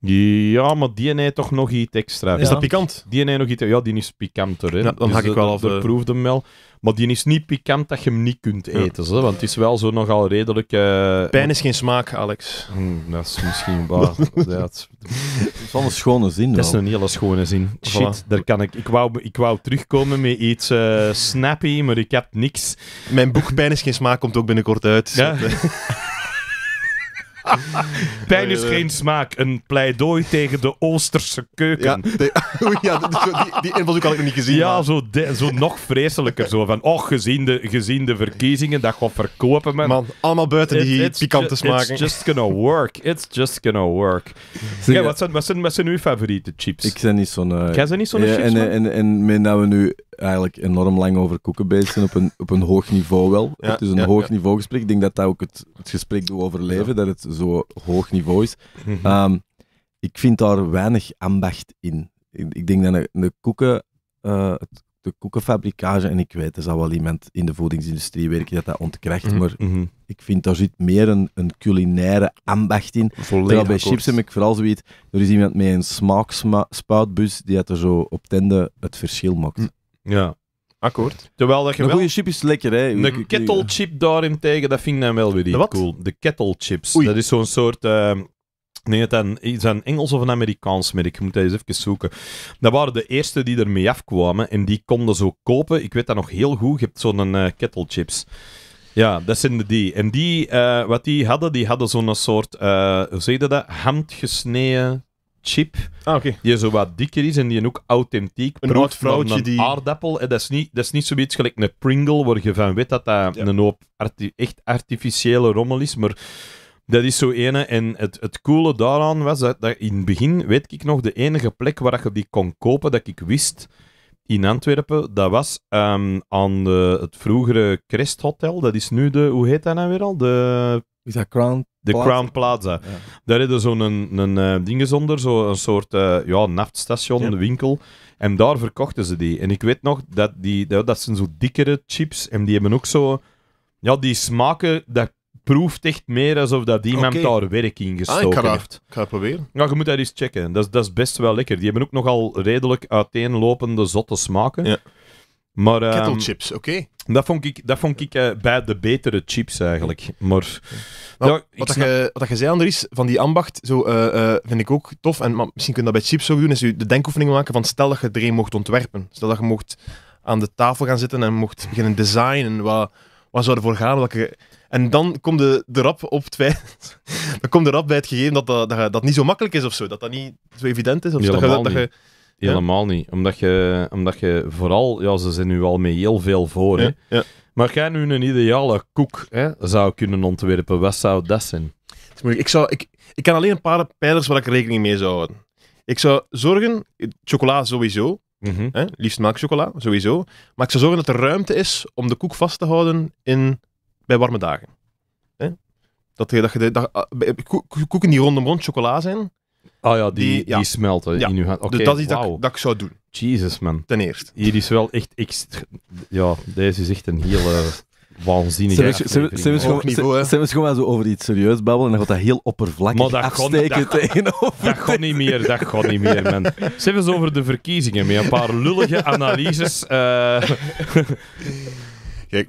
Ja, maar die heeft toch nog iets extra. Is dat pikant? Die heeft nog iets... Ja, die is pikanter. Hè? dan dus, ik wel af. De, hem wel. Maar die is niet pikant dat je hem niet kunt eten. Zo, want het is wel zo nogal redelijk... Uh... Pijn is geen smaak, Alex. Hmm, dat is misschien waar. het... dat is wel een schone zin. Dat is een hele schone zin. Shit, daar kan ik... Ik wou, ik wou terugkomen met iets eh, snappy, maar ik heb niks. Mijn boek Pijn is geen smaak komt ook binnenkort uit. Ja? Pijn is eh, eh. geen smaak, een pleidooi tegen de Oosterse keuken. Ja, die, die invalshoek had ik nog niet gezien. Ja, zo, zo nog vreselijker. Zo van, och, gezien de, verkiezingen, dat gaat verkopen, man. allemaal buiten die pikante smaken. It's just gonna work. It's just gonna work. ja, wat, zijn, wat, uw favoriete chips? Ik ben niet zo'n... Eh, niet zo'n chips, en, en, en, met we nu eigenlijk enorm lang over koeken bezig op een, op een hoog niveau wel. het is een hoog niveau gesprek. Ik denk dat dat ook het, het gesprek doet overleven, dat het zo hoog niveau is. Mhm. Ehm, ik vind daar weinig ambacht in. Ik, ik denk dat de, koeken, eh, de koekenfabrikage, en ik weet, er zal wel iemand in de voedingsindustrie werken dat dat ontkracht, mhm, maar mhm. ik vind daar zit meer een, een culinaire ambacht in. Terwijl bij chips heb ik vooral zoiets, er is iemand met een smaakspuitbus die dat er zo op tende het verschil maakt. Ja. Akkoord. Terwijl dat je een chip is lekker, hè? De kettle chip daarentegen, dat vind ik dan wel weer iets cool. De kettle chips. Dat is zo'n soort... Ehm, nee, het is een Engels of een Amerikaans merk. Ik moet dat eens even zoeken. Dat waren de eerste die ermee afkwamen. En die konden zo kopen. Ik weet dat nog heel goed. Je hebt zo'n uh, eh, kettle chips. Ja, dat zijn de die. En die, eh, wat die hadden, die hadden zo'n soort... Eh, hoe zeg je dat? Handgesneden chip. Ah, Die zo wat dikker is en die ook authentiek een proeft vrouwtje een aardappel. En eh, dat is niet, dat is niet zoiets gelijk een Pringle, waar je van weet dat dat een hoop echt artificiële rommel is, maar... Dat is zo ene. En het, het coole daaraan was dat, in het begin, weet ik nog, de enige plek waar je die kon kopen dat ik wist in Antwerpen, dat was ehm, aan de, het vroegere Crest Hotel. Dat is nu de, hoe heet dat nou weer al? De is Crown de Crown Plaza. Daar hadden zo'n een, een, uh, eh, zo'n soort uh, ja, naftstation, ja. winkel. En daar verkochten ze die. En ik weet nog dat die, dat, zijn zo dikkere chips. En die hebben ook zo. Ja, die smaken, dat proeft echt meer alsof dat iemand daar werk in gestoken ah, ik ga het proberen. Ja, je moet dat eens checken. Dat, dat is best wel lekker. Die hebben ook nogal redelijk uiteenlopende zotte smaken. Ja. Maar, um, oké. Dat vond ik, dat vond ik eh, bij de betere chips eigenlijk. Maar, wat, je, zei, Andries, van die ambacht, zo, eh, eh, vind ik ook tof. En, maar misschien kun je dat bij chips ook doen, is de denkoefening maken van stel dat je er een mocht ontwerpen. Stel dat je mocht aan de tafel gaan zitten en mocht beginnen designen. Wat, wat zou ervoor gaan? En dan komt de, rap op dan komt de rap bij het gegeven dat dat, dat niet zo makkelijk is of zo. Dat dat niet zo evident is. Of zo, dat je Helemaal niet. Omdat je, omdat je vooral, ja, ze zijn nu al mee heel veel voor. Hè? Maar jij nu een ideale koek hè, zou kunnen ontwerpen, wat zou dat zijn? ik, zou, ik, ik kan alleen een paar pijlers waar ik rekening mee zou houden. Ik zou zorgen, chocola sowieso, mhm. hè, liefst melkchocola, sowieso. Maar ik zou zorgen dat er ruimte is om de koek vast te houden in, bij warme dagen. Dat, je, dat, je, dat, eh, koeken die rondom rond chocola zijn, Ah ja, die, die, die smelten ja. in uw dus Oké, okay, dat is wow. dat, ik, dat ik zou doen. Jesus man. Ten eerste. Hier is wel echt extra... Ja, deze is echt een hele... Eh, waanzinnige Zijn we, zijn, we gewoon, niveau, zijn we gewoon maar zo over iets serieus babbelen en dan gaat dat heel oppervlakkig dat afsteken kon, dat, tegenover... Dat gaat niet meer, dat gaat niet meer, man. Zeg eens over de verkiezingen, met een paar lullige analyses. Uh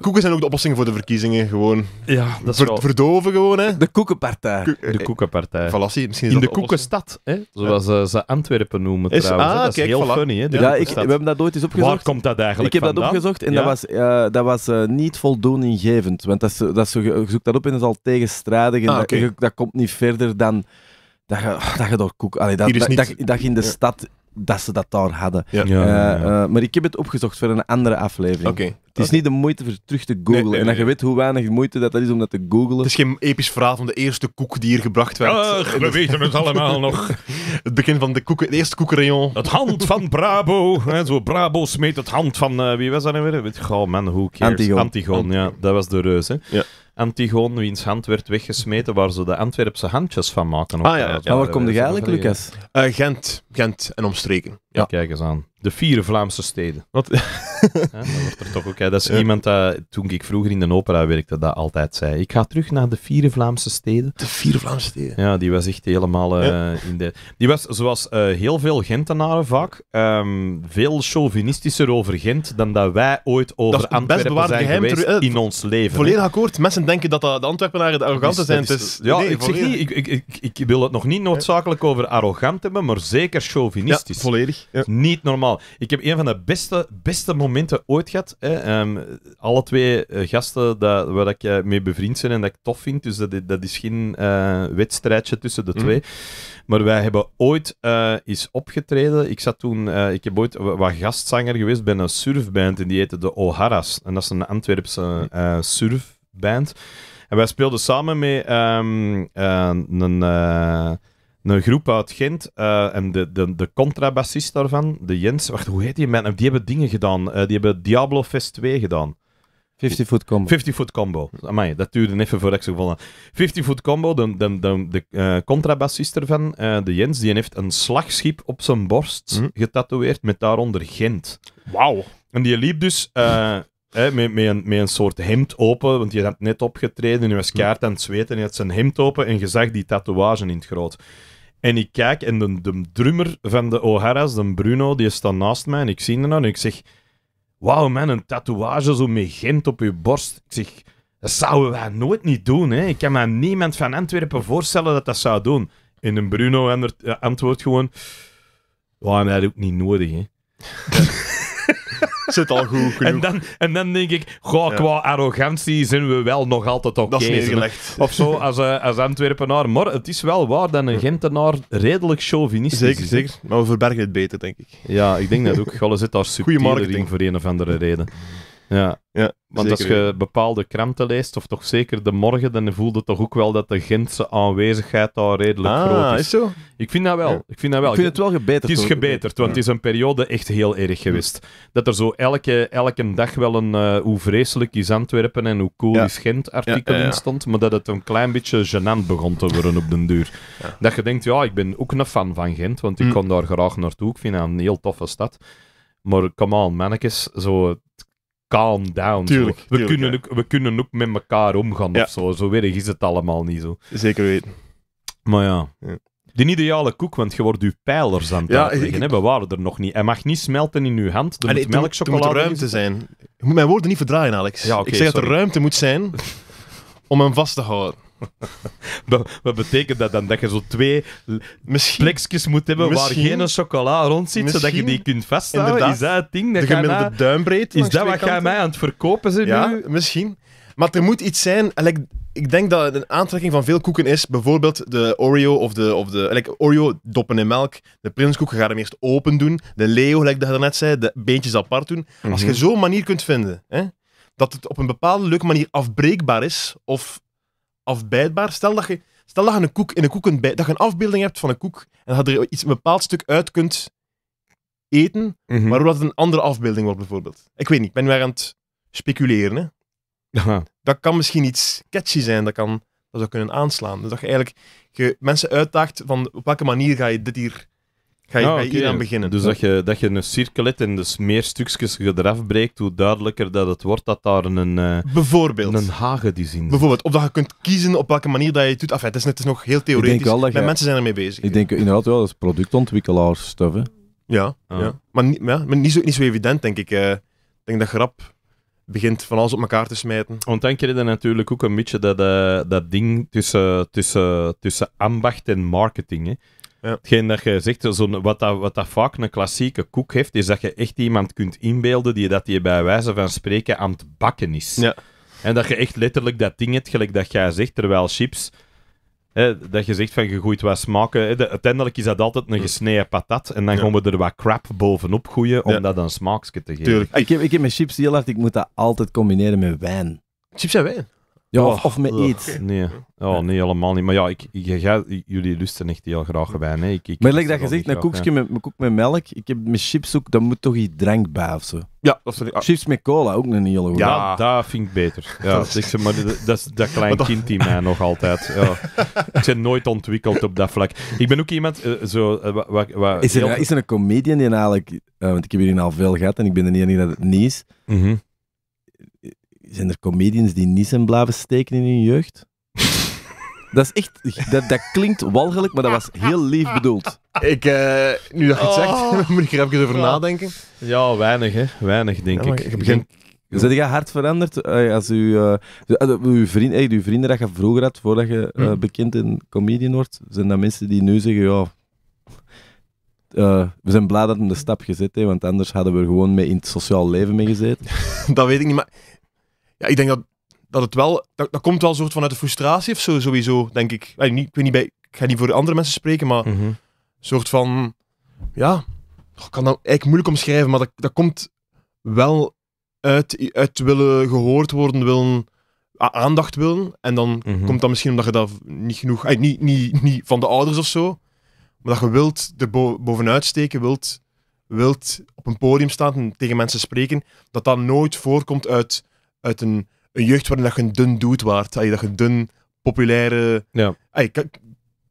koeken zijn ook de oplossing voor de verkiezingen, gewoon. Ja, dat Verdoven gewoon, hè. De koekenpartij. de koekenpartij. Eh, misschien is In de, koekenstad, hè. Zoals eh, ze Antwerpen noemen, is, trouwens. Ah, dat is heel funny, hè. Ja, ik, we hebben dat ooit eens opgezocht. Waar komt dat eigenlijk Ik heb dat opgezocht en dat was, uh, dat was niet voldoeninggevend. Want dat is, dat is, je zoekt dat op en is al tegenstrijdig. En ah, dat, dat komt niet verder dan... Dat je, dat door koek... dat, dat, dat, je in de stad dat ze dat daar hadden. Ja. Eh, eh, maar ik heb het opgezocht voor een andere aflevering. Het is niet de moeite voor terug te googlen. en dat je weet hoe weinig moeite dat, dat is om dat te googlen. Het is geen episch verhaal van de eerste koek die hier gebracht werd. we weten het allemaal nog. Het begin van de, koek, eerste koekrayon. Het hand van Brabo. hè, zo Brabo smeet het hand van... Eh, wie was dat nou weer? Het goh man, who cares? Antigon. Antigon. ja. Dat was de reus, hè? Ja. Antigoon, wiens hand werd weggesmeten, waar ze de Antwerpse handjes van maken. Ah ja, ja. Maar waar komt je eigenlijk, Lucas? Gent. Gent en omstreken. Ja. Kijk eens aan. De vier Vlaamse steden. Wat dat wordt er toch Dat is iemand dat, toen ik vroeger in de opera werkte, dat altijd zei. Ik ga terug naar de vier Vlaamse steden. De vier Vlaamse steden? Ja, die was echt helemaal eh, in de... Die was, zoals eh, heel veel Gentenaren vaak, ehm, veel chauvinistischer over Gent dan dat wij ooit over dat Antwerpen zijn geheim, geweest in ons leven. Volledig akkoord. Mensen denken dat eh, de Antwerpenaren de arrogante zijn. Dus- ja, ik zeg niet... Ik, ik, ik, ik, wil het nog niet noodzakelijk over arrogant hebben, maar zeker chauvinistisch. Ja, volledig. Niet normaal. Ik heb een van de beste, beste momenten momenten ooit gehad. Hè. Ehm, alle twee eh, gasten dat, waar ik mee bevriend ben en dat ik tof vind. Dus dat, dat is geen eh, wedstrijdje tussen de mhm. twee. Maar wij hebben ooit uh, eens opgetreden. Ik zat toen, ik heb ooit wat gastzanger geweest bij een surfband en die heette de O'Hara's. En dat is een Antwerpse mhm. surfband. En wij speelden samen met ehm, een een groep uit Gent eh, en de, de, de contrabassist daarvan, de Jens, wacht, hoe heet die man? Die hebben dingen gedaan. Eh, die hebben Diablo Fest 2 gedaan. 50 foot combo. 50 foot combo. Amai, dat duurde even voor ik ze gevonden. 50 foot combo, de, de, de, de eh, contrabassist ervan, de Jens, die heeft een slagschip op zijn borst mhm. getatoeëerd met daaronder Gent. Wauw. En die liep dus met, met, een, met een soort hemd open, want je had net opgetreden en je was mhm. kaart aan het zweten en je had zijn hemd open en je zag die tatoeage in het groot. En ik kijk en de, drummer van de O'Hara's, de Bruno, die staat naast mij en ik zie hem en ik zeg... Wauw man, een tatoeage zo met op je borst. Ik zeg, dat zouden wij nooit niet doen. Hè? Ik kan me niemand van Antwerpen voorstellen dat dat zou doen. En de Bruno eh, antwoordt gewoon... dat heb dat ook niet nodig, hè. zit al goed genoeg. En dan, en dan denk ik, goh, qua arrogantie zijn we wel nog altijd oké. dat is Of zo, als, eh, als Antwerpenaar. Maar het is wel waar dat een Gentenaar redelijk chauvinistisch is. Zeker, zeker. Maar we verbergen het beter, denk ik. Ja, ik denk dat ook. Golle zit daar super in voor een of andere reden. Ja. ja Want als je bepaalde kranten leest, of toch zeker de morgen, dan voelde je toch ook wel dat de Gentse aanwezigheid daar redelijk ah, groot is. is zo? Ik vind dat wel. Ik vind, dat wel. Ik vind het wel gebeterd. Het is gebeterd, want het is een periode echt heel erg geweest. Dat er zo elke, elke dag wel een eh, hoe vreselijk is Antwerpen en hoe cool is Gent artikel in stond, maar dat het een klein beetje genant begon te worden op den duur. Dat je denkt, ja, ik ben ook een fan van Gent, want ik mm. kon daar graag naartoe. Ik vind dat een heel toffe stad. Maar come on, mannetjes, zo, calm down. we, kunnen ook, we kunnen ook met elkaar omgaan of zo. Zo werk is het allemaal niet zo. Zeker weten. Maar ja. De ideale koek, want je wordt je pijlers aan het ja, We waren er nog niet. Hij mag niet smelten in uw hand. Er Allee, moet melkchocolade moet ruimte zijn. moet mijn woorden niet verdraaien, Alex. ik zeg dat er ruimte moet zijn om hem vast te houden. Wat betekent dat dan? Dat je zo twee misschien, plekjes moet hebben waar geen chocola rond zit, zodat je die kunt vasthouden? Is dat ding? Dat de gemiddelde duimbreed. Is dat wat jij mij aan het verkopen bent ja, nu? misschien. Maar er moet iets zijn... ik denk dat een aantrekking van veel koeken is bijvoorbeeld de Oreo of de, of de Oreo doppen in melk. De prinskoeken ga je hem eerst open doen. De Leo, gelijk dat je daarnet zei, de beentjes apart doen. Als je mhm. zo'n manier kunt vinden, hè, dat het op een bepaalde leuke manier afbreekbaar is of afbijtbaar. Stel dat je, stel dat je een koek in een koeken dat je een afbeelding hebt van een koek en dat je er iets, een bepaald stuk uit kunt eten, mhm. maar omdat het een andere afbeelding wordt bijvoorbeeld. Ik weet niet, ik ben weer aan het speculeren. Hè. Dat kan misschien iets catchy zijn, dat kan dat zou kunnen aanslaan. Dus dat je eigenlijk mensen uitdaagt van op welke manier ga je dit hier ga je hier aan beginnen. Dus dat je, dat je een cirkelet en dus meer stukjes eraf breekt, hoe duidelijker dat het wordt dat daar een, uh, Bijvoorbeeld. een hagedis in Bijvoorbeeld, of dat je kunt kiezen op welke manier dat je het doet. Enfin, het is het is nog heel theoretisch, maar mensen zijn ermee bezig. Ik denk inderdaad wel, dat is productontwikkelaars hè. Ja, ah. ja. maar, niet, maar niet, zo, niet zo evident, denk ik. Eh. ik denk dat grap begint van alles op elkaar te smijten. Want dan krijg je natuurlijk ook een beetje dat, eh, dat ding tussen, tussen, tussen ambacht en marketing. Hè. Hetgeen dat je zegt, zo wat, dat, wat dat vaak een klassieke koek heeft, is dat je echt iemand kunt inbeelden die dat je bij wijze van spreken aan het bakken is. Ja. En dat je echt letterlijk dat ding hebt, gelijk dat jij zegt, terwijl chips, hè, dat je zegt van je gooit wat smaken. Hè, uiteindelijk is dat altijd een gesneden patat en dan ja. gaan we er wat crap bovenop gooien om dat een smaakje te geven. Tuurlijk. Ik heb, ik heb mijn chips heel hard, ik moet dat altijd combineren met wijn. Chips en wijn? Ja, of, met iets. Nee. Oh, niet helemaal niet. Maar ja, ik, jullie lusten echt heel graag bij Hè. Ik, ik Maar ik dat gezegd, een koekje met, met koek met melk, ik heb mijn chips ook, dan moet toch iets drank bij of zo. Ja, dat ah. Chips met cola, ook een hele goede. Ja, dat vind ik beter. Ja, zeg ze, maar dat, dat is dat klein kind in mij nog altijd. Ja. Ik ben nooit ontwikkeld op dat vlak. Ik ben ook iemand, eh, zo... Eh, is er, is er een comedian die eigenlijk, eh, want ik heb hierin al veel gehad en ik ben er niet aan dat het niet is, mhm zijn er comedians die niet zijn blaven steken in hun jeugd? dat is echt... Dat, dat klinkt walgelijk, maar dat was heel lief bedoeld. Ik, eh, nu dat je het zegt, oh. moet ik er even over nadenken. Ja, weinig hè. Weinig, denk ik. Je begint... hard veranderd? Eh, als u, eh, uw vriend, echt, uw vrienden dat je vroeger had, voordat je hm. bekend een comedian wordt, zijn dat mensen die nu zeggen, ja... we zijn blij dat we de stap gezet hebben, want anders hadden we er gewoon mee in het sociaal leven mee gezeten. dat weet ik niet, maar ja, ik denk dat, dat het wel, dat, dat komt wel een soort uit de frustratie of zo, sowieso, denk ik. Ik, weet niet bij, ik ga niet voor andere mensen spreken, maar mhm. een soort van, ja, ik kan dat eigenlijk moeilijk omschrijven, maar dat, dat komt wel uit, uit willen gehoord worden, willen aandacht willen. En dan mhm. komt dat misschien omdat je dat niet genoeg, niet, niet, niet van de ouders of zo, maar dat je wilt er bovenuit steken, wilt, wilt op een podium staan en tegen mensen spreken, dat dat nooit voorkomt uit uit een, een jeugd waarin dat je een dun dude waard. Dat je een dun, populaire... Ja. Ay, ik,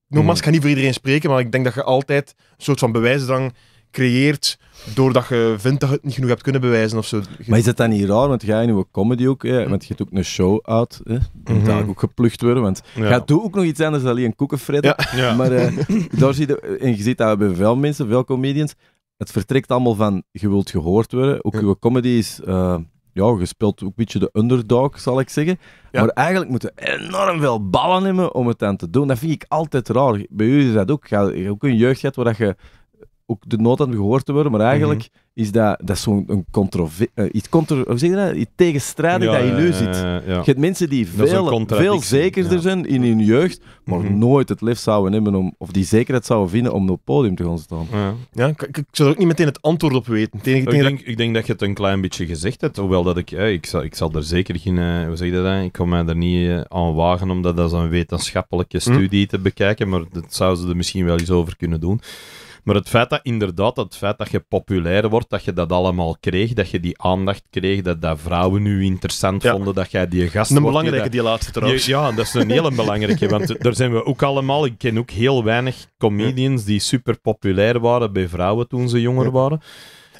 nogmaals, hmm. ik ga niet voor iedereen spreken, maar ik denk dat je altijd een soort van bewijsdrang creëert doordat je vindt dat je het niet genoeg hebt kunnen bewijzen of zo. Maar is dat dan niet raar? Want jij in je comedy ook, want je hebt ook een show uit, hè? moet mhm. eigenlijk ook geplucht worden, want ja. gaat ook nog iets anders dan alleen koeken ja. Maar eh, daar zie je, en je ziet dat bij veel mensen, veel comedians, het vertrekt allemaal van, je wilt gehoord worden. Ook je comedy is... Eh, ja, gespeeld ook een beetje de underdog, zal ik zeggen. Maar eigenlijk moeten enorm veel ballen nemen om het aan te doen. Dat vind ik altijd raar. Bij u is dat ook. Je ook een jeugd gehad waar je ook de nood aan gehoord te worden, maar eigenlijk... Mhm is dat, dat zo'n uh, iets, contro zeg je iets tegenstrijdig dat je nu eh, ziet. Eh, je hebt mensen die veel, veel zekerder zijn in hun jeugd, maar mhm. nooit het lef zouden hebben om, of die zekerheid zouden vinden om op het podium te gaan staan. Ja, ik, ik, zou er ook niet meteen het antwoord op weten. ik, denk, dat... ik denk dat je het een klein beetje gezegd hebt, hoewel dat ik, ik, zal, ik zal er zeker geen, hoe zeg je dat, ik kan mij er niet aan wagen om dat als een wetenschappelijke mhm. studie te bekijken, maar dat zouden ze er misschien wel eens over kunnen doen. Maar het feit dat inderdaad, het feit dat je populair wordt, dat je dat allemaal kreeg, dat je die aandacht kreeg, dat, dat vrouwen nu interessant vonden, dat jij die gast Een belangrijke, die laatste trouwens. ja, dat is een hele belangrijke, want daar zijn we ook allemaal, ik ken ook heel weinig comedians die super populair waren bij vrouwen toen ze jonger waren.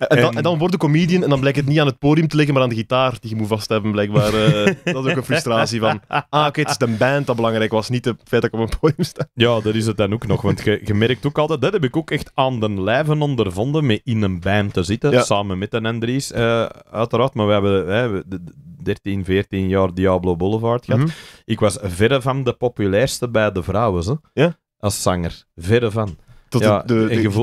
En dan, en de comedian en dan blijkt het niet aan het podium te liggen, maar aan de gitaar die je moet vast hebben, blijkbaar. Eh, dat is ook een frustratie van, ah kijk, het is de band dat belangrijk was, niet het feit dat ik op een podium sta. Ja, dat is het dan ook nog, want je, merkt ook altijd, dat heb ik ook echt aan den lijve ondervonden, met in een band te zitten, samen met de Andries, eh, uiteraard, maar we hebben... Hè, de, 13, 14 jaar Diablo Boulevard gehad. Mhm. Ik was verre van de populairste bij de vrouwen. Hè? Ja? Als zanger. Verre van. Tot de,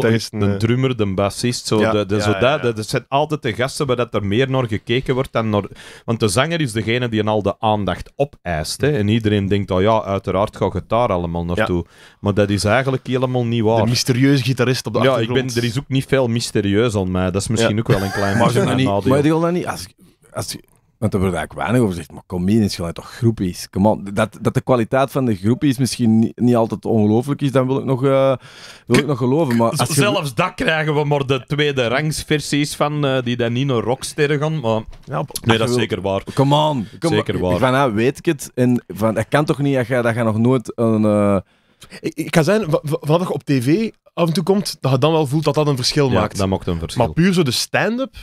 een eh, drummer, de bassist, zo, ja, de, zo dat, dat, zijn altijd de gasten waar dat er meer naar gekeken wordt dan naar... Want de zanger is degene die al de aandacht opeist. Hè? En iedereen denkt, oh ja, uiteraard gaat het daar allemaal naartoe. Maar dat is eigenlijk helemaal niet waar. De mysterieuze gitarist op de achtergrond. Ja, ik ben, er is ook niet veel mysterieus aan mij. Dat is misschien ook wel een klein maar, maar, niet, maar je dan niet... Als, als, want daar wordt eigenlijk weinig over gezegd. Maar kom is het toch groepies. Come on. Dat, dat de kwaliteit van de groepies misschien niet, niet altijd ongelooflijk is, dan wil ik nog, eh, wil ik nog geloven. Maar Zelfs dat krijgen we maar de tweede rangsversies van, eh, die dan niet naar gaan. Maar... Ja, nee, dat is zeker waar. Come on. zeker waar. Van, nou, weet ik het. En van, dat kan toch niet dat je, dat je nog nooit een... Eh, ik, ga zijn vanaf op tv af en toe komt, dat je dan wel voelt dat dat een verschil ja, maakt. dat maakt een verschil. Maar puur zo de stand-up...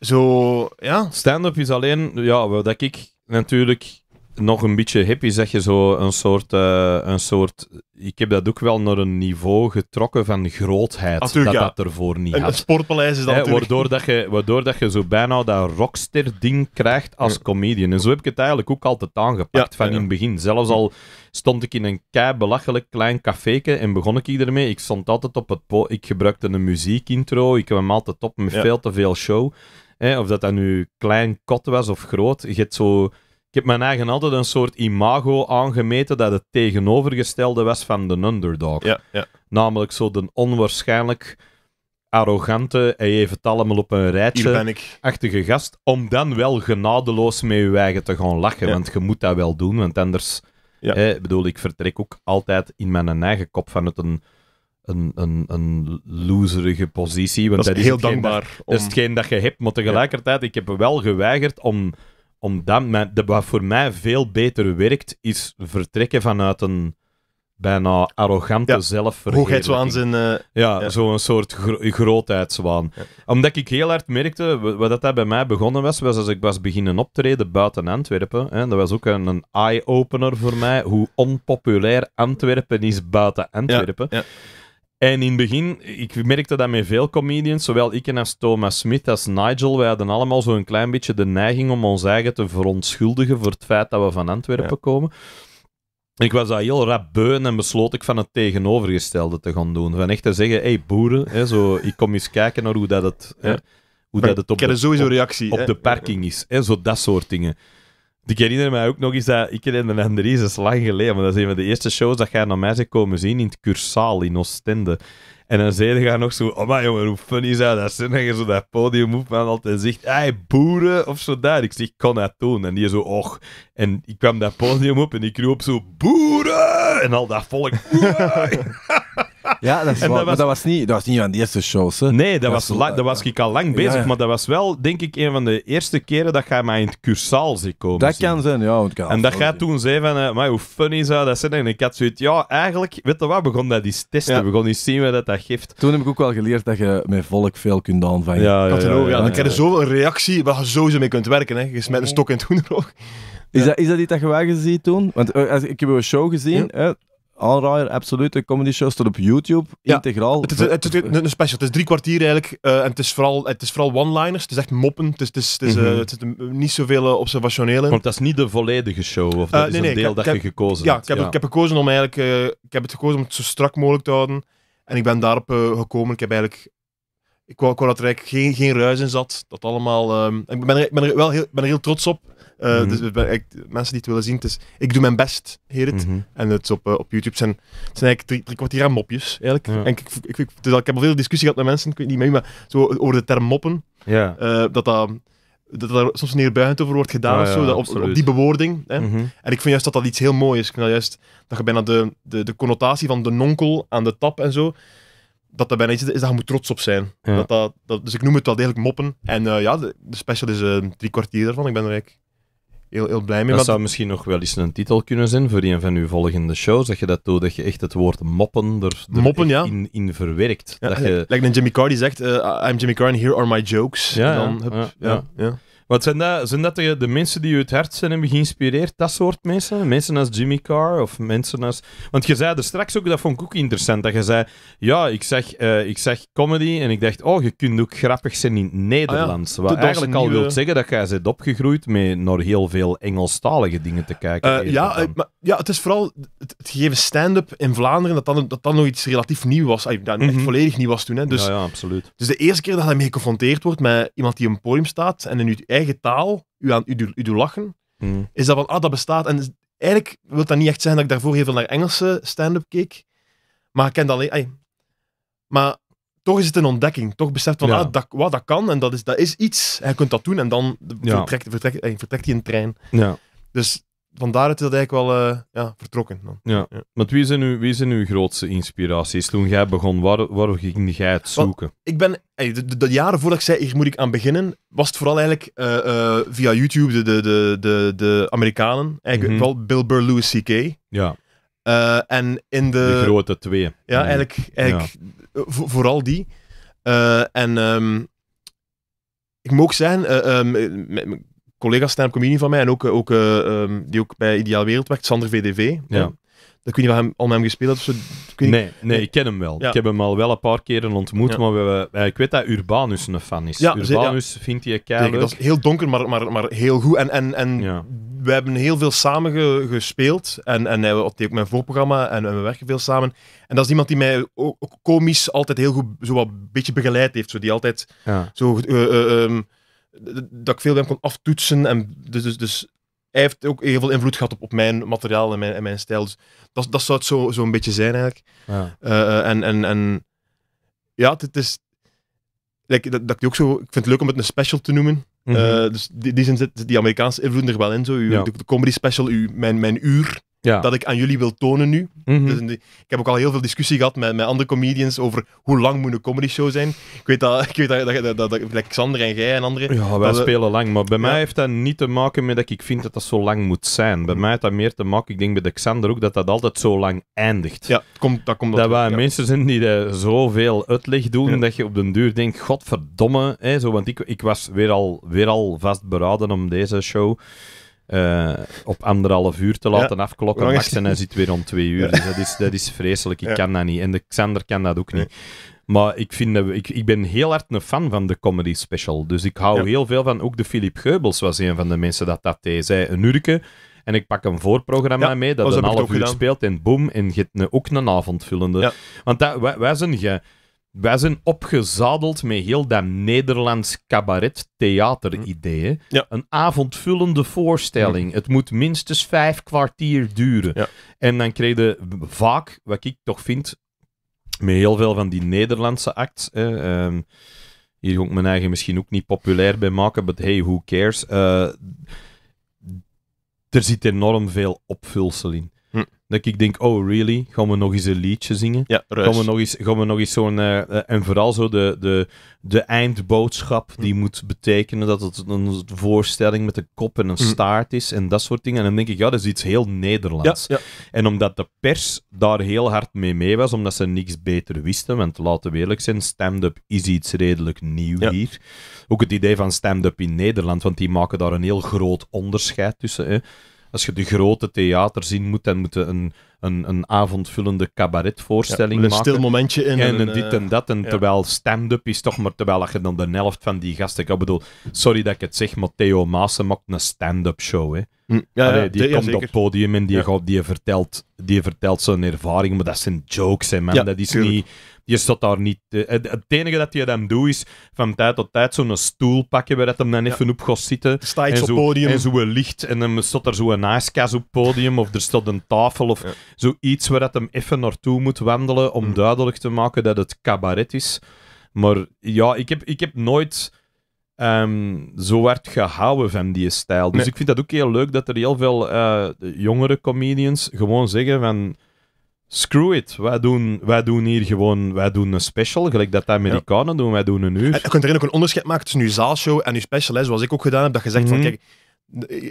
Zo, ja. Stand-up is alleen, ja, wat ik natuurlijk nog een beetje hippie, zeg je zo, een soort, eh, een soort... Ik heb dat ook wel naar een niveau getrokken van grootheid, ah, dat dat ervoor niet had. Het sportpaleis is dat natuurlijk... waardoor, dat je, waardoor dat je zo bijna dat rockster-ding krijgt als comedian. En zo heb ik het eigenlijk ook altijd aangepakt van in het begin. Zelfs hm. al stond ik in een kei belachelijk klein caféke en begon ik ermee. Ik stond altijd op het... Ik gebruikte een muziekintro, ik kwam altijd op met veel te veel show. Hè, of dat dat nu klein kot was of groot. Je hebt zo, ik heb mijn eigen altijd een soort imago aangemeten dat het tegenovergestelde was van de underdog. Ja, ja. Namelijk zo de onwaarschijnlijk arrogante, hij heeft het allemaal op een rijtje, achtige gast, om dan wel genadeloos mee je eigen te gaan lachen. Want je moet dat wel doen, want anders... Hè, bedoel, ik vertrek ook altijd in mijn eigen kop het een een, een, een loserige positie. Want dat is, dat heel dankbaar. Dat, is hetgeen dat je hebt, maar tegelijkertijd, ik heb wel geweigerd om, om dat... de, wat voor mij veel beter werkt, is vertrekken vanuit een bijna arrogante ja, zelfverheerlijking. Zijn, eh, ja, ja. zo'n soort grootheidswaan. Omdat ik heel hard merkte, wat dat bij mij begonnen was, was als ik was beginnen optreden buiten Antwerpen. Hè, dat was ook een, een eye-opener voor mij, hoe onpopulair Antwerpen is buiten Antwerpen. En in het begin, ik merkte dat met veel comedians, zowel ik en als Thomas Smith als Nigel, wij hadden allemaal zo'n klein beetje de neiging om ons eigen te verontschuldigen voor het feit dat we van Antwerpen komen. Ik was daar heel rap beun en besloot ik van het tegenovergestelde te gaan doen. Van echt te zeggen, hey boeren, hè, zo, ik kom eens kijken naar hoe dat het, hè, hoe dat het op, de, sowieso reactie, op, op de parking is. Hè, zo dat soort dingen. Ik herinner mij ook nog eens dat ik in de Andries, is lang geleden, maar dat is een van de eerste shows dat jij naar mij zou komen zien in het Cursaal in Oostende. En dan zeiden gaan nog zo, oh maar jongen, hoe funny is dat zijn dat je zo dat podium op en altijd zegt, hey boeren of zo daar. Ik zeg, ik kon dat doen. En die zo, och. En ik kwam dat podium op en ik roep zo, boeren! En al dat volk, Ja, dat, is was... dat, was, niet, dat was niet aan de eerste shows. Nee, dat, was, dat was ik al lang bezig. Maar dat was wel, denk ik, een van de eerste keren dat jij mij in het cursaal ziet komen. Dat kan zijn, ja. Kan en dat je toen zei van, uh, maar hoe funny zou dat zijn? En ik had zoiets, ja, eigenlijk, weet je wat, begon dat eens testen. Ja. begonnen eens zien wat dat, dat geeft. Toen heb ik ook wel geleerd dat je met volk veel kunt aanvangen. Ja, ja, ja, Dan krijg je zoveel reactie waar je sowieso mee kunt werken. Hè. Je met een stok in het hoenderhoog. Is, dat, is dat iets dat je wel gezien toen? Want eh, als, ik heb een show gezien, hè, aanraaier, absoluut. De comedy show staat op YouTube, integraal. Het is, het, is, een special, het is drie kwartier eigenlijk. Eh, en het is vooral, het is vooral one-liners, het is echt moppen. Het is, het is, het is, eh, mhm. het eh, niet zoveel observationele. in. dat is niet de volledige show, of dat is een deel dat je gekozen ja, hebt. Ik heb, ja, ik heb gekozen om eigenlijk, ik heb het gekozen om het zo strak mogelijk te houden. En ik ben daarop gekomen. Ik heb eigenlijk ik wou, ik wou dat er eigenlijk geen, geen ruis in zat. Dat allemaal, ehm, ik ben er, wel heel, ben er heel trots op. Uh, Dus ik, mensen die het willen zien, ik doe mijn best, heer het. Mhm. En het is op, eh, op YouTube zijn, zijn eigenlijk drie, kwartier aan mopjes, eigenlijk. En ik, ik, ik, dus ik heb al veel discussie gehad met mensen, ik weet niet maar zo over de term moppen. Ja. Eh, dat dat daar soms neerbuigend over wordt gedaan zo, dat, op, die bewoording. Hè. Mhm. En ik vind juist dat dat iets heel moois is. Ik vind dat juist dat je bijna de, de, de connotatie van de nonkel aan de tap en zo, dat dat bijna iets is dat je moet trots op zijn. Dat, dat, dus ik noem het wel degelijk moppen. En ja, de, special is een drie kwartier daarvan. Ik ben er eigenlijk heel, heel blij mee. Dat zou misschien nog wel eens een titel kunnen zijn voor een van uw volgende shows. Dat je dat doet, dat je echt het woord moppen er, er moppen, ja. in, in verwerkt. Ja, dat je... dan Jimmy Carr die zegt, eh, I'm Jimmy Carr and here are my jokes. dan, hup, ja. Wat zijn dat? de, mensen die u het hart zijn hebben geïnspireerd? Dat soort mensen? Mensen als Jimmy Carr of mensen als... Want je zei er straks ook, dat vond ik ook interessant, dat je zei, ja, ik zeg, eh, ik zeg comedy en ik dacht, oh, je kunt ook grappig zijn in het ah Nederlands. Ah, Wat eigenlijk al nieuwe... wil zeggen dat jij bent opgegroeid met nog heel veel Engelstalige dingen te kijken. Eh, ja, eh, maar, ja, het is vooral het, gegeven stand-up in Vlaanderen, dat dan, dat dan nog iets relatief nieuw was. dat mm -hmm. echt mhm. volledig nieuw was toen. Hè. Dus, ja, ja, absoluut. Dus de eerste keer dat hij mee geconfronteerd wordt met iemand die op een podium staat en nu taal u, aan, u, doet lachen, hmm. is dat van, ah, dat bestaat. En eigenlijk wil dat niet echt zeggen dat ik daarvoor heel veel naar Engelse stand-up keek. Maar ik ken dat alleen... maar toch is het een ontdekking. Toch beseft van, ah, dat, wat, dat kan en dat is, dat is iets. Hij kunt dat doen en dan vertrekt, vertrekt, vertrekt hij een trein. Ja. Dus vandaar daaruit is dat eigenlijk wel eh, ja, vertrokken. Ja. maar wie zijn, uw, wie zijn uw grootste inspiraties? Toen jij begon, waar, waar ging jij het zoeken? ik ben, de, jaren voordat ik zei, hier moet ik aan beginnen, was het vooral eigenlijk eh, eh, via YouTube de, de, de, de, Amerikanen. Eigenlijk wel mhm. Bill Burr, Louis C.K. Ja. en in de... De grote twee. Ja, eigenlijk, eigenlijk vooral die. en... Ehm, ik moet ook zeggen, ehm, collega stand-up comedian van mij en ook, eh, ook, eh, ehm, die ook bij Ideaal Wereld werkt, Sander VDV. Ja. Eh, kun je niet of al met hem gespeeld hebben. Ik nee, nee, ik ken hem wel. Ik heb hem al wel een paar keren ontmoet, maar we, ik weet dat Urbanus een fan is. Ja, Urbanus vindt hij keihard. Dat is heel donker, maar, maar, maar heel goed. En, en, en we hebben heel veel samen gespeeld. En, en hij op mijn voorprogramma en, en, we werken veel samen. En dat is iemand die mij ook, komisch altijd heel goed zo wat beetje begeleid heeft. Zo, die altijd zo... Uh, dat ik veel bij hem kon aftoetsen. En dus, dus, dus, hij heeft ook heel veel invloed gehad op, op mijn materiaal en mijn, en mijn stijl. Dus dat, dat zou het zo'n zo beetje zijn eigenlijk. Ja. Eh, eh, en, en, en ja, het, is. dat, dat ik, ook zo, ik vind het leuk om het een special te noemen. Mhm. Eh, dus die, die zin zit die Amerikaanse invloed er wel in. Zo. Uw, de, comedy special, uw, mijn, mijn uur ja. dat ik aan jullie wil tonen nu. Mhm. dus ik heb ook al heel veel discussie gehad met, met andere comedians over hoe lang moet een comedy show zijn. Ik weet dat, ik weet dat, Alexander en jij en anderen... Ja, wij spelen lang, maar bij mij heeft dat niet te maken met dat ik vind dat dat zo lang moet zijn. Bij mhm. mij heeft dat meer te maken, ik denk bij de Alexander ook, dat dat altijd zo lang eindigt. Ja, dat komt Dat, wij mensen zijn die zo zoveel uitleg doen, dat je op den duur denkt, godverdomme, hè, zo, want ik, ik was weer al, weer al vastberaden om deze show... Eh, op anderhalf uur te laten afklokken max en hij zit weer om twee uur. Dus dat is, dat is vreselijk. Ik kan dat niet. En de Xander kan dat ook niet. Maar ik, vind, ik, ik ben heel hard een fan van de comedy special. Dus ik hou heel veel van. Ook de Philip Geubels was een van de mensen dat dat deed. Zij een urke. En ik pak een voorprogramma mee dat, een half uur speelt en boom, en je ook een avondvullende. Want dat, wij, wij zijn, je, wij zijn opgezadeld met heel dat Nederlands cabaret-theater-idee. Hm. Een avondvullende voorstelling. Hm. Het moet minstens vijf kwartier duren. En dan kreeg je vaak, wat ik toch vind, met heel veel van die Nederlandse acts. Ehm, hier ga ik mijn eigen misschien ook niet populair bij maken, but hey, who cares. Eh, er zit enorm veel opvulsel in. Dat ik denk, oh really, gaan we nog eens een liedje zingen? Ja, gaan we nog eens, gaan we nog eens zo'n... Eh, eh, en vooral zo de, de, de eindboodschap mm. die moet betekenen dat het een voorstelling met een kop en een mm. staart is en dat soort dingen. En dan denk ik, ja, dat is iets heel Nederlands. En omdat de pers daar heel hard mee mee was, omdat ze niks beter wisten, want laten we eerlijk zijn, stand-up is iets redelijk nieuw hier. Ook het idee van stand-up in Nederland, want die maken daar een heel groot onderscheid tussen als je de grote theater zien moet, dan moeten een, een, een avondvullende cabaretvoorstelling ja, een maken. Een stil momentje in. En, en dit en eh, dat. En terwijl stand-up is toch maar, terwijl je dan de helft van die gasten... Ik bedoel, sorry dat ik het zeg, maar Theo Maassen maakt een stand-up show, hè ja, die komt op het podium en die, gaat, die, vertelt, die vertelt zijn ervaring, maar dat zijn jokes, hè, man. dat is niet, je staat daar niet... Eh, het enige dat je dan doet, is van tijd tot tijd zo'n stoel pakken waar dat hem dan even op gaat zitten. Sta en zo, op podium. En zo'n licht, en dan staat er zo'n ijska's op het podium, of er staat een tafel, of zoiets waar dat hem even naartoe moet wandelen, om mm. duidelijk te maken dat het cabaret is. Maar ja, ik heb, ik heb nooit Ehm, zo werd gehouden van die stijl. Dus ik vind dat ook heel leuk dat er heel veel eh, jongere comedians gewoon zeggen van... Screw it, wij doen, wij doen hier gewoon wij doen een special, gelijk dat de Amerikanen doen, wij doen een uur. En je kunt erin ook een onderscheid maken tussen je zaalshow en je special, zoals ik ook gedaan heb, dat je zegt van mhm. kijk,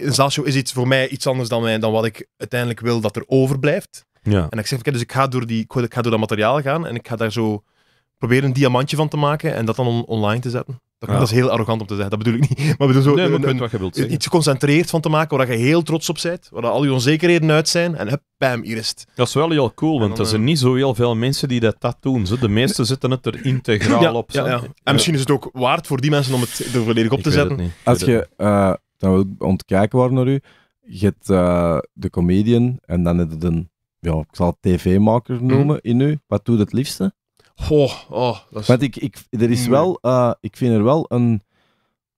een zaalshow is iets voor mij iets anders dan, dan wat ik uiteindelijk wil dat er overblijft. Ja. En ik zeg, kijk, dus ik ga, door die, ik ga door dat materiaal gaan en ik ga daar zo proberen een diamantje van te maken en dat dan online te zetten. Dat, is heel arrogant om te zeggen, dat bedoel ik niet. Maar bedoel zo wat je wilt iets geconcentreerd van te maken waar je heel trots op bent, waar al je onzekerheden uit zijn en hup, bam, hier is het. Dat is wel heel cool, want er zijn eh, niet zo heel veel mensen die dat, dat doen. De meesten zetten het er integraal op. En misschien is het ook waard voor die mensen om het er volledig op te zetten. Als je, eh, dan wil ik ontkijken naar u, je hebt eh, de comedian en dan heb je een, ja, ik zal tv-maker mhm. noemen in u. Wat doet het liefste? Goh, oh, dat Want ik, ik, er is mm. wel, eh, ik vind er wel een...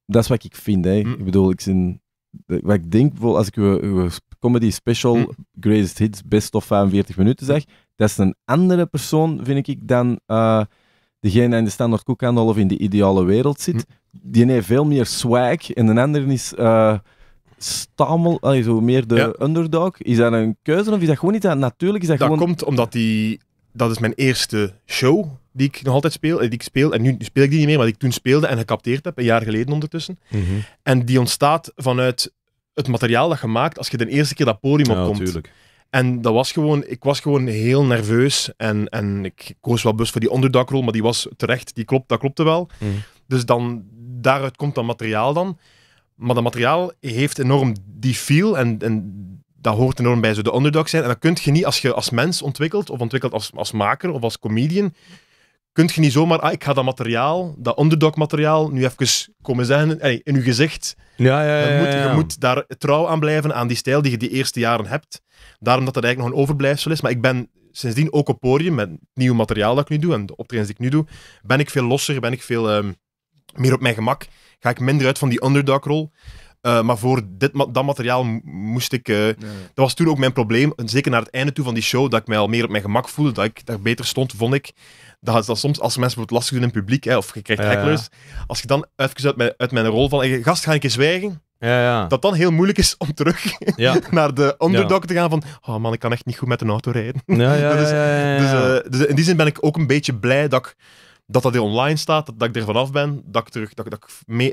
Dat is wat ik vind, hè. Mm. Ik bedoel, ik zin, wat ik denk, als ik uw, comedy special mm. Greatest Hits Best of 45 minuten zeg, dat is een andere persoon, vind ik, dan uh, degene die in de standaard koekhandel of in de ideale wereld zit. Die heeft veel meer swag en de ander is... Uh, stamel, allee, zo meer de underdog. Is dat een keuze of is dat gewoon niet dat natuurlijk? Is dat, dat komt omdat die dat is mijn eerste show die ik nog altijd speel. Eh, die ik speel. En nu speel ik die niet meer, maar die ik toen speelde en gecapteerd heb, een jaar geleden ondertussen. Mhm. En die ontstaat vanuit het materiaal dat je maakt als je de eerste keer dat podium ja, opkomt. En dat was gewoon, ik was gewoon heel nerveus. En, en ik koos wel best voor die underdog maar die was terecht, die klopt, dat klopte wel. Mhm. Dus dan, daaruit komt dat materiaal dan. Maar dat materiaal heeft enorm die feel en, en dat hoort enorm bij zo de underdog zijn. En dat kun je niet als je als mens ontwikkelt, of ontwikkelt als, als maker of als comedian, kun je niet zomaar, ah, ik ga dat materiaal, dat underdog materiaal, nu even komen zeggen, in je gezicht. Ja, ja, ja, je, moet, je, moet, daar trouw aan blijven, aan die stijl die je die eerste jaren hebt. Daarom dat dat eigenlijk nog een overblijfsel is. Maar ik ben sindsdien ook op podium, met het nieuw materiaal dat ik nu doe en de optredens die ik nu doe, ben ik veel losser, ben ik veel ehm, meer op mijn gemak. Ga ik minder uit van die underdog-rol. Eh, maar voor dit, dat materiaal moest ik. Eh, dat was toen ook mijn probleem. zeker naar het einde toe van die show, dat ik mij al meer op mijn gemak voelde, dat ik daar beter stond, vond ik. Dat, dat soms, als mensen het lastig doen in het publiek, hè, of je krijgt hecklers, als je dan even uit mijn, uit mijn rol van, gast, ga ik eens zwijgen? Ja, ja. Dat dan heel moeilijk is om terug naar de underdog te gaan van oh man, ik kan echt niet goed met een auto rijden. dus, eh, dus, in die zin ben ik ook een beetje blij dat ik dat dat er online staat, dat, ik er vanaf ben, dat ik, terug, dat, ik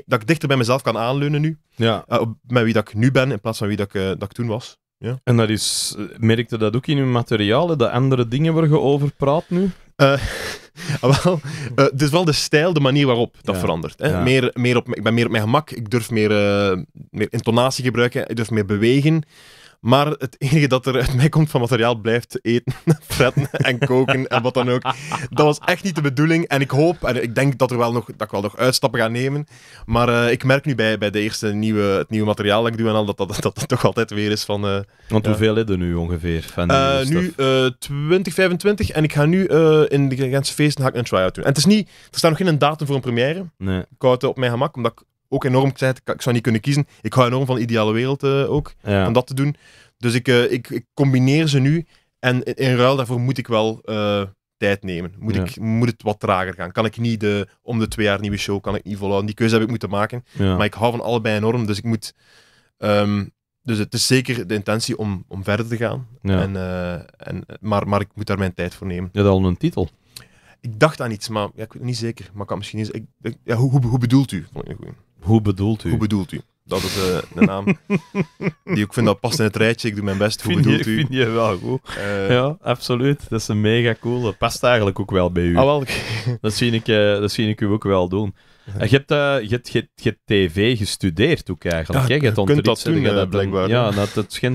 dat ik dichter bij mezelf kan aanleunen nu. Ja. Eh, met wie dat ik nu ben, in plaats van wie dat ik, eh, dat ik toen was. Ja. En dat is, eh, merkte dat ook in uw materialen, dat andere dingen waar je over praat nu? Uh, wel, dus wel de stijl, de manier waarop dat verandert. Hè? Meer, meer op, ik ben meer op mijn gemak, ik durf meer, meer intonatie gebruiken, ik durf meer bewegen. Maar het enige dat er uit mij komt van materiaal blijft eten, vetten en koken en wat dan ook. Dat was echt niet de bedoeling. En ik hoop, en ik denk dat, er wel nog, dat ik wel nog uitstappen ga nemen. Maar eh, ik merk nu bij, bij de eerste nieuwe, het nieuwe materiaal dat ik doe en al, dat dat, toch altijd weer is van... Eh, Want hoeveel is er nu ongeveer? Van eh, nu 2025 En ik ga nu in de Gentse feesten hakken en een try-out doen. En het is niet, er staat nog geen datum voor een première. Nee. Ik het op mijn gemak, omdat ik ook enorm, ik, zei ik zou niet kunnen kiezen. Ik hou enorm van Ideale Wereld uh, ook, om dat te doen. Dus ik, eh, ik, ik, combineer ze nu. En in, ruil daarvoor moet ik wel eh, tijd nemen. Moet, ik, moet het wat trager gaan. Kan ik niet de, om de twee jaar nieuwe show, kan ik niet volhouden. Die keuze heb ik moeten maken. Maar ik hou van allebei enorm, dus ik moet... Ehm, dus het is zeker de intentie om, om verder te gaan. En, en, maar, maar ik moet daar mijn tijd voor nemen. Je had al een titel. Ik dacht aan iets, maar ik weet het niet zeker. Maar kan misschien Ik, ja, hoe, hoe, bedoelt u? Vond een hoe bedoelt u? Hoe bedoelt u? Dat is de eh, naam die ik vind dat past in het rijtje. Ik doe mijn best. Hoe vind bedoelt je, u? Vind je wel goed. Eh, ja, absoluut. Dat is een mega cool. Dat past eigenlijk ook wel bij u. Ah, wel. dat, zie ik, eh, dat zie ik u ook wel doen. Uh, je, hebt, je, hebt, je, hebt tv gestudeerd ook eigenlijk. Ja, je kunt dat doen, dat ja, dat, dat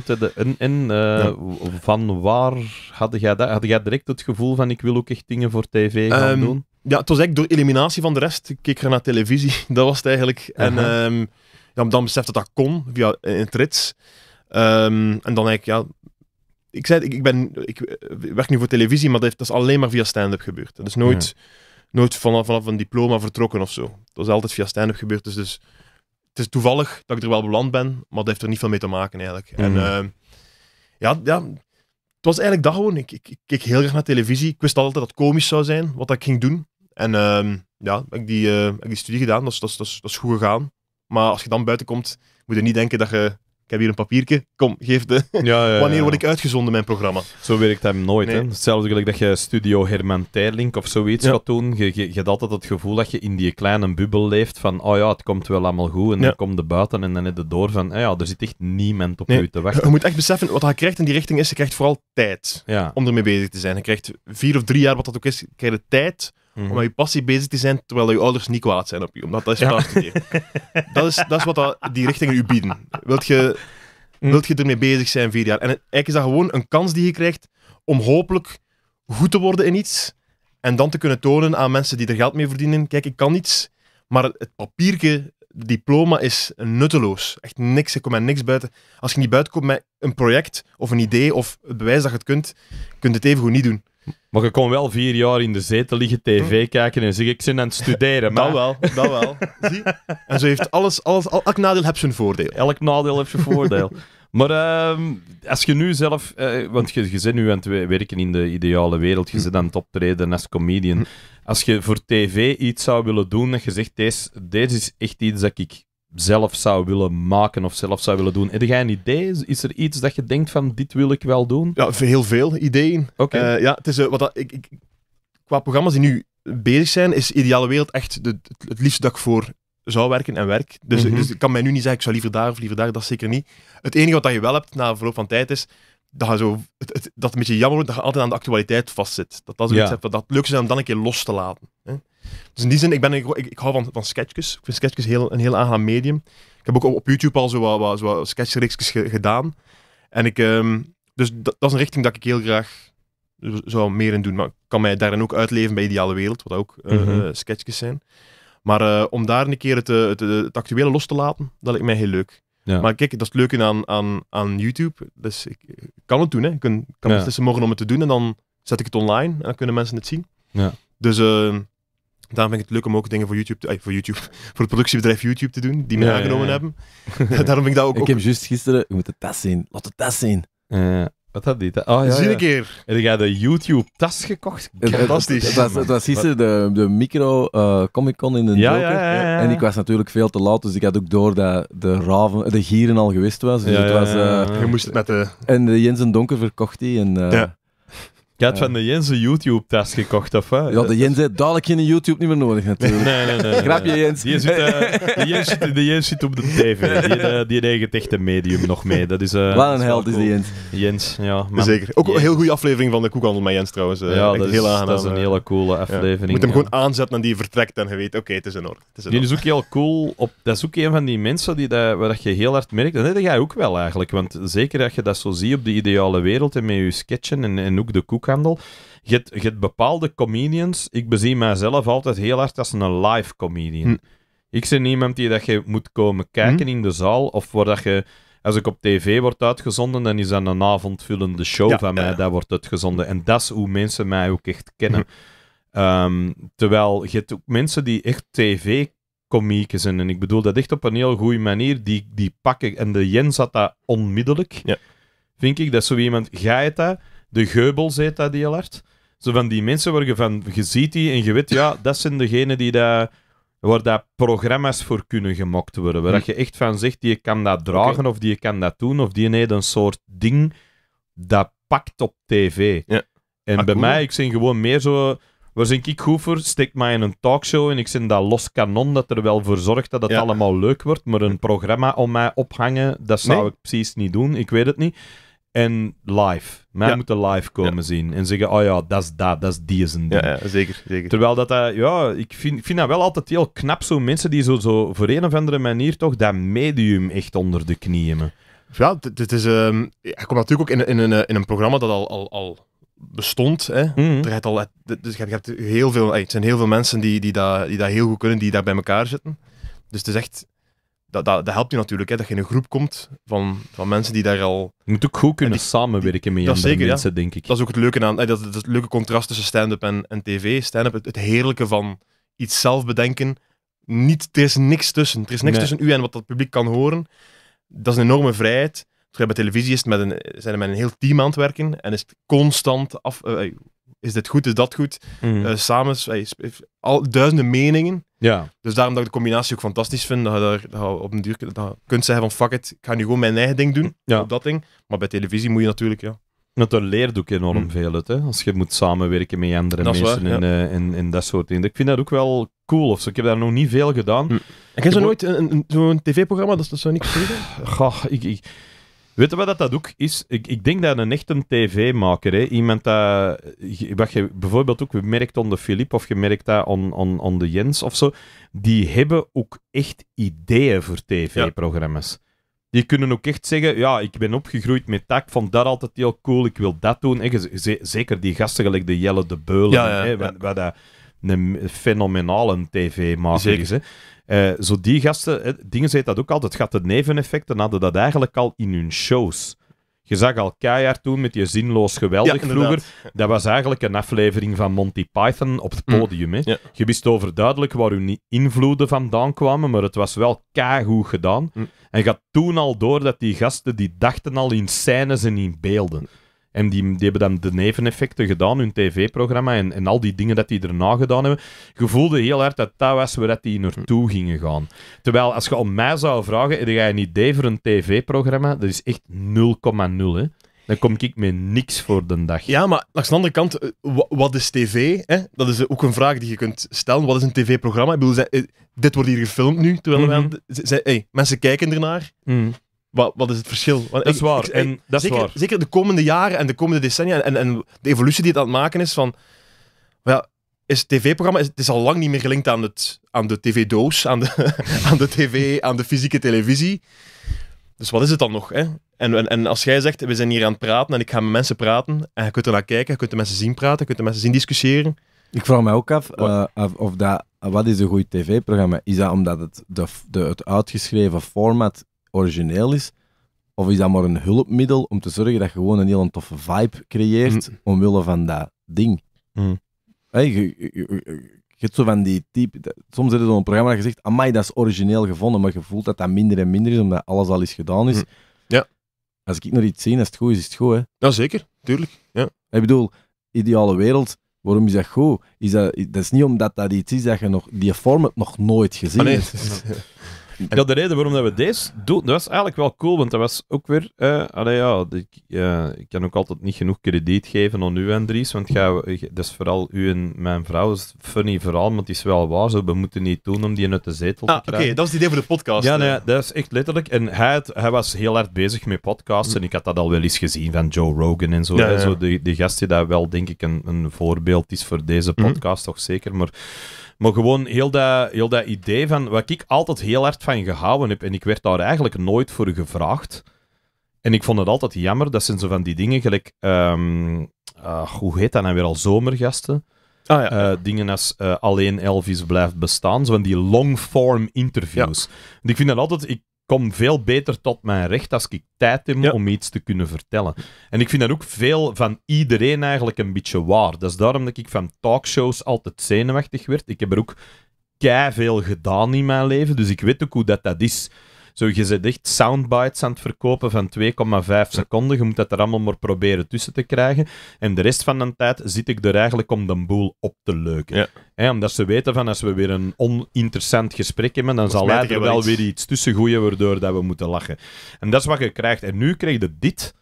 de van waar had jij dat? Had jij direct het gevoel van ik wil ook echt dingen voor tv gaan ehm, doen? ja, het was eigenlijk door eliminatie van de rest. Ik keek er naar televisie, dat was het eigenlijk. En ehm, ja, dan besefte dat dat kon via een eh, het ehm, en dan eigenlijk, ja. Ik zei, ik, ben, ik eh, werk nu voor televisie, maar dat, is alleen maar via stand-up gebeurd. Dat is nooit, nooit vanaf, vanaf een diploma vertrokken of zo. Dat is altijd via stand-up gebeurd. Dus, dus het is toevallig dat ik er wel beland ben, maar dat heeft er niet veel mee te maken eigenlijk. En mhm. ehm, ja, ja, het was eigenlijk dat gewoon. Ik, ik, ik keek heel graag naar televisie. Ik wist altijd dat het komisch zou zijn, wat ik ging doen. En ehm, ja, ik, die, eh, heb die studie gedaan, dat is, goed gegaan. Maar als je dan buiten komt, moet je niet denken dat je ik heb hier een papiertje, kom, geef de. Ja, ja, Wanneer word ik uitgezonden, mijn programma? Zo werkt dat nooit. Nee. Hè? Hetzelfde gelijk dat je Studio Herman Terlink of zoiets gaat doen. Je, je, je, hebt altijd het gevoel dat je in die kleine bubbel leeft van, oh ja, het komt wel allemaal goed. En dan komt de buiten en dan heb je door van, ah ja, er zit echt niemand op nee. je te wachten. Je moet echt beseffen, wat je krijgt in die richting is, je krijgt vooral tijd om ermee bezig te zijn. Je krijgt vier of drie jaar, wat dat ook is, krijg je tijd Mhm. Om met je passie bezig te zijn terwijl je ouders niet kwaad zijn op je. Omdat dat is ja. dat, is, dat is wat die richtingen u bieden. Wilt je, mm. wilt je ermee bezig zijn vier jaar? En eigenlijk is dat gewoon een kans die je krijgt om hopelijk goed te worden in iets. En dan te kunnen tonen aan mensen die er geld mee verdienen. Kijk, ik kan iets, maar het papiertje, diploma is nutteloos. Echt niks, ik kom met niks buiten. Als je niet buiten komt met een project of een idee of het bewijs dat je het kunt, kun je het even goed niet doen. Maar je kon wel vier jaar in de zetel liggen, tv hm. kijken en zeggen: Ik ben aan het studeren. Dat wel, dat wel. Zie? En zo heeft alles, alles elk nadeel heeft zijn voordeel. Elk nadeel heeft zijn voordeel. Maar ehm, als je nu zelf, eh, want je, je bent nu aan het werken in de ideale wereld, je hm. zit aan het optreden als comedian. Hm. Als je voor tv iets zou willen doen, dat je zegt: deze is echt iets dat ik zelf zou willen maken of zelf zou willen doen. Heb jij een idee? Is er iets dat je denkt van dit wil ik wel doen? Ja, heel veel ideeën. Oké. Eh, ja, het is, eh, wat dat, ik, qua programma's die nu bezig zijn, is Ideale Wereld echt de, het liefst dat ik voor zou werken en werk. Dus, mhm. dus ik kan mij nu niet zeggen, ik zou liever daar of liever daar, dat zeker niet. Het enige wat je wel hebt na verloop van tijd is, dat, je zo, het, dat het een beetje jammer wordt dat je altijd aan de actualiteit vastzit. Dat, dat is iets dat het leukste is om dan een keer los te laten. Hè? Dus in die zin, ik, ben, ik, hou van, van sketchjes. Ik vind sketchjes heel, een heel aangenaam medium. Ik heb ook op, YouTube al zo wat, wat, gedaan. En ik, ehm, dus dat, is een richting dat ik heel graag zou meer in doen. Maar ik kan mij daarin ook uitleven bij Ideale Wereld, wat ook uh, sketchjes zijn. Maar eh, om daar een keer het, het, het, actuele los te laten, dat lijkt mij heel leuk. Maar kijk, dat is het leuke aan, aan, aan YouTube. Dus ik, kan het doen. Hè. Ik kan, kan beslissen morgen om het te doen en dan zet ik het online en dan kunnen mensen het zien. Ja. Dus uh, Daarom vind ik het leuk om ook dingen voor YouTube, te, voor YouTube, voor het productiebedrijf YouTube te doen, die me aangenomen hebben. Daarom vind ik dat ook... Ik heb juist gisteren, je moet de tas zien, laat de tas zien. Eh, wat had die? oh, ja, Zie een keer. En had de YouTube-tas gekocht? Fantastisch. Het, was, gisteren de, de micro eh, Comic Con in de Joker. En ik was natuurlijk veel te laat, dus ik had ook door dat de, raven, de gieren al geweest was. Dus het was eh, je moest het met de... En de Jens en Donker verkocht die. En, je had van de Jens een YouTube-tas gekocht, of hè? Ja, de Jens heeft dadelijk geen YouTube niet meer nodig, natuurlijk. Nee, nee, nee. Grapje, Jens. Die zit, eh, de, Jens zit, de Jens zit op de tv. Die, uh, die het echte medium nog mee. Dat is, eh, Wat een held is die Jens. Jens, ja. Zeker. Ook een heel goede aflevering van de Koekhandel met Jens, trouwens. Ja, dat is, heel dat is een hele coole aflevering. Je moet hem gewoon aanzetten en die vertrekt en je weet, oké, het is in orde. die is ook heel cool. Op, dat is ook een van die mensen die dat, waar dat je heel hard merkt. Dat jij ook wel, eigenlijk. Want zeker dat je dat zo ziet op de ideale wereld en met je sketchen en, en ook de koek boekhandel. Je hebt, je bepaalde comedians. Ik bezie mijzelf altijd heel hard als een live comedian. Hm. Ik ben niemand die dat je moet komen kijken hm. in de zaal. Of waar dat je, als ik op tv word uitgezonden, dan is dat een avondvullende show van mij. Uh. Dat wordt gezonden. En dat is hoe mensen mij ook echt kennen. Hm. Ehm, terwijl je hebt ook mensen die echt tv comieken zijn. En ik bedoel dat echt op een heel goede manier. Die, die pakken. En de Jens had dat onmiddellijk. Ja. Vind ik dat zo iemand. Ga je dat? de geubels heet dat die alert. Zo van die mensen waar je van, je ziet die en je weet, ja, dat zijn degenen die daar, waar daar programma's voor kunnen gemokt worden. Waar hm. dat je echt van zegt, die je kan dat dragen of die je kan dat doen of die heeft een soort ding dat pakt op tv. Ja. En ah, bij mij, ik zie gewoon meer zo, waar zijn ik steek mij in een talkshow en ik zin dat los kanon dat er wel voor zorgt dat het allemaal leuk wordt, maar een programma om mij ophangen, dat zou ik precies niet doen, ik weet het niet en live. Mij moeten live komen zien en zeggen: Oh ja, dat is dat, dat is die is een ding. Ja, ja, zeker, zeker. Terwijl dat, eh, ja, ik vind, vind dat wel altijd heel knap, zo mensen die zo, zo voor een of andere manier toch dat medium echt onder de knie hebben. Ja, dit is, um, ehm, ik kom natuurlijk ook in, in, een, eh, in een programma dat al, al, al bestond. Hè. Mhm. er al, eh, dus je hebt heel veel, het zijn heel veel mensen die, die, dat, die dat heel goed kunnen, die daar bij elkaar zitten. Dus het is echt dat, dat, helpt je natuurlijk, hè, dat je in een groep komt van, van mensen die daar al... Je moet ook goed kunnen samenwerken met je andere mensen, denk ik. Dat is ook het leuke, aan, eh, dat, het leuke contrast tussen stand-up en, tv. Stand-up, het, het, heerlijke van iets zelf bedenken. Niet, er is niks tussen. Er is niks tussen u en wat dat publiek kan horen. Dat is een enorme vrijheid. Terwijl bij televisie is met een, zijn er met een heel team aan het werken en is het constant af, eh, is dit goed, is dat goed? Mm. Eh, samen, hey, al, duizenden meningen. Ja. Dus daarom dat ik de combinatie ook fantastisch vind. Dat je, daar, op een duur dat kunt zeggen van fuck it, ik ga nu gewoon mijn eigen ding doen ja. op dat ding. Maar bij televisie moet je natuurlijk, ja. Dat een leert ook enorm mm. veel uit, hè? als je moet samenwerken met andere mensen waar, en, eh, dat soort dingen. Ik vind dat ook wel cool. ofzo. Ik heb daar nog niet veel gedaan. Mm. je heb zo nooit een, een zo'n tv-programma, dat is dat zo niet gezien? Goh, ik Weet je wat dat ook is? Ik, ik denk dat een echte tv-maker, hè, iemand dat, wat je bijvoorbeeld ook merkt onder de Filip of je merkt dat onder Jens of zo, die hebben ook echt ideeën voor tv-programma's. Die kunnen ook echt zeggen, ja, ik ben opgegroeid met tak, vond dat altijd heel cool, ik wil dat doen. Hè, zeker die gasten gelijk de Jelle de Beulen, ja, ja, hè, wat dat een fenomenale tv-maker is. Hè. Eh, zo die gasten, hè, Dingen zei dat ook altijd, het gaat de neveneffecten, hadden dat eigenlijk al in hun shows. Je zag al keihard toen met je zinloos geweldig vroeger. Dat was eigenlijk een aflevering van Monty Python op het mm. podium. Hè. Je wist overduidelijk waar hun invloeden vandaan kwamen, maar het was wel keigoed gedaan. Mm. En gaat toen al door dat die gasten, die dachten al in scènes en in beelden. En die, die hebben dan de neveneffecten gedaan, hun tv-programma en, en al die dingen dat die erna gedaan hebben. Je voelde heel hard dat dat was waar die naartoe gingen gaan. Terwijl, als je om mij zou vragen, heb jij een idee voor een tv-programma? Dat is echt 0,0, dan kom ik met niks voor de dag. Ja, maar langs de andere kant, eh, wat is tv? Hè? Dat is ook een vraag die je kunt stellen. Wat is een tv-programma? Ik bedoel, eh, dit wordt hier gefilmd nu, terwijl mhm. hey, mensen kijken ernaar. Mm wat, wat is het verschil? Want dat is waar. en, dat zeker, is waar. zeker de komende jaren en de komende decennia en, en de evolutie die het aan het maken is van... Ja, is het tv-programma is, het is al lang niet meer gelinkt aan, het, aan de tv-doos, aan de, aan de tv, aan de fysieke televisie. Dus wat is het dan nog? Hè? En, en, en als jij zegt, we zijn hier aan het praten en ik ga met mensen praten, en je kunt er naar kijken, je kunt de mensen zien praten, je kunt de mensen zien discussiëren. Ik vraag me ook af, eh, of dat, wat is een goed tv-programma? Is dat omdat het, de, de, het uitgeschreven format origineel is? Of is dat maar een hulpmiddel om te zorgen dat je gewoon een heel toffe vibe creëert mm. omwille van dat ding? Mm. je, hebt zo van die type. Soms is er een programma dat gezegd. zegt: Amai, dat is origineel gevonden, maar je voelt dat dat minder en minder is omdat alles al is gedaan is. Mm. Ja. Als ik nog iets zie, als het goed is, is het goed. Hè? Ja, zeker, tuurlijk. Ja. Ik bedoel, ideale wereld, waarom is dat goed? Is dat, dat is niet omdat dat iets is dat je nog, die format nog nooit gezien hebt. Ah, Ja, de reden waarom dat we deze doen, dat was eigenlijk wel cool, want dat was ook weer... Uh, ja, eh, ik, kan ook altijd niet genoeg krediet geven aan u, Andries, want eh, dat is vooral u en mijn vrouw, is funny vooral, want het is wel waar, zo, we moeten niet doen om die uit de zetel ah, te krijgen. oké, dat is het idee voor de podcast. Ja, nee, dat is echt letterlijk... En hij, hij was heel hard bezig met podcasts, en mm. ik had dat al wel eens gezien van Joe Rogan en zo. Ja, ja. zo die, die gast wel, denk ik, een, een voorbeeld is voor deze mm. podcast, toch zeker, maar... Maar gewoon heel dat, heel dat idee van wat ik altijd heel hard van gehouden heb. En ik werd daar eigenlijk nooit voor gevraagd. En ik vond het altijd jammer. Dat zijn zo van die dingen gelijk. Ehm, ah, hoe heet dat nou weer al? Zomergasten. Ah, ja, eh, dingen als eh, alleen Elvis blijft bestaan. Zo van die long-form interviews. ik vind dat altijd. Ik kom veel beter tot mijn recht als ik tijd heb om iets te kunnen vertellen. En ik vind dat ook veel van iedereen eigenlijk een beetje waar. Dat is daarom dat ik van talkshows altijd zenuwachtig werd. Ik heb er ook kei veel gedaan in mijn leven, dus ik weet ook hoe dat, dat is. Zo, je zit echt soundbites aan het verkopen van 2,5 seconden. Je moet dat er allemaal maar proberen tussen te krijgen. En de rest van de tijd zit ik er eigenlijk om de boel op te leuken. Ja. omdat ze weten van als we weer een oninteressant gesprek hebben, dan zal hij er wel weer iets tussen gooien waardoor dat we moeten lachen. En dat is wat je krijgt. En nu krijg je dit.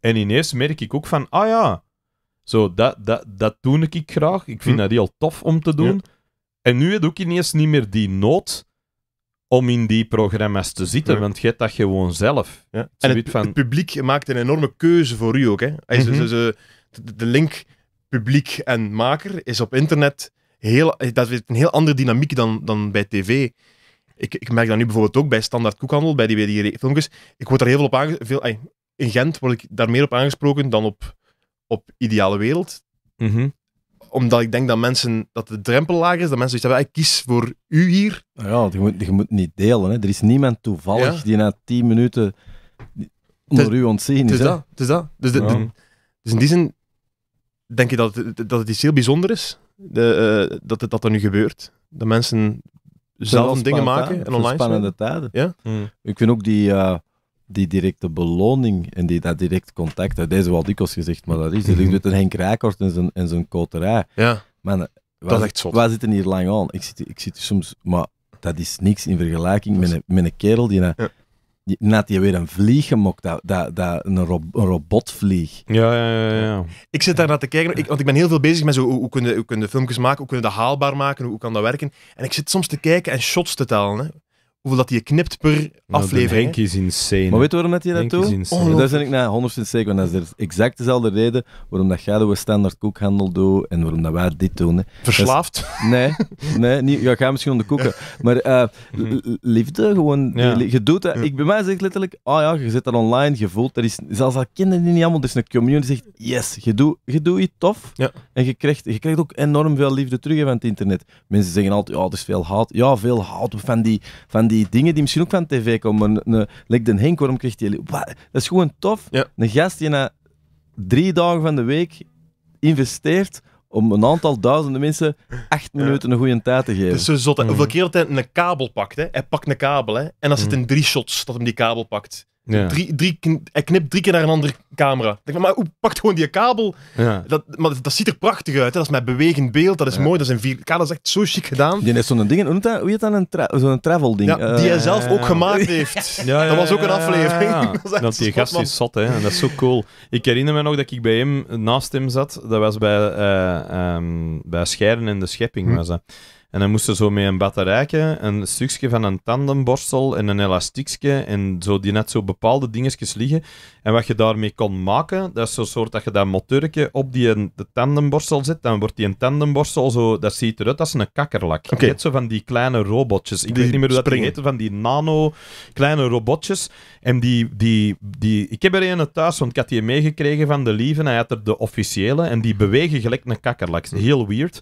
En ineens merk ik ook van, ah ja, zo, dat, dat, dat doe ik graag. Ik vind hm. dat heel tof om te doen. En nu heb ik ook ineens niet meer die nood om in die programma's te zitten, want je hebt dat gewoon zelf. En het, publiek maakt een enorme keuze voor u ook. Hè? Mm -hmm. de, link publiek en maker is op internet heel, dat is een heel andere dynamiek dan, dan bij tv. Ik, ik merk dat nu bijvoorbeeld ook bij standaard koekhandel, bij die, die filmpjes. Ik word daar heel veel op aangesproken. In Gent word ik daar meer op aangesproken dan op, op Ideale Wereld. Mhm omdat ik denk dat mensen, dat de drempel laag is, dat mensen zeggen: hebben, ik kies voor u hier. Nou ja, je moet, je moet niet delen. Hè. Er is niemand toevallig die na tien minuten onder dus- u ontzien is. Het is dat. is dat. Dus, dus, dus in die zin denk je dat het, dat het iets heel bijzonder is, de, eh, dat, het, dat er nu gebeurt. Dat mensen zelf dingen maken en online Spannende tijden. Ja? Hmm. Ik vind ook die... Eh, die directe beloning en die, dat direct contact, dat is ik al gezegd, maar dat is. Er ligt met een Henk Rijkort en zijn, en zijn koterij. Ja. Man, eh, dat is echt Wij zitten hier lang aan. Ik zit, ik zit soms, maar dat is niks in vergelijking met een, met een kerel die, na, net die weer een vlieg gemokt, dat, dat, dat een, ro een robotvlieg. Ja, ja, ja, ja, Ik zit daar naar te kijken, want ik ben heel veel bezig met zo, hoe, kunnen, hoe kunnen filmpjes maken, hoe kunnen dat haalbaar maken, hoe, kan dat werken. En ik zit soms te kijken en shots te tellen hoeveel dat hij knipt per nou, aflevering. Henk is insane. Maar weet je waarom dat je dat doet? Oh, daar ben ik 100% zeker want Dat is exact dezelfde reden waarom dat jij de standaard koekhandel doet en waarom dat wij dit doen. Verslaafd? nee, nee niet, ja, ga misschien om de koeken. Maar eh, liefde, gewoon, je, doet dat. Ik, bij mij zeg, letterlijk, oh ja, je zit dat online, je voelt, dat is, zelfs al kennen die niet allemaal, dus een community zegt, yes, je doet je, doet iets tof. Ja. En je krijgt, je krijgt ook enorm veel liefde terug van het internet. Mensen zeggen altijd, ja, oh, het is veel haat. Ja, veel haat van die, van die die dingen die misschien ook van tv komen. Een, een, like Den Henk, Dat is gewoon tof. Een gast die na drie dagen van de week investeert om een aantal duizenden mensen acht minuten een goede tijd te geven. Dus zo Hoeveel mhm. keer dat een kabel pakt, hij pakt een kabel en dan zit mhm. in drie shots dat hem die kabel pakt. Ja. Drie, drie, hij knipt drie keer naar een andere camera. Denk, maar hoe pakt gewoon die kabel? Ja. Dat, maar dat, ziet er prachtig uit. Hè? Dat is met bewegend beeld. Dat is mooi. Dat is een 4 Dat is echt zo chic gedaan. Die is zo'n ding. Hoe heet dat? een zo'n travel ding. die hij eh, zelf ook gemaakt heeft. dat was ook een aflevering. dat, dat die gast is zat. Hè? En dat is zo cool. Ik herinner me nog dat ik bij hem naast hem zat. Dat was bij, uh, um, bij Scheren en de Schepping. Hm. Was en dan moesten zo met een batterijke, een stukje van een tandenborstel en een elastiekje en zo, die net zo bepaalde dingetjes liggen. En wat je daarmee kon maken, dat is zo'n soort dat je dat motorje op die eh, de tandenborstel zet, dan wordt die een tandenborstel zo, dat ziet eruit als een kakkerlak. Okay. Je zo van die kleine robotjes. Ik weet niet meer hoe dat springen. van die nano kleine robotjes. En die, die, die, ik heb er een thuis, want ik had die meegekregen van de lieve. Hij had er de officiële en die bewegen gelijk een kakkerlak. Heel weird.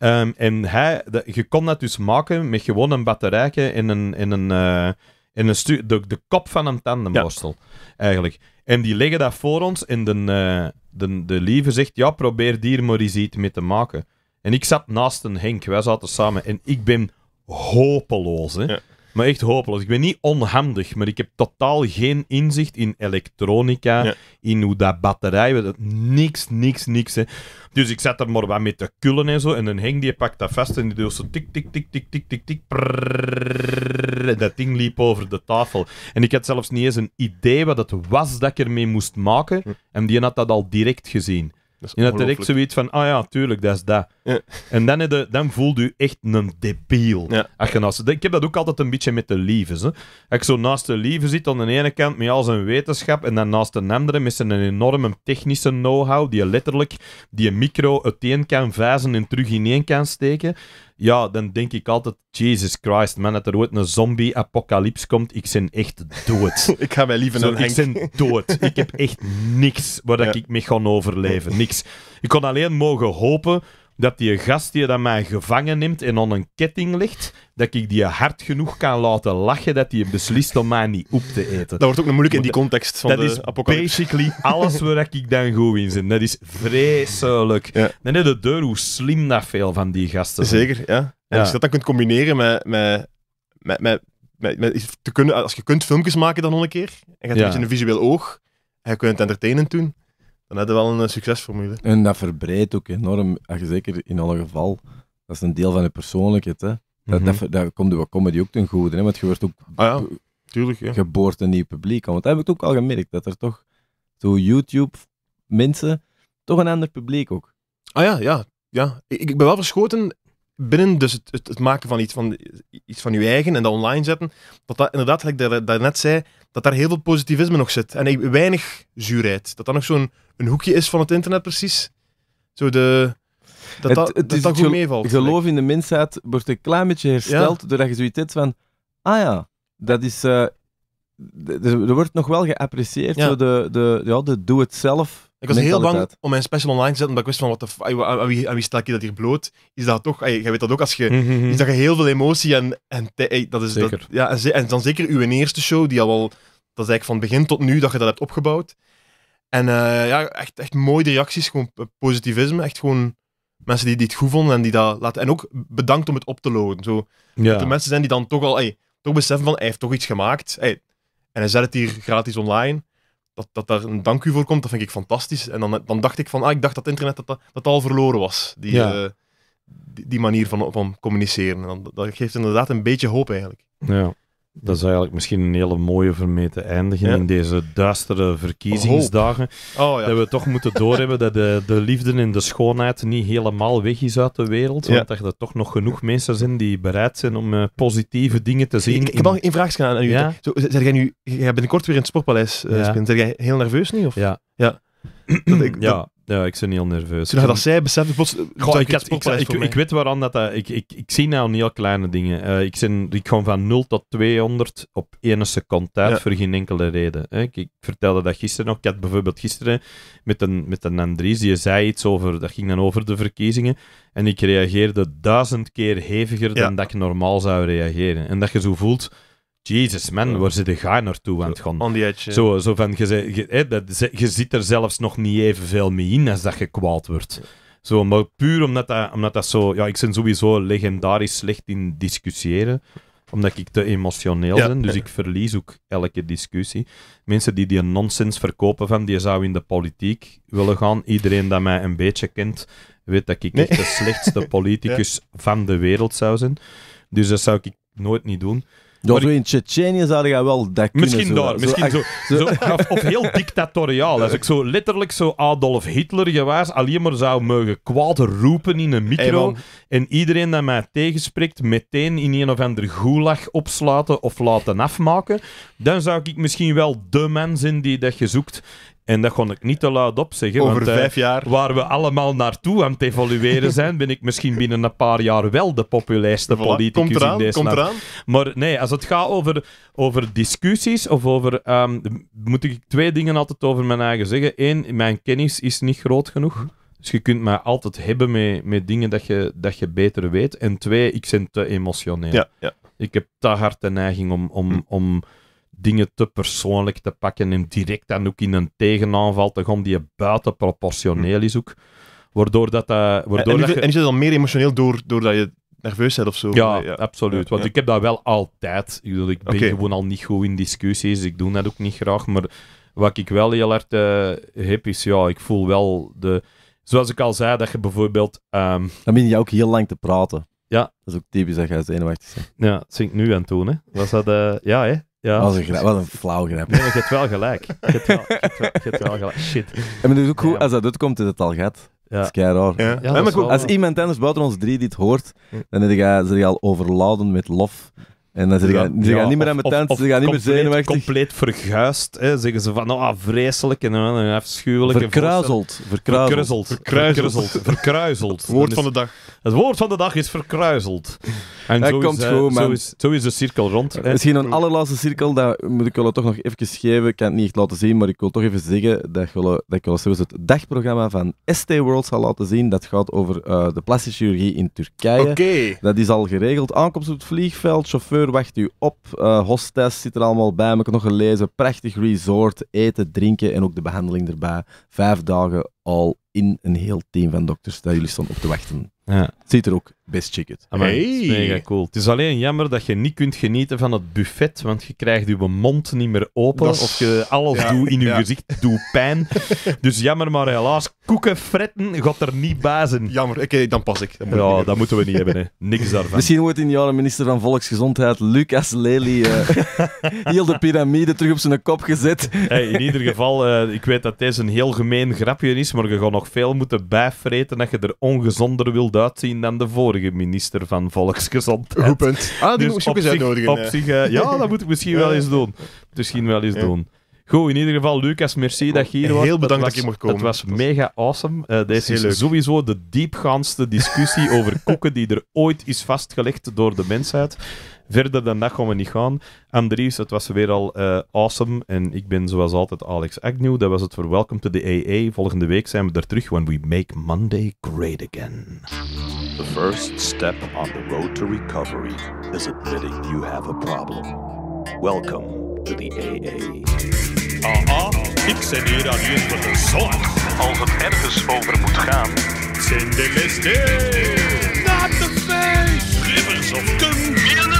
Ehm, en hij, je kon dat dus maken met gewoon een batterijke in een, in een, eh, in een stu de, de kop van een tandenborstel, eigenlijk. En die leggen dat voor ons en de, eh, de, de lieve zegt, ja, probeer hier maar mee te maken. En ik zat naast een Henk, wij zaten samen en ik ben hopeloos. Hè? Maar echt hopeloos. Ik ben niet onhandig, maar ik heb totaal geen inzicht in elektronica, ja. in hoe dat batterij... Niks, niks, niks. Dus ik zat er maar wat mee te kullen en zo. En dan heng die pakt dat vast en die doet zo tik, tik, tik, tik, tik, tik, tik. dat ding liep over de tafel. En ik had zelfs niet eens een idee wat het was dat ik ermee moest maken. Hm. En die had dat al direct gezien. Dat je hebt direct zoiets van, ah ja, tuurlijk, dat is dat. Ja. En dan, de, dan voelt u echt een debiel. Ja. Nou ik heb dat ook altijd een beetje met de liefes. Hè. Als ik zo naast de lieve zit, aan de ene kant met al zijn wetenschap, en dan naast de andere met zijn enorme technische know-how, die je letterlijk die je micro uiteen kan vijzen en terug ineen kan steken ja, dan denk ik altijd, Jesus Christ, man, dat er ooit een zombie-apocalyps komt, ik ben echt dood. ik ga mij liever naar Ik ben dood. ik heb echt niks waar dat ik mee kan overleven. Niks. Ik kon alleen mogen hopen dat die gast die dat mij gevangen neemt en aan een ketting legt, dat ik die hard genoeg kan laten lachen dat die beslist om mij niet op te eten. Dat wordt ook nog moeilijk in die context van dat is basically alles waar ik dan goed in zit. Dat is vreselijk. Ja. de deur hoe slim dat veel van die gasten zijn. Zeker, ja. En als je dat dan kunt combineren met, met, met, met met, te kunnen, als je kunt filmpjes maken dan nog een keer, en je hebt een beetje een visueel oog, en je kunt het entertainend doen dan heb je wel een eh, succesformule. En dat verbreidt ook enorm, eh, zeker in alle geval. Dat is een deel van je persoonlijkheid. Hè. Dat, mhm. dat, komt de comedy ook ten goede, hè, want je wordt ook ah, ja. Tuurlijk, geboord een nieuw publiek. Want dat heb ik ook al gemerkt, dat er toch zo YouTube-mensen, toch een ander publiek ook. Ah ja, ja. ja. Ik, ik ben wel verschoten binnen dus het, het, maken van iets, van iets van je eigen en dat online zetten, dat dat inderdaad, zoals ik daarnet zei, dat daar heel veel positivisme nog zit. En weinig zuurheid. Dat dat nog zo'n een hoekje is van het internet precies. Zo de... Dat dat, het, het dat, goed meevalt. geloof in de mensheid wordt een klein beetje hersteld ja. doordat je zoiets hebt van... Ah ja, dat is... Eh, er wordt nog wel geapprecieerd, zo de, de, ja, de doe-het-zelf ik was heel bang om mijn special online te zetten, omdat ik wist van wat de aan, wie, aan wie stel ik dat hier bloot? Is dat toch, jij weet dat ook, als je, mhm, mhm. is dat je heel veel emotie en, en dat is dat, ja, en, dan zeker uw eerste show, die al wel, dat is eigenlijk van begin tot nu dat je dat hebt opgebouwd. En eh, ja, echt, echt mooie reacties, gewoon positivisme, echt gewoon mensen die, die het goed vonden en die dat laten. En ook bedankt om het op te loaden. Zo, ja. Dat er mensen zijn die dan toch al, toch beseffen van, hij heeft toch iets gemaakt. Ey, en hij zet het hier gratis online dat, dat daar een dank u voor komt, dat vind ik fantastisch. En dan, dan dacht ik van, ah, ik dacht dat internet dat, dat, al verloren was. Eh, die, die, manier van, van communiceren. En dat, dat geeft inderdaad een beetje hoop eigenlijk. Ja. Dat is eigenlijk misschien een hele mooie vermeten eindiging eindigen in deze duistere verkiezingsdagen. Oh, dat we toch moeten doorhebben dat de, de liefde en de schoonheid niet helemaal weg is uit de wereld. Want dat er toch nog genoeg mensen zijn die bereid zijn om eh, positieve dingen te zien. Ik, mag heb nog één vraag aan u. Zo, zeg jij nu, jij binnenkort weer in het Sportpaleis uh, eh, Zijn jij heel nerveus niet? Of? Ja. ja. Dat, ik, ja, ja, ik ben heel nerveus. dat zei, beseft ik, ik, weet waarom dat... dat ik, ik, ik zie nou heel kleine dingen. Eh, ik, zin, ik ga van 0 tot 200 op 1 seconde tijd, voor geen enkele reden. Hè. Ik, vertelde dat gisteren nog. Ik had bijvoorbeeld gisteren met een, met een Andries, die zei iets over... Dat ging dan over de verkiezingen. En ik reageerde duizend keer heviger dan dat ik normaal zou reageren. En dat je zo voelt Jesus man, waar ze de gaai naartoe aan het On zo, zo van, je, je, dat, je zit er zelfs nog niet evenveel mee in als dat je kwaad wordt. Zo, maar puur omdat dat, omdat dat zo... Ja, ik ben sowieso legendarisch slecht in discussiëren omdat ik te emotioneel ben, dus ik verlies ook elke discussie. Mensen die die nonsens verkopen van, die zou in de politiek willen gaan. Iedereen dat mij een beetje kent, weet dat ik nee. echt de slechtste politicus van de wereld zou zijn. Dus dat zou ik nooit niet doen. Ja, zo in Tsjetsjenië zou je wel dat kunnen. Misschien daar, misschien zo, zo, Of heel dictatoriaal. Als ik zo letterlijk zo Adolf Hitler gewaars alleen maar zou mogen kwaad roepen in een micro en iedereen dat mij tegenspreekt meteen in een of ander gulag opsluiten of laten afmaken, dan zou ik misschien wel de man zijn die dat gezoekt en dat kon ik niet te luid op zeggen. Over want, eh, vijf jaar. Waar we allemaal naartoe aan het evolueren zijn, ben ik misschien binnen een paar jaar wel de populairste politicus in deze land. Maar nee, als het gaat over, over discussies of over. Ehm, moet ik twee dingen altijd over mijn eigen zeggen. Eén, mijn kennis is niet groot genoeg. Dus je kunt mij altijd hebben met, met dingen dat je, dat je beter weet. En twee, ik ben te emotioneel. Ja, ja. Ik heb te hard de neiging om, om, hm. om dingen te persoonlijk te pakken en direct dan ook in een tegenaanval te gaan die buiten proportioneel is ook. Waardoor dat... eh waardoor en, en, dat je, en is dat dan meer emotioneel door, doordat je nerveus bent of zo? Ja, absoluut. Want ik heb dat wel altijd. Ik, bedoel, ik ben gewoon al niet goed in discussies. Dus ik doe dat ook niet graag. Maar wat ik wel heel erg eh, heb, is ja, ik voel wel de... Zoals ik al zei, dat je bijvoorbeeld... Ehm, dan ben je ook heel lang te praten. Ja. Dat is ook typisch dat jij zenuwachtig bent. Ja, dat zing ik nu aan toen, hè. Was dat... Uh, ja, hè. Ja. Wat een, grap, wat een flauw grap. Nee, maar je hebt wel gelijk. Je hebt wel, je hebt wel, je hebt wel gelijk. Shit. En bedoel dus ook goed, als dat uitkomt, is het al gaat. Ja. Dat is kei raar. Ja. Ja, maar goed, als iemand anders buiten ons drie dit hoort, dan zit je al overladen met lof en ze gaan niet meer aan mijn tent, ze gaan niet meer zenuwachtig. compleet verguist, hè, zeggen ze van, oh, vreselijk en een eh, afschuwelijk. Verkruizeld. Verkruizeld. Verkruizeld. Verkruizeld. Het woord van de dag. Het woord van de dag is verkruizeld. En zo is, zo is, de cirkel rond. Misschien een allerlaatste cirkel, dat moet ik wel toch nog even geven. Ik kan het niet echt laten zien, maar ik wil toch even zeggen dat ik eh, dat zo het dagprogramma van ST World zal laten zien. Dat gaat over eh, de plastische chirurgie in Turkije. Dat is al geregeld. Aankomst op het vliegveld, chauffeur wacht u op. Uh, hostess zit er allemaal bij, heb ik nog gelezen. Prachtig resort, eten, drinken en ook de behandeling erbij. Vijf dagen al in een heel team van dokters dat jullie stond op te wachten. Ja. ziet er ook best chicket. hey. mega cool. Het is alleen jammer dat je niet kunt genieten van het buffet, want je krijgt je mond niet meer open. Of je alles ja. doet in je gezicht, doet pijn. dus jammer, maar helaas, koeken fretten gaat er niet zijn. Jammer, oké, dan pas ik. ja, dat moeten we niet hebben, hè. Niks daarvan. Misschien wordt in jouw jaren minister van Volksgezondheid Lucas Lely eh, heel de piramide terug op zijn kop gezet. Hey, in ieder geval, eh, ik weet dat deze een heel gemeen grapje is, maar je gaat nog veel moeten bijfreten dat je er ongezonder wil zien dan de vorige minister van Volksgezondheid. Goed punt. Ah, die dus moet je op eens uitnodigen. ja. Zich, eh, ja, dat moet ik misschien wel eens doen. Misschien wel eens doen. Goed, in ieder geval, Lucas, merci oh, dat je hier was. Heel bedankt dat, was, je mocht komen. Het was mega awesome. Eh, deze is, is sowieso de diepgaandste discussie over koeken die er ooit is vastgelegd door de mensheid. Verder dan dat gaan we niet gaan. Andries, het was weer al eh, awesome. En ik ben zoals altijd Alex Agnew. Dat was het voor Welcome to the AA. Volgende week zijn we er terug when we make Monday great again. The first step on the road to recovery is admitting you have a problem. Welcome to the AA. Aha, ik zit hier alleen voor de zorg. Als het ergens over moet gaan, zijn de beste Not the face. Rivers of Convenience.